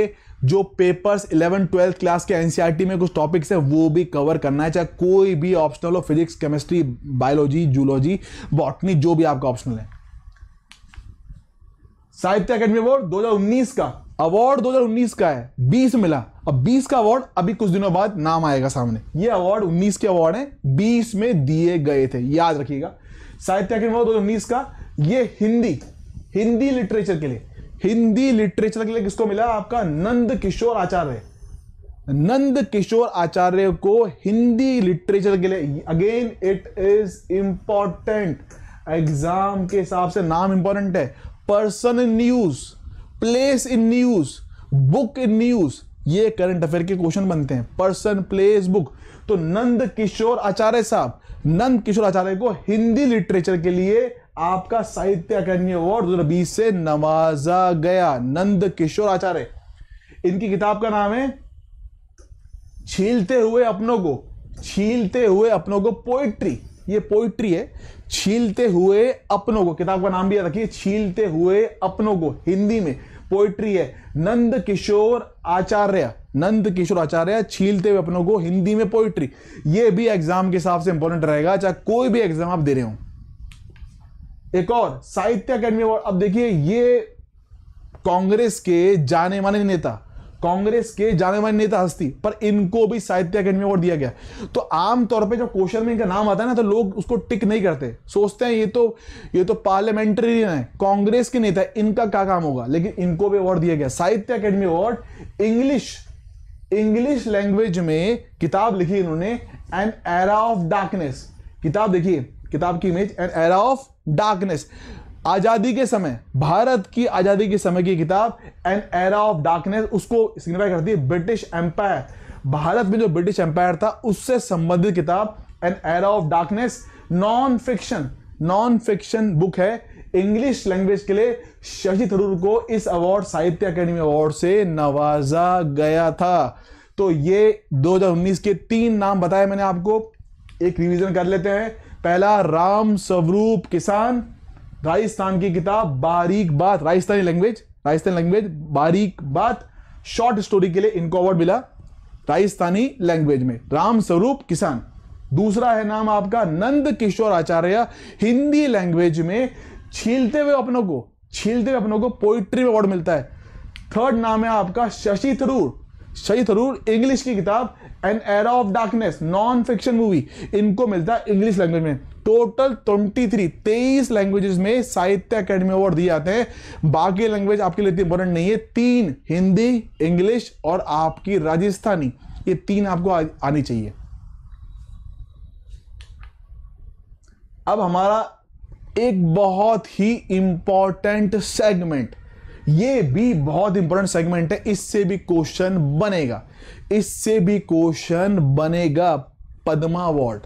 जो पेपर्स इलेवन ट्वेल्थ क्लास के एनसीईआरटी e में कुछ टॉपिक्स हैं वो भी कवर करना है चाहे कोई भी ऑप्शनल हो physics chemistry biology zoology botany जो भी आपका ऑप्शनल है साहित्य अकेडमी अवार्ड 2019 का अवार्ड 2019 का है 20 मिला अब 20 का अवार्ड अभी कुछ दिनों बाद नाम आएगा सामने ये अवार्ड 19 के अवार्ड है 20 में दिए गए थे याद रखिएगा साहित्य अकादमी अवार्ड 2019 का ये हिंदी हिंदी लिटरेचर के लिए हिंदी लिटरेचर के लिए किसको मिला आपका नंद किशोर आचार्य नंद किशोर आचार्य को हिंदी लिटरेचर के लिए again it is important exam के हिसाब से नाम इंपॉर्टेंट है person news place in news book in news ये करंट अफेयर के क्वेश्चन बनते हैं पर्सन प्लेस बुक तो नंद किशोर आचार्य साहब नंद किशोर आचार्य को हिंदी लिटरेचर के लिए आपका साहित्य अकेडमी अवार्ड दो से नवाजा गया नंद किशोर आचार्य इनकी किताब का नाम है छीलते हुए अपनों को छीलते हुए अपनों को पोइट्री ये पोइट्री है छीलते हुए अपनों को किताब का नाम भी याद रखिए छीलते हुए अपनों को हिंदी में पोइट्री है नंद किशोर आचार्य नंद किशोर आचार्य छीलते हुए अपनों को हिंदी में पोइट्री ये भी एग्जाम के हिसाब से इंपॉर्टेंट रहेगा चाहे कोई भी एग्जाम आप दे रहे हो एक और साहित्य अकेडमी अवार्ड अब देखिए ये कांग्रेस के जाने माने नेता कांग्रेस के जाने माने नेता हस्ती पर इनको भी साहित्य अकेडमी अवार्ड दिया गया तो आमतौर पर जब क्वेश्चन में इनका नाम आता है ना तो लोग उसको टिक नहीं करते सोचते हैं ये तो ये तो पार्लियामेंट्री है कांग्रेस के नेता इनका क्या काम होगा लेकिन इनको भी अवार्ड दिया गया Sahitya Akademi award English English language में किताब लिखी इन्होंने एन एरा ऑफ डार्कनेस किताब देखिए किताब की image an era of darkness आज़ादी के समय भारत की आज़ादी के समय की किताब एन एरा ऑफ डार्कनेस उसको सिग्निफाई करती है ब्रिटिश एम्पायर भारत में जो ब्रिटिश एम्पायर था उससे संबंधित किताब an era of darkness non fiction non fiction book है इंग्लिश लैंग्वेज के लिए शशि थरूर को इस अवार्ड साहित्य अकेडमी अवार्ड से नवाजा गया था तो ये 2019 के तीन नाम बताए मैंने आपको एक रिवीजन कर लेते हैं पहला राम स्वरूप किसान राजस्थान की किताब बारीक बात राजस्थानी लैंग्वेज राजस्थानी लैंग्वेज बारीक बात शॉर्ट स्टोरी के लिए इनको अवार्ड मिला राजस्थानी लैंग्वेज में राम स्वरूप किसान दूसरा है नाम आपका नंद किशोर आचार्य हिंदी लैंग्वेज में छीलते हुए अपनों को छीलते हुए अपनों को पोइट्री में अवार्ड मिलता है थर्ड नाम है आपका शशि थरूर शशि थरूर इंग्लिश की किताब an era of darkness non fiction movie इनको मिलता है इंग्लिश लैंग्वेज में टोटल 23 23 लैंग्वेजेस में साहित्य अकेडमी अवार्ड दिए जाते हैं बाकी लैंग्वेज आपके लिए इंपॉर्टेंट नहीं है तीन हिंदी इंग्लिश और आपकी राजस्थानी ये तीन आपको आ, आनी चाहिए अब हमारा एक बहुत ही इंपॉर्टेंट सेगमेंट ये भी बहुत इंपॉर्टेंट सेगमेंट है इससे भी क्वेश्चन बनेगा इससे भी क्वेश्चन बनेगा पद्मा अवार्ड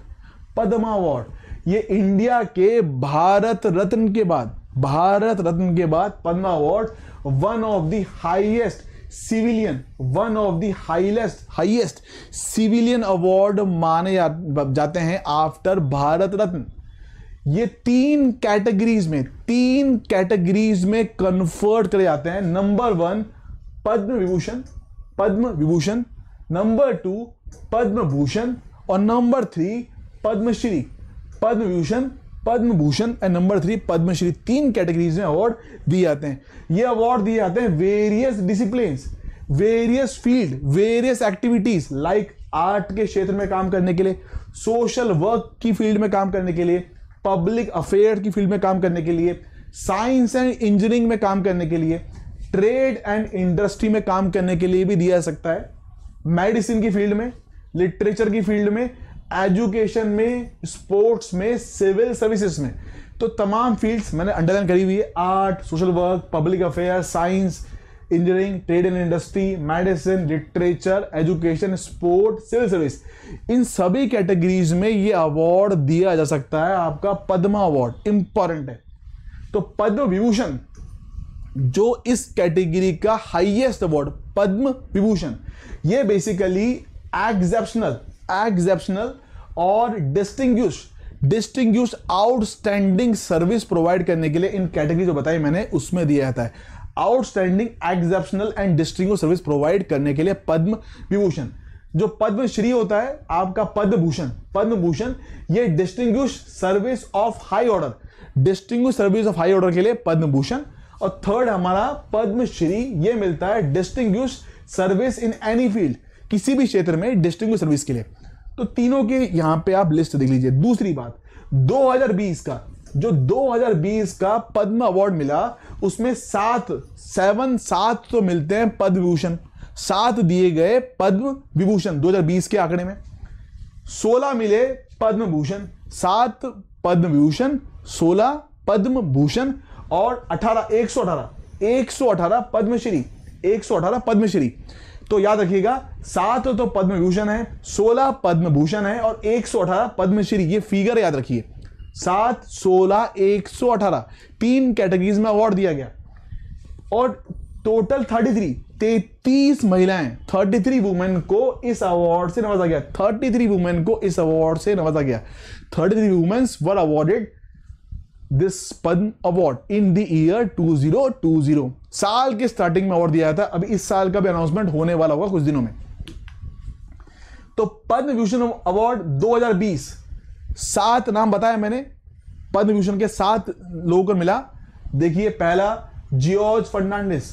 पद्मा अवार्ड ये इंडिया के भारत रत्न के बाद भारत रत्न के बाद Padma award one of the highest civilian one of the highest highest civilian award माने जाते हैं आफ्टर भारत रत्न ये तीन कैटेगरीज में तीन कैटेगरीज में कन्फर्ट करे जाते हैं number one Padma Vibhushan Padma Vibhushan number two Padma Bhushan और number three Padmashri Padma Bhushan Padma Bhushan and number three Padmashri तीन कैटेगरीज में अवार्ड दिए जाते हैं ये अवार्ड दिए जाते हैं various discipline various field various activities like art के क्षेत्र में काम करने के लिए सोशल वर्क की फील्ड में काम करने के लिए पब्लिक अफेयर की फील्ड में काम करने के लिए साइंस एंड इंजीनियरिंग में काम करने के लिए ट्रेड एंड इंडस्ट्री में काम करने के लिए भी दिया जा सकता है मेडिसिन की फील्ड में लिटरेचर की फील्ड में एजुकेशन में स्पोर्ट्स में सिविल सर्विसेज में तो तमाम फील्ड्स मैंने अंडरलाइन करी हुई है art social work public affair science engineering trade and industry medicine literature education sport civil service इन सभी कैटेगरीज में ये अवार्ड दिया जा सकता है आपका पद्म अवार्ड इंपॉर्टेंट है तो पद्म विभूषण जो इस कैटेगरी का हाईएस्ट अवार्ड पद्म विभूषण ये बेसिकली एक्सेप्शनल एक्सेप्शनल और distinguished distinguished outstanding service provide करने के लिए इन कैटेगरी जो बताई मैंने उसमें दिया जाता है outstanding exceptional and distinguished service provide करने के लिए पद्म विभूषण जो पद्मश्री होता है आपका पद्म भूषण पद्म भूषण ये distinguished service of high order distinguished service of high order के लिए पद्म भूषण और थर्ड हमारा पद्मश्री ये मिलता है distinguished service in any field किसी भी क्षेत्र में डिस्टिंग सर्विस के लिए तो तीनों के यहां पे आप लिस्ट देख लीजिए दूसरी बात 2020 का जो 2020 का पद्म अवार्ड मिला उसमें सात सेवन सात तो मिलते हैं पद्म विभूषण सात दिए गए पद्म विभूषण 2020 के आंकड़े में 16 मिले पद्म भूषण सात पद्म विभूषण 16 पद्म भूषण और 18 118 118 पद्मश्री 118 पद्मश्री तो याद रखिएगा सात तो पद्म भूषण है सोलह पद्म भूषण है और एक सौ अठारह पद्मश्री ये फिगर याद रखिए सात सोलह एक सौ अठारह तीन कैटेगरीज में अवार्ड दिया गया और टोटल थर्टी थ्री तैतीस महिलाएं थर्टी थ्री वुमेन को इस अवार्ड से नवाजा गया थर्टी थ्री वुमेन को इस अवार्ड से नवाजा गया thirty three womens were awarded this Padma award in the year 2020 साल के स्टार्टिंग में अवार्ड दिया था अभी इस साल का भी अनाउंसमेंट होने वाला होगा कुछ दिनों में तो पद्म भूषण अवार्ड 2020 सात नाम बताया मैंने पद्म भूषण के सात लोगों को मिला देखिए पहला जियोज फर्नांडिस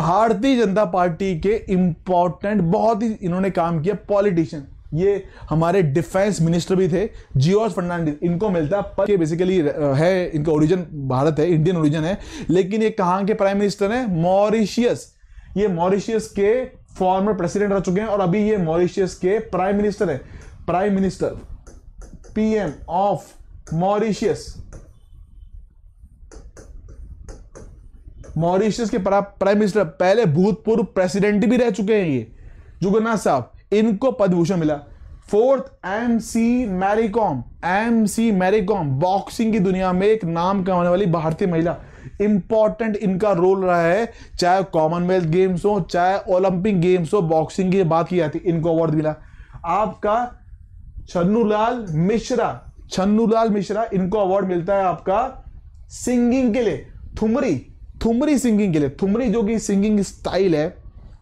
भारतीय जनता पार्टी के इंपॉर्टेंट बहुत ही इन्होंने काम किया पॉलिटिशियन ये हमारे डिफेंस मिनिस्टर भी थे जियोर्ज फर्नांडिस इनको मिलता पर ये बेसिकली है इनका ओरिजिन भारत है इंडियन ओरिजिन है लेकिन ये कहाँ के प्राइम मिनिस्टर हैं मॉरिशियस ये मॉरिशियस के फॉर्मर प्रेसिडेंट रह चुके हैं और अभी ये मॉरिशियस के प्राइम मिनिस्टर है prime minister PM of Mauritius Mauritius के प्राइम मिनिस्टर पहले भूतपूर्व प्रेसिडेंट भी रह चुके हैं ये जुगन्नाथ साहब इनको पदभूषण मिला fourth M C Mary Kom M C Mary Kom boxing की दुनिया में एक नाम कमाने वाली भारतीय महिला इंपॉर्टेंट इनका रोल रहा है चाहे कॉमनवेल्थ गेम्स हो चाहे ओलंपिक गेम्स हो बॉक्सिंग की बात की जाती इनको अवार्ड मिला आपका छन्नूलाल मिश्रा छन्नूलाल मिश्रा इनको अवार्ड मिलता है आपका सिंगिंग के लिए थुमरी थुमरी सिंगिंग के लिए थुमरी जो कि सिंगिंग स्टाइल है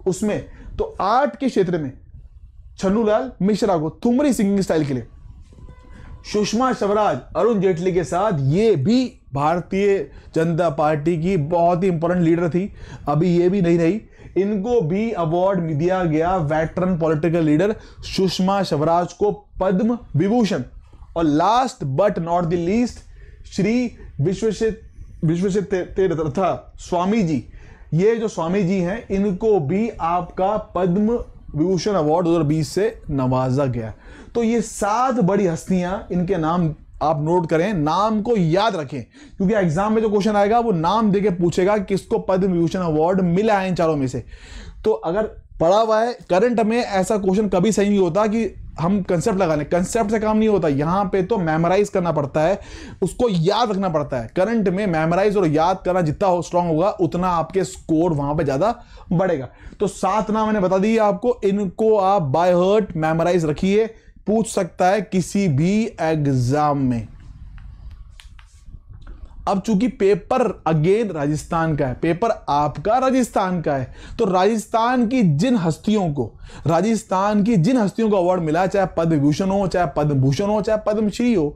उसमें तो आर्ट के क्षेत्र में छन्नूलाल मिश्रा को तुमरी सिंगिंग स्टाइल के लिए सुषमा स्वराज अरुण जेटली के साथ ये भी भारतीय जनता पार्टी की बहुत ही इंपॉर्टेंट लीडर थी अभी ये भी नहीं रही इनको भी अवार्ड दिया गया veteran political leader Sushma Swaraj को पद्म विभूषण और last but not the least Shri Vishwesha Vishwesha Teertha Swami जी ये जो स्वामी जी हैं इनको भी आपका पद्म विभूषण अवार्ड 2020 से नवाजा गया तो ये सात बड़ी हस्तियां इनके नाम आप नोट करें नाम को याद रखें क्योंकि एग्जाम में जो क्वेश्चन आएगा वो नाम देके पूछेगा किसको पद्म विभूषण अवार्ड मिला है इन चारों में से तो अगर पढ़ा हुआ है करंट में ऐसा क्वेश्चन कभी सही नहीं होता कि हम कंसेप्ट लगा लें कंसेप्ट से काम नहीं होता यहां पे तो मेमोराइज करना पड़ता है उसको याद रखना पड़ता है करंट में मेमोराइज और याद करना जितना हो स्ट्रांग होगा उतना आपके स्कोर वहां पे ज्यादा बढ़ेगा तो सात नाम मैंने बता दिए आपको इनको आप बाय हर्ट मेमोराइज रखिए पूछ सकता है किसी भी एग्जाम में अब चूंकि पेपर अगेन राजस्थान का है पेपर आपका राजस्थान का है तो राजस्थान की जिन हस्तियों को राजस्थान की जिन हस्तियों को अवार्ड मिला चाहे पद्म विभूषण हो चाहे पद्म भूषण हो चाहे पद्मश्री हो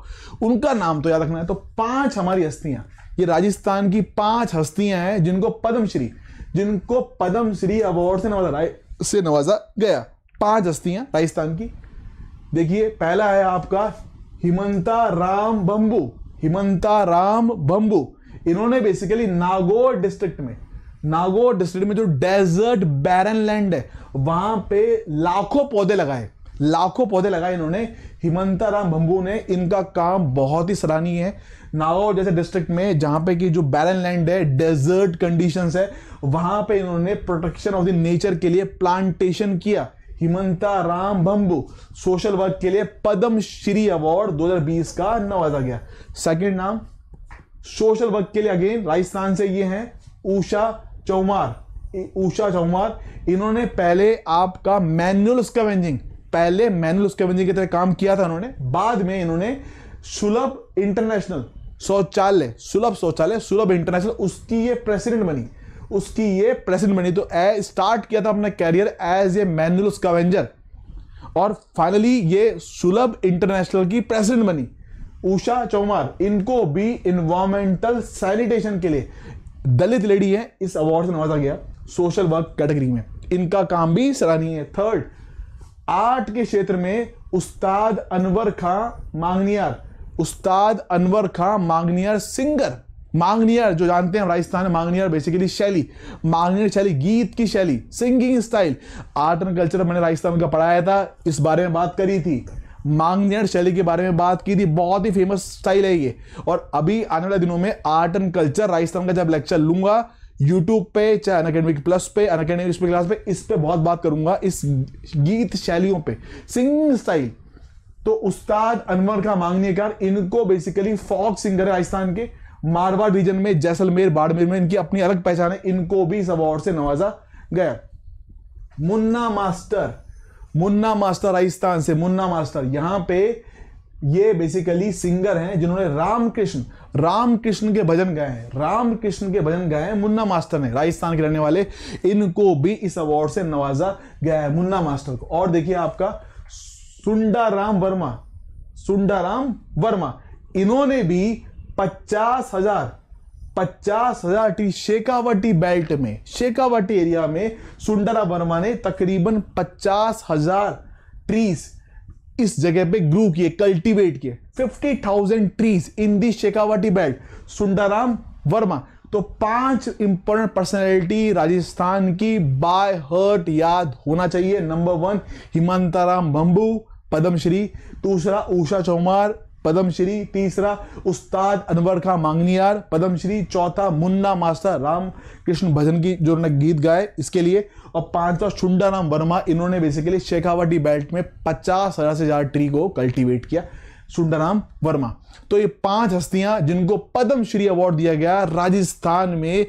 उनका नाम तो याद रखना है तो पांच हमारी हस्तियां ये राजस्थान की पांच हस्तियां हैं जिनको पद्मश्री जिनको पद्मश्री अवार्ड से नवाजा से नवाजा गया पांच हस्तियां राजस्थान की देखिए पहला है आपका हिमंता राम बंबू हिमंता राम बम्बू इन्होंने बेसिकली नागौर डिस्ट्रिक्ट में नागौर डिस्ट्रिक्ट में जो डेजर्ट बैरन लैंड है वहां पे लाखों पौधे लगाए लाखों पौधे लगाए इन्होंने हिमंता राम बम्बू ने इनका काम बहुत ही सराहनीय है नागौर जैसे डिस्ट्रिक्ट में जहाँ पे कि जो बैरन लैंड है डेजर्ट कंडीशंस है वहां पे इन्होंने प्रोटेक्शन ऑफ द नेचर के लिए प्लांटेशन किया हिमंता राम बंबू सोशल वर्क के लिए पद्मश्री अवार्ड 2020 का नवाजा गया सेकंड नाम सोशल वर्क के लिए अगेन राजस्थान से ये हैं उषा चौमार उषा चौमार इन्होंने पहले आपका मैनुअल स्कवेंजिंग पहले मैनुअल स्कवेंजिंग की तरह काम किया था इन्होंने बाद में इन्होंने सुलभ इंटरनेशनल शौचालय सुलभ शौचालय सुलभ इंटरनेशनल उसकी ये प्रेसिडेंट बनी उसकी ये प्रेसिडेंट बनी तो ए स्टार्ट किया था अपना career as a manual scavenger और फाइनली ये सुलभ इंटरनेशनल की प्रेसिडेंट बनी उषा चौमार इनको भी इन्वायरमेंटल सैनिटेशन के लिए दलित लेडी है इस अवार्ड से नवाजा गया सोशल वर्क कैटेगरी में इनका काम भी सराहनीय है थर्ड आर्ट के क्षेत्र में उस्ताद अनवर खां मांगनियार उस्ताद अनवर खां मांगनियार सिंगर मांगनियर जो जानते हैं राजस्थान में मांगनियर बेसिकली शैली मांगनियर शैली गीत की शैली singing style art and culture मैंने राजस्थान का पढ़ाया था इस बारे में बात करी थी मांगनियर शैली के बारे में बात की थी बहुत ही फेमस स्टाइल है ये और अभी आने वाले दिनों में आर्ट एंड कल्चर राजस्थान का जब लेक्चर लूंगा यूट्यूब पे चाहे अनकेडमिक प्लस पे अनकेडमिक क्लास पे इस पर बहुत बात करूंगा इस गीत शैलियों पे सिंगिंग स्टाइल तो उस्ताद अनवर का मांगनीकार इनको बेसिकली फॉक सिंगर है राजस्थान के मारवा रीजन में जैसलमेर बाड़मेर में इनकी अपनी अलग पहचान है इनको भी इस अवार्ड से नवाजा गया मुन्ना मास्टर मुन्ना मास्टर राजस्थान से मुन्ना मास्टर यहां पे ये बेसिकली सिंगर हैं जिन्होंने रामकृष्ण रामकृष्ण के भजन गाए हैं रामकृष्ण के भजन गाए हैं मुन्ना मास्टर ने राजस्थान के रहने वाले इनको भी इस अवार्ड से नवाजा गया है मुन्ना मास्टर को और देखिए आपका सुंडाराम वर्मा सुंडाराम वर्मा इन्होंने भी पचास हजार पचास हजार टी शेखावटी बेल्ट में शेखावटी एरिया में सुंदरा वर्मा ने तकरीबन पचास हजार ट्रीज इस जगह पे ग्रो किए कल्टीवेट किए fifty thousand trees in the Shekhawati belt Sundaram Verma तो पांच इंपॉर्टेंट पर्सनैलिटी राजस्थान की बाय हर्ट याद होना चाहिए नंबर वन हिमंताराम बंबू पद्मश्री दूसरा उषा चौमार पद्मश्री तीसरा उस्ताद अनवर का मांगनियार पद्मश्री चौथा मुन्ना मास्टर राम कृष्ण भजन की जो उन्होंने गीत गाए इसके लिए और पांचवा सुंडा राम वर्मा इन्होंने बेसिकली शेखावटी बेल्ट में पचास हजार से ज़्यादा ट्री को कल्टीवेट किया सुंदराम वर्मा तो ये पांच हस्तियां जिनको पद्मश्री अवार्ड दिया गया राजस्थान में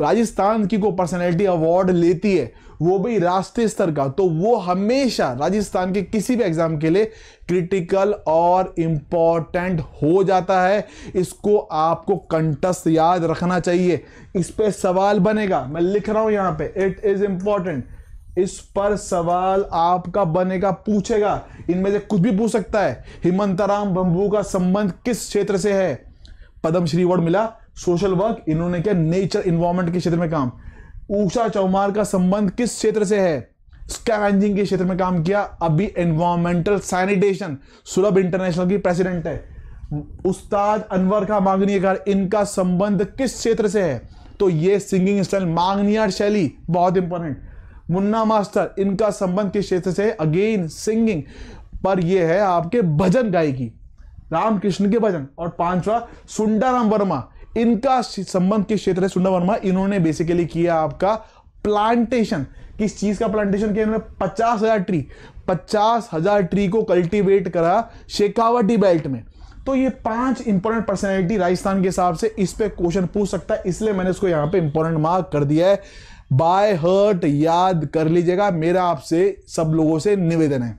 राजस्थान की को पर्सनैलिटी अवार्ड लेती है वो भी राष्ट्रीय स्तर का तो वो हमेशा राजस्थान के किसी भी एग्जाम के लिए क्रिटिकल और इम्पॉर्टेंट हो जाता है इसको आपको कंटस्ट याद रखना चाहिए इस पर सवाल बनेगा मैं लिख रहा हूं यहां पे इट इज इंपॉर्टेंट इस पर सवाल आपका बनेगा पूछेगा इनमें से कुछ भी पूछ सकता है हिमंतराम बंबू का संबंध किस क्षेत्र से है पद्मश्री अवार्ड मिला सोशल वर्क इन्होंने क्या नेचर इन्वायरमेंट के क्षेत्र में काम ऊषा चौमार का संबंध किस क्षेत्र से है स्कैवेंजिंग के क्षेत्र में काम किया अभी एनवायरमेंटल सैनिटेशन सुलभ इंटरनेशनल की प्रेसिडेंट है उस्ताद अनवर का मांगनियकार इनका संबंध किस क्षेत्र से है तो ये सिंगिंग स्टाइल मांगनियार शैली बहुत इंपॉर्टेंट मुन्ना मास्टर इनका संबंध किस क्षेत्र से है अगेन सिंगिंग पर ये है आपके भजन गायकी रामकृष्ण के भजन और पांचवा सुंडाराम वर्मा इनका संबंध किस क्षेत्र है सुंदर वर्मा इन्होंने बेसिकली किया आपका प्लांटेशन किस चीज का प्लांटेशन किया इन्होंने पचास हजार ट्री पचास हजार ट्री को कल्टीवेट करा शेखावटी बेल्ट में तो ये पांच इंपॉर्टेंट पर्सनैलिटी राजस्थान के हिसाब से इस पर क्वेश्चन पूछ सकता है इसलिए मैंने इसको यहां पर इंपॉर्टेंट मार्क कर दिया है बाय हर्ट याद कर लीजिएगा मेरा आपसे सब लोगों से निवेदन है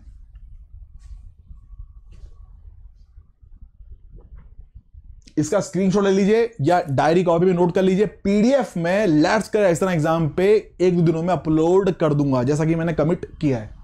इसका स्क्रीनशॉट ले लीजिए या डायरी कॉपी में नोट कर लीजिए पीडीएफ में लेट्स कर इस तरह एग्जाम पे एक दो दिनों में अपलोड कर दूंगा जैसा कि मैंने कमिट किया है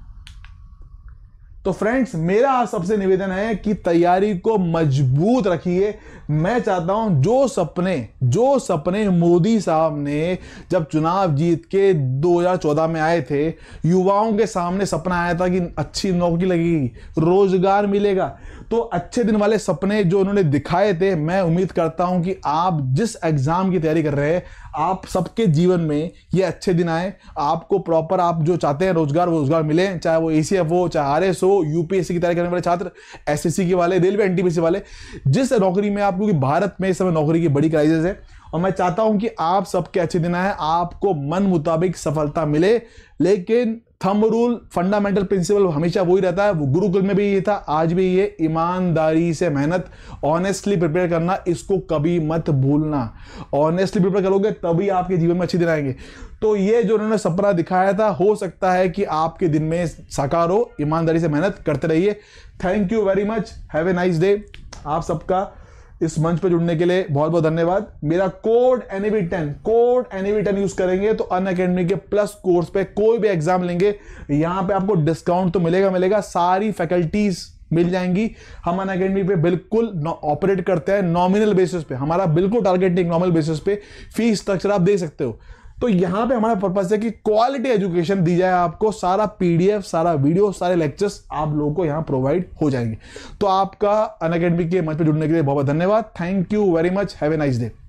तो फ्रेंड्स मेरा सबसे निवेदन है कि तैयारी को मजबूत रखिए मैं चाहता हूं जो सपने जो सपने मोदी साहब ने जब चुनाव जीत के 2014 में आए थे युवाओं के सामने सपना आया था कि अच्छी नौकरी लगेगी रोजगार मिलेगा तो अच्छे दिन वाले सपने जो उन्होंने दिखाए थे मैं उम्मीद करता हूं कि आप जिस एग्जाम की तैयारी कर रहे हैं आप सबके जीवन में ये अच्छे दिन आए आपको प्रॉपर आप जो चाहते हैं रोजगार वो रोजगार मिले चाहे वो ए सी एफ हो चाहे आर एस हो यूपीएससी की तैयारी करने वाले छात्र एस एस सी के वाले रेलवे एन टी वाले जिस नौकरी में आप क्योंकि भारत में इस समय नौकरी की बड़ी क्राइसिस है और मैं चाहता हूं कि आप सबके अच्छे दिन आए आपको मन मुताबिक सफलता मिले लेकिन थम रूल फंडामेंटल प्रिंसिपल हमेशा वही रहता है वो गुरुकुल में भी ये था आज भी ये ईमानदारी से मेहनत ऑनेस्टली प्रिपेयर करना इसको कभी मत भूलना ऑनेस्टली प्रिपेयर करोगे तभी आपके जीवन में अच्छी दिन आएंगे तो ये जो उन्होंने सपना दिखाया था हो सकता है कि आपके दिन में साकार हो ईमानदारी से मेहनत करते रहिए thank you very much have a nice day आप सबका इस मंच पर जुड़ने के लिए बहुत बहुत धन्यवाद मेरा code NAV ten code NAV ten use करेंगे तो अन अकेडमी के प्लस कोर्स पे कोई भी एग्जाम लेंगे यहां पे आपको डिस्काउंट तो मिलेगा मिलेगा सारी फैकल्टीज मिल जाएंगी हम अन अकेडमी पे बिल्कुल ऑपरेट करते हैं नॉमिनल बेसिस पे हमारा बिल्कुल टारगेट नहीं बेसिस पे फीस स्ट्रक्चर आप देख सकते हो तो यहां पे हमारा पर्पज है कि क्वालिटी एजुकेशन दी जाए आपको सारा पीडीएफ सारा वीडियो सारे लेक्चर्स आप लोगों को यहाँ प्रोवाइड हो जाएंगे तो आपका अन के मंच पर जुड़ने के लिए बहुत बहुत धन्यवाद thank you very much have a nice day